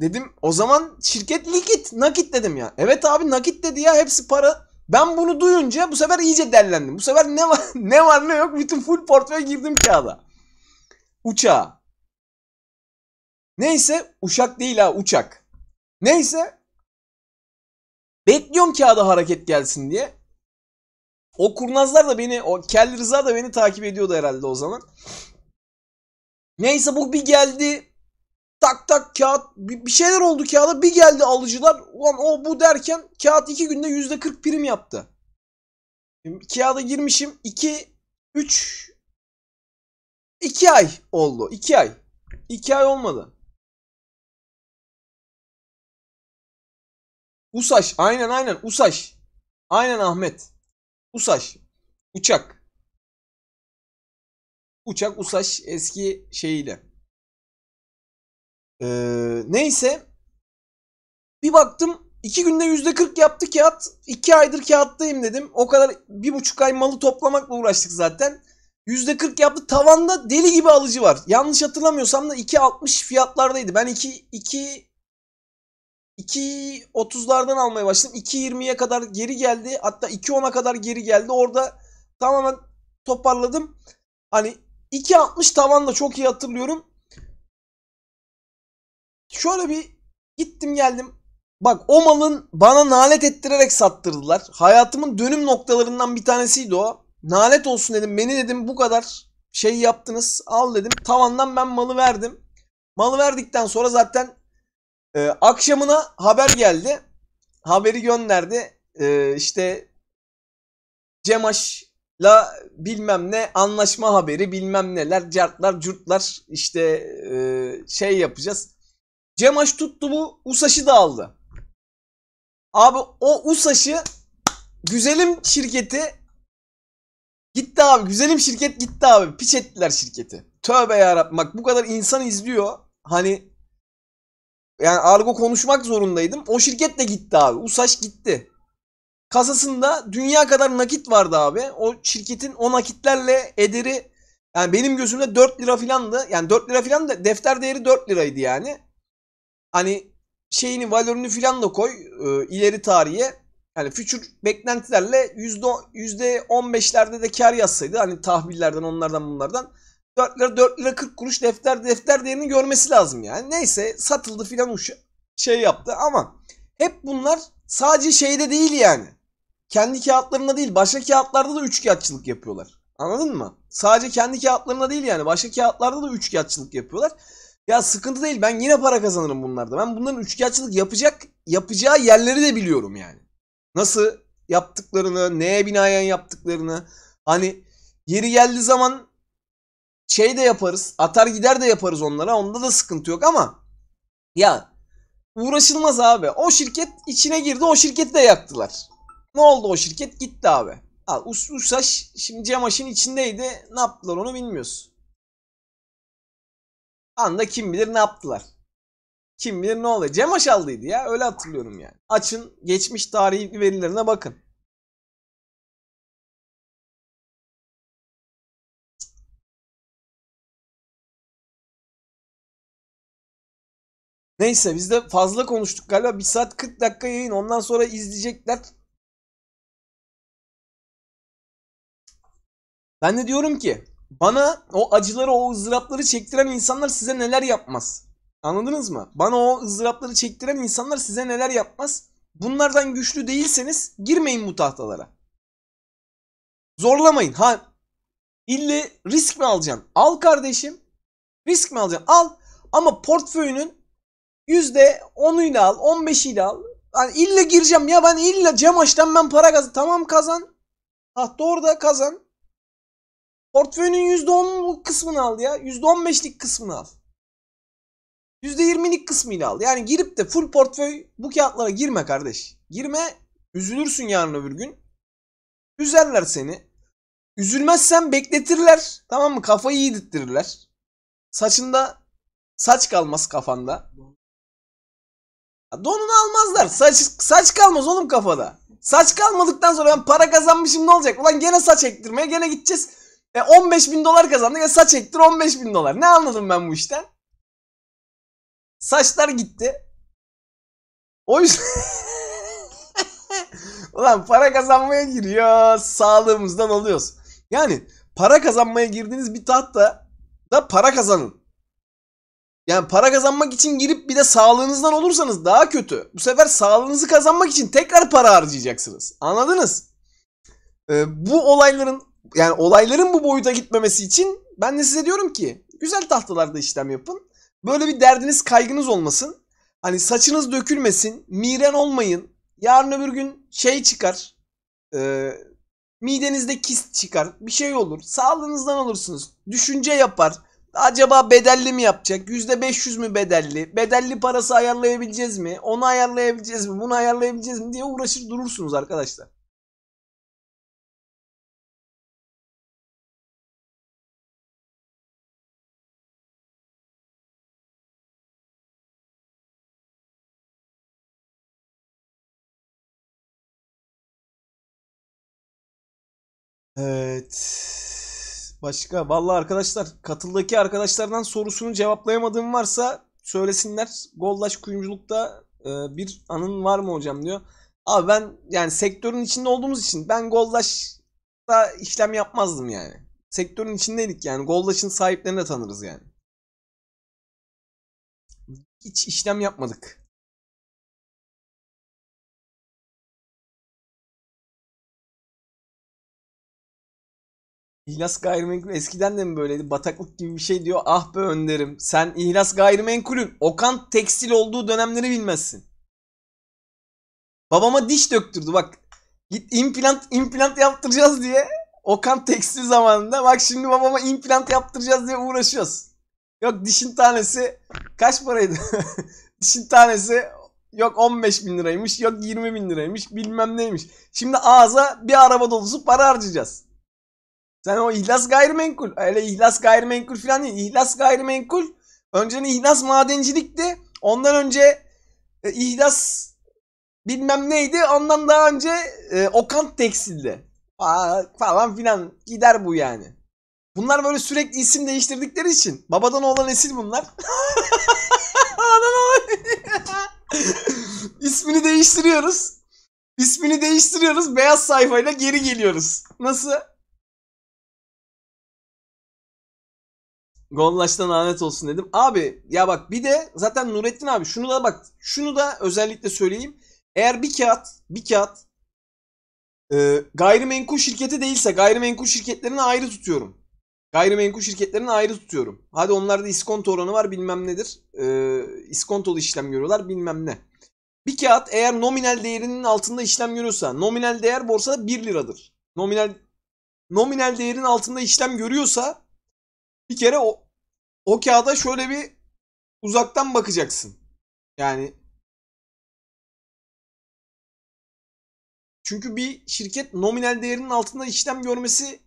Dedim o zaman şirket likit nakit dedim ya. Evet abi nakit dedi ya hepsi para. Ben bunu duyunca bu sefer iyice dellendim. Bu sefer ne var ne var ne yok bütün full portföy girdim kağıda. Uçağa. Neyse uçak değil ha uçak. Neyse bekliyorum kağıda hareket gelsin diye. O kurnazlar da beni, o kel Rıza da beni takip ediyordu herhalde o zaman. Neyse bu bir geldi tak tak kağıt bir şeyler oldu kağıda bir geldi alıcılar ulan o bu derken kağıt iki günde yüzde 40 prim yaptı. kağıda girmişim 2 3 2 ay oldu 2 ay 2 ay olmadı. Usaş aynen aynen Usaş aynen Ahmet Usaş uçak uçak Usaş eski şeyiyle ee, neyse. Bir baktım iki günde yüzde kırk yaptı kağıt. iki aydır kağıttayım dedim. O kadar bir buçuk ay malı toplamakla uğraştık zaten. Yüzde kırk yaptı. Tavanda deli gibi alıcı var. Yanlış hatırlamıyorsam da 2.60 fiyatlardaydı. Ben 2 iki 2.30'lardan almaya başladım. 2.20'ye kadar geri geldi. Hatta 2.10'a kadar geri geldi. Orada tamamen toparladım. Hani 2.60 tavanla çok iyi hatırlıyorum. Şöyle bir gittim geldim. Bak o malın bana nalet ettirerek sattırdılar. Hayatımın dönüm noktalarından bir tanesiydi o. Nalet olsun dedim. Beni dedim bu kadar şey yaptınız. Al dedim. Tavandan ben malı verdim. Malı verdikten sonra zaten e, akşamına haber geldi. Haberi gönderdi. E, işte Cemaş'la bilmem ne anlaşma haberi bilmem neler cartlar curtlar işte e, şey yapacağız. Cemaş tuttu bu Usaş'ı da aldı. Abi o Usaş'ı güzelim şirketi gitti abi. Güzelim şirket gitti abi. Piç ettiler şirketi. Tövbe yarabbim. Bak bu kadar insan izliyor. Hani yani argo konuşmak zorundaydım. O şirket de gitti abi. Usaş gitti. Kasasında dünya kadar nakit vardı abi. O şirketin o nakitlerle ederi yani benim gözümde 4 lira filandı. Yani 4 lira filan da defter değeri 4 liraydı yani. Hani şeyini valorunu filan da koy e, ileri tarihe. hani future beklentilerle yüzde %15'lerde de kar yazsaydı hani tahvillerden onlardan bunlardan 4 lira 4 lira 40 kuruş defter defter değerini görmesi lazım yani. Neyse satıldı filan şey yaptı ama hep bunlar sadece şeyde değil yani. Kendi kağıtlarında değil başka kağıtlarda da üçkağıtçılık yapıyorlar. Anladın mı? Sadece kendi kağıtlarında değil yani başka kağıtlarda da üçkağıtçılık yapıyorlar. Ya sıkıntı değil ben yine para kazanırım bunlarda. Ben bunların üçkağıtçılık yapacak yapacağı yerleri de biliyorum yani. Nasıl yaptıklarını, neye binaen yaptıklarını. Hani yeri geldiği zaman şey de yaparız. Atar gider de yaparız onlara. Onda da sıkıntı yok ama ya uğraşılmaz abi. O şirket içine girdi. O şirketi de yaktılar. Ne oldu o şirket? Gitti abi. Al Us Usaş şimdi Cemaş'ın içindeydi. Ne yaptılar onu bilmiyoruz anda kim bilir ne yaptılar. Kim bilir ne oldu. Cem Aşal'dıydı ya öyle hatırlıyorum yani. Açın geçmiş tarihi verilerine bakın. Neyse biz de fazla konuştuk galiba. 1 saat 40 dakika yayın. Ondan sonra izleyecekler. Ben de diyorum ki bana o acıları, o ızdırapları çektiren insanlar size neler yapmaz? Anladınız mı? Bana o ızdırapları çektiren insanlar size neler yapmaz? Bunlardan güçlü değilseniz girmeyin bu tahtalara. Zorlamayın. Ha ille risk mi alacaksın? Al kardeşim. Risk mi alacaksın? Al. Ama portföyünün %10'uyla al, 15'iyle al. Yani illa gireceğim ya ben illa Cemaş'tan ben para kazan. Tamam kazan. Tahta orada kazan. Portföyünün bu kısmını al ya. %15'lik kısmını al. %20'lik kısmıyla al. Yani girip de full portföy bu kağıtlara girme kardeş. Girme üzülürsün yarın öbür gün. Üzerler seni. Üzülmezsen bekletirler. Tamam mı? Kafayı yedirttirirler. Saçında saç kalmaz kafanda. Ya donunu almazlar. Saç, saç kalmaz oğlum kafada. Saç kalmadıktan sonra ben para kazanmışım ne olacak? Ulan gene saç ektirmeye gene gideceğiz. E 15 bin dolar kazandık. E saç ektir 15 bin dolar. Ne anladım ben bu işten? Saçlar gitti. O yüzden... Ulan para kazanmaya giriyor. Sağlığımızdan alıyoruz. Yani para kazanmaya girdiğiniz bir tahta da para kazanın. Yani para kazanmak için girip bir de sağlığınızdan olursanız daha kötü. Bu sefer sağlığınızı kazanmak için tekrar para harcayacaksınız. Anladınız? Ee, bu olayların yani olayların bu boyuta gitmemesi için ben de size diyorum ki güzel tahtalarda işlem yapın. Böyle bir derdiniz kaygınız olmasın. Hani saçınız dökülmesin. Miren olmayın. Yarın öbür gün şey çıkar. E, midenizde kist çıkar. Bir şey olur. Sağlığınızdan olursunuz. Düşünce yapar. Acaba bedelli mi yapacak? %500 mü bedelli? Bedelli parası ayarlayabileceğiz mi? Onu ayarlayabileceğiz mi? Bunu ayarlayabileceğiz mi? diye uğraşır durursunuz arkadaşlar. Evet. Başka? Vallahi arkadaşlar katıldaki arkadaşlardan sorusunu cevaplayamadığım varsa söylesinler. Goldaş kuyumculukta e, bir anın var mı hocam diyor. Abi ben yani sektörün içinde olduğumuz için ben Goldaş'ta işlem yapmazdım yani. Sektörün içindeydik yani. Goldaş'ın sahiplerini de tanırız yani. Hiç işlem yapmadık. İhlas gayrimenkul eskiden de mi böyleydi? Bataklık gibi bir şey diyor. Ah be Önderim. Sen İhlas gayrimenkulün Okan tekstil olduğu dönemleri bilmezsin. Babama diş döktürdü bak. Git implant implant yaptıracağız diye. Okan tekstil zamanında. Bak şimdi babama implant yaptıracağız diye uğraşıyoruz. Yok dişin tanesi kaç paraydı? dişin tanesi yok 15 bin liraymış yok 20 bin liraymış bilmem neymiş. Şimdi ağza bir araba dolusu para harcayacağız. Sen o ihlas gayrimenkul. Öyle ihlas gayrimenkul falan değil. İhlas gayrimenkul. Önceden ihlas madencilikti. Ondan önce e, ihlas bilmem neydi. Ondan daha önce e, Okant tekstildi. falan filan gider bu yani. Bunlar böyle sürekli isim değiştirdikleri için. Babadan oğlan esil bunlar. Anan İsmini değiştiriyoruz. İsmini değiştiriyoruz. Beyaz sayfayla geri geliyoruz. Nasıl? Gonlaç'tan lanet olsun dedim. Abi ya bak bir de zaten Nurettin abi şunu da bak şunu da özellikle söyleyeyim. Eğer bir kağıt bir kağıt e, gayrimenkul şirketi değilse gayrimenkul şirketlerini ayrı tutuyorum. Gayrimenkul şirketlerini ayrı tutuyorum. Hadi onlarda iskonto oranı var bilmem nedir. E, iskontolu işlem görüyorlar bilmem ne. Bir kağıt eğer nominal değerinin altında işlem görüyorsa nominal değer borsada 1 liradır. Nominal nominal değerin altında işlem görüyorsa bir kere o, o kağıda şöyle bir uzaktan bakacaksın. Yani çünkü bir şirket nominal değerinin altında işlem görmesi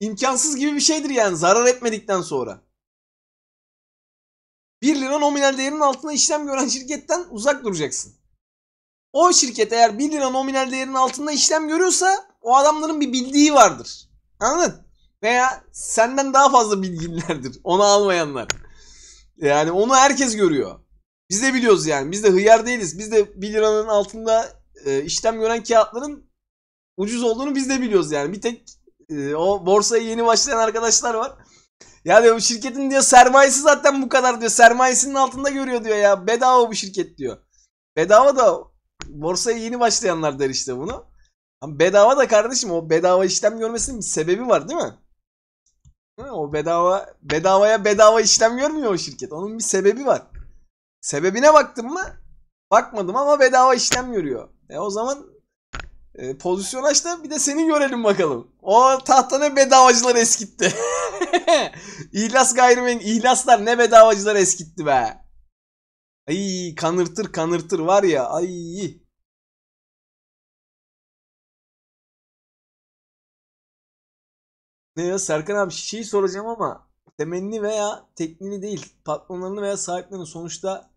imkansız gibi bir şeydir yani zarar etmedikten sonra. 1 lira nominal değerinin altında işlem gören şirketten uzak duracaksın. O şirket eğer 1 lira nominal değerinin altında işlem görüyorsa o adamların bir bildiği vardır. Anladın? Veya senden daha fazla bilginlerdir. Onu almayanlar. Yani onu herkes görüyor. Biz de biliyoruz yani. Biz de hıyar değiliz. Biz de 1 liranın altında e, işlem gören kağıtların ucuz olduğunu biz de biliyoruz yani. Bir tek e, o borsaya yeni başlayan arkadaşlar var. Ya diyor bu şirketin diyor sermayesi zaten bu kadar diyor. Sermayesinin altında görüyor diyor ya. Bedava bu şirket diyor. Bedava da borsaya yeni başlayanlar der işte bunu. Ama bedava da kardeşim o bedava işlem görmesinin bir sebebi var değil mi? o bedava bedavaya bedava işlem görmüyor o şirket. Onun bir sebebi var. Sebebine baktım mı? Bakmadım ama bedava işlem görüyor. E o zaman e, pozisyon aç da bir de seni görelim bakalım. O ne bedavacılar eskitti. İhlas gayrimenkul ihlaslar ne bedavacılar eskitti be. Ay kanırtır kanırtır var ya. Ay. Ne ya Serkan abi şeyi soracağım ama temelini veya teknini değil patronlarını veya sahiplerini sonuçta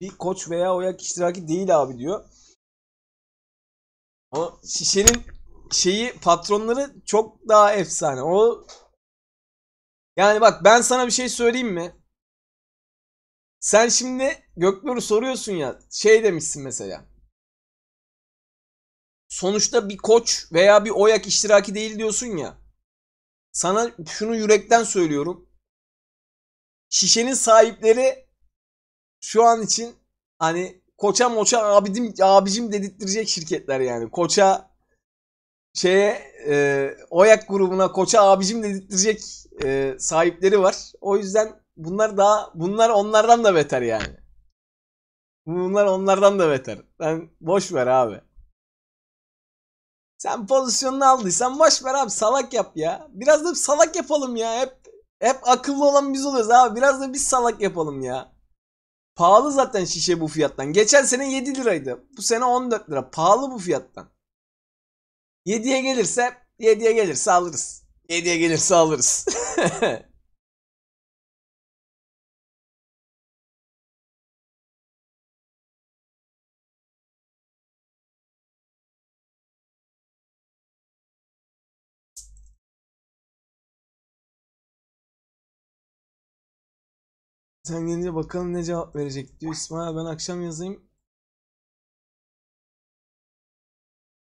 bir koç veya oyak iştiraki değil abi diyor. O şişenin şeyi patronları çok daha efsane. O yani bak ben sana bir şey söyleyeyim mi? Sen şimdi Göknur'u soruyorsun ya şey demişsin mesela. Sonuçta bir koç veya bir oyak iştiraki değil diyorsun ya. Sana şunu yürekten söylüyorum. Şişenin sahipleri şu an için hani koça moça abicim, abicim dedirttirecek şirketler yani. Koça şeye e, OYAK grubuna koça abicim dedirttirecek e, sahipleri var. O yüzden bunlar daha bunlar onlardan da beter yani. Bunlar onlardan da beter. Ben boş ver abi. Sen pozisyonunu aldıysan boş ver abi salak yap ya. Biraz da salak yapalım ya. Hep hep akıllı olan biz oluyoruz abi. Biraz da biz salak yapalım ya. Pahalı zaten şişe bu fiyattan. Geçen sene 7 liraydı. Bu sene 14 lira. Pahalı bu fiyattan. 7'ye gelirse 7'ye gelirse alırız. 7'ye gelirse alırız. Sen gelince bakalım ne cevap verecek diyor. İsmail ben akşam yazayım.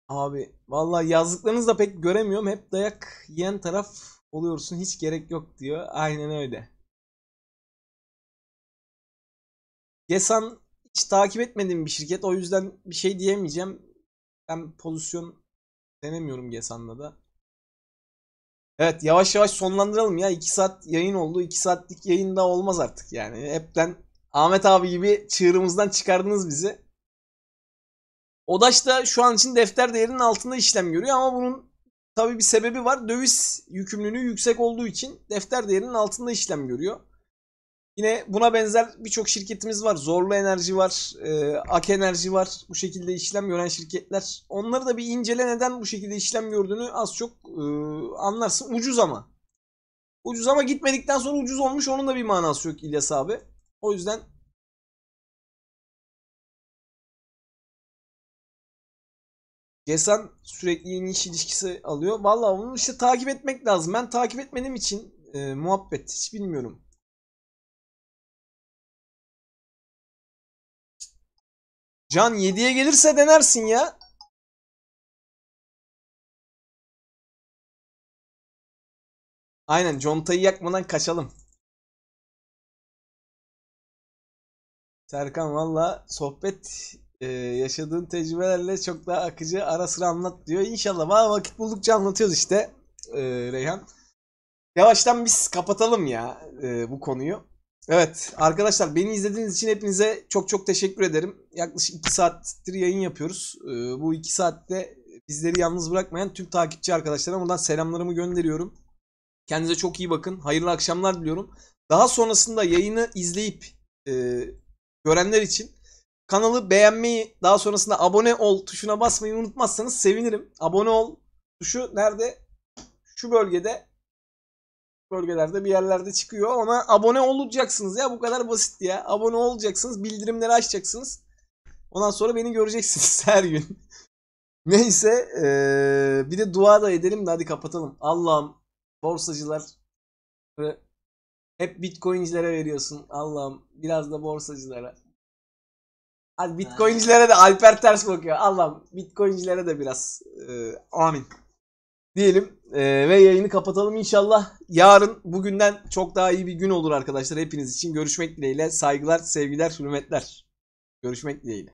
Abi vallahi yazdıklarınızı da pek göremiyorum. Hep dayak yiyen taraf oluyorsun. Hiç gerek yok diyor. Aynen öyle. Gesan hiç takip etmediğim bir şirket. O yüzden bir şey diyemeyeceğim. Ben pozisyon denemiyorum Gesan'la da. Evet yavaş yavaş sonlandıralım ya. 2 saat yayın oldu. 2 saatlik yayın da olmaz artık yani. Hepten Ahmet abi gibi çığırımızdan çıkardınız bizi. Odaş da şu an için defter değerinin altında işlem görüyor ama bunun tabii bir sebebi var. Döviz yükümlülüğü yüksek olduğu için defter değerinin altında işlem görüyor. Yine buna benzer birçok şirketimiz var. Zorlu Enerji var, e, Ak Enerji var. Bu şekilde işlem gören şirketler. Onları da bir incele neden bu şekilde işlem gördüğünü az çok e, anlarsın. Ucuz ama. Ucuz ama gitmedikten sonra ucuz olmuş. Onun da bir manası yok İlyas abi. O yüzden Gesan sürekli yeni iş ilişkisi alıyor. Valla bunu işte takip etmek lazım. Ben takip etmediğim için e, muhabbet hiç bilmiyorum. Can 7'ye gelirse denersin ya. Aynen contayı yakmadan kaçalım. Serkan valla sohbet e, yaşadığın tecrübelerle çok daha akıcı ara sıra anlat diyor. İnşallah bana vakit buldukça anlatıyoruz işte e, Reyhan. Yavaştan biz kapatalım ya e, bu konuyu. Evet arkadaşlar beni izlediğiniz için hepinize çok çok teşekkür ederim. Yaklaşık 2 saattir yayın yapıyoruz. Ee, bu 2 saatte bizleri yalnız bırakmayan tüm takipçi arkadaşlara buradan selamlarımı gönderiyorum. Kendinize çok iyi bakın. Hayırlı akşamlar diliyorum. Daha sonrasında yayını izleyip e, görenler için kanalı beğenmeyi, daha sonrasında abone ol tuşuna basmayı unutmazsanız sevinirim. Abone ol tuşu nerede? Şu bölgede bölgelerde bir yerlerde çıkıyor. Ona abone olacaksınız ya bu kadar basit ya. Abone olacaksınız, bildirimleri açacaksınız. Ondan sonra beni göreceksiniz her gün. Neyse ee, bir de dua da edelim de hadi kapatalım. Allah'ım borsacılar hep bitcoincilere veriyorsun. Allah'ım biraz da borsacılara. Hadi bitcoincilere de Alper ters bakıyor. Allah'ım bitcoincilere de biraz. E, amin diyelim e, ve yayını kapatalım inşallah. Yarın bugünden çok daha iyi bir gün olur arkadaşlar hepiniz için. Görüşmek dileğiyle. Saygılar, sevgiler, hürmetler. Görüşmek dileğiyle.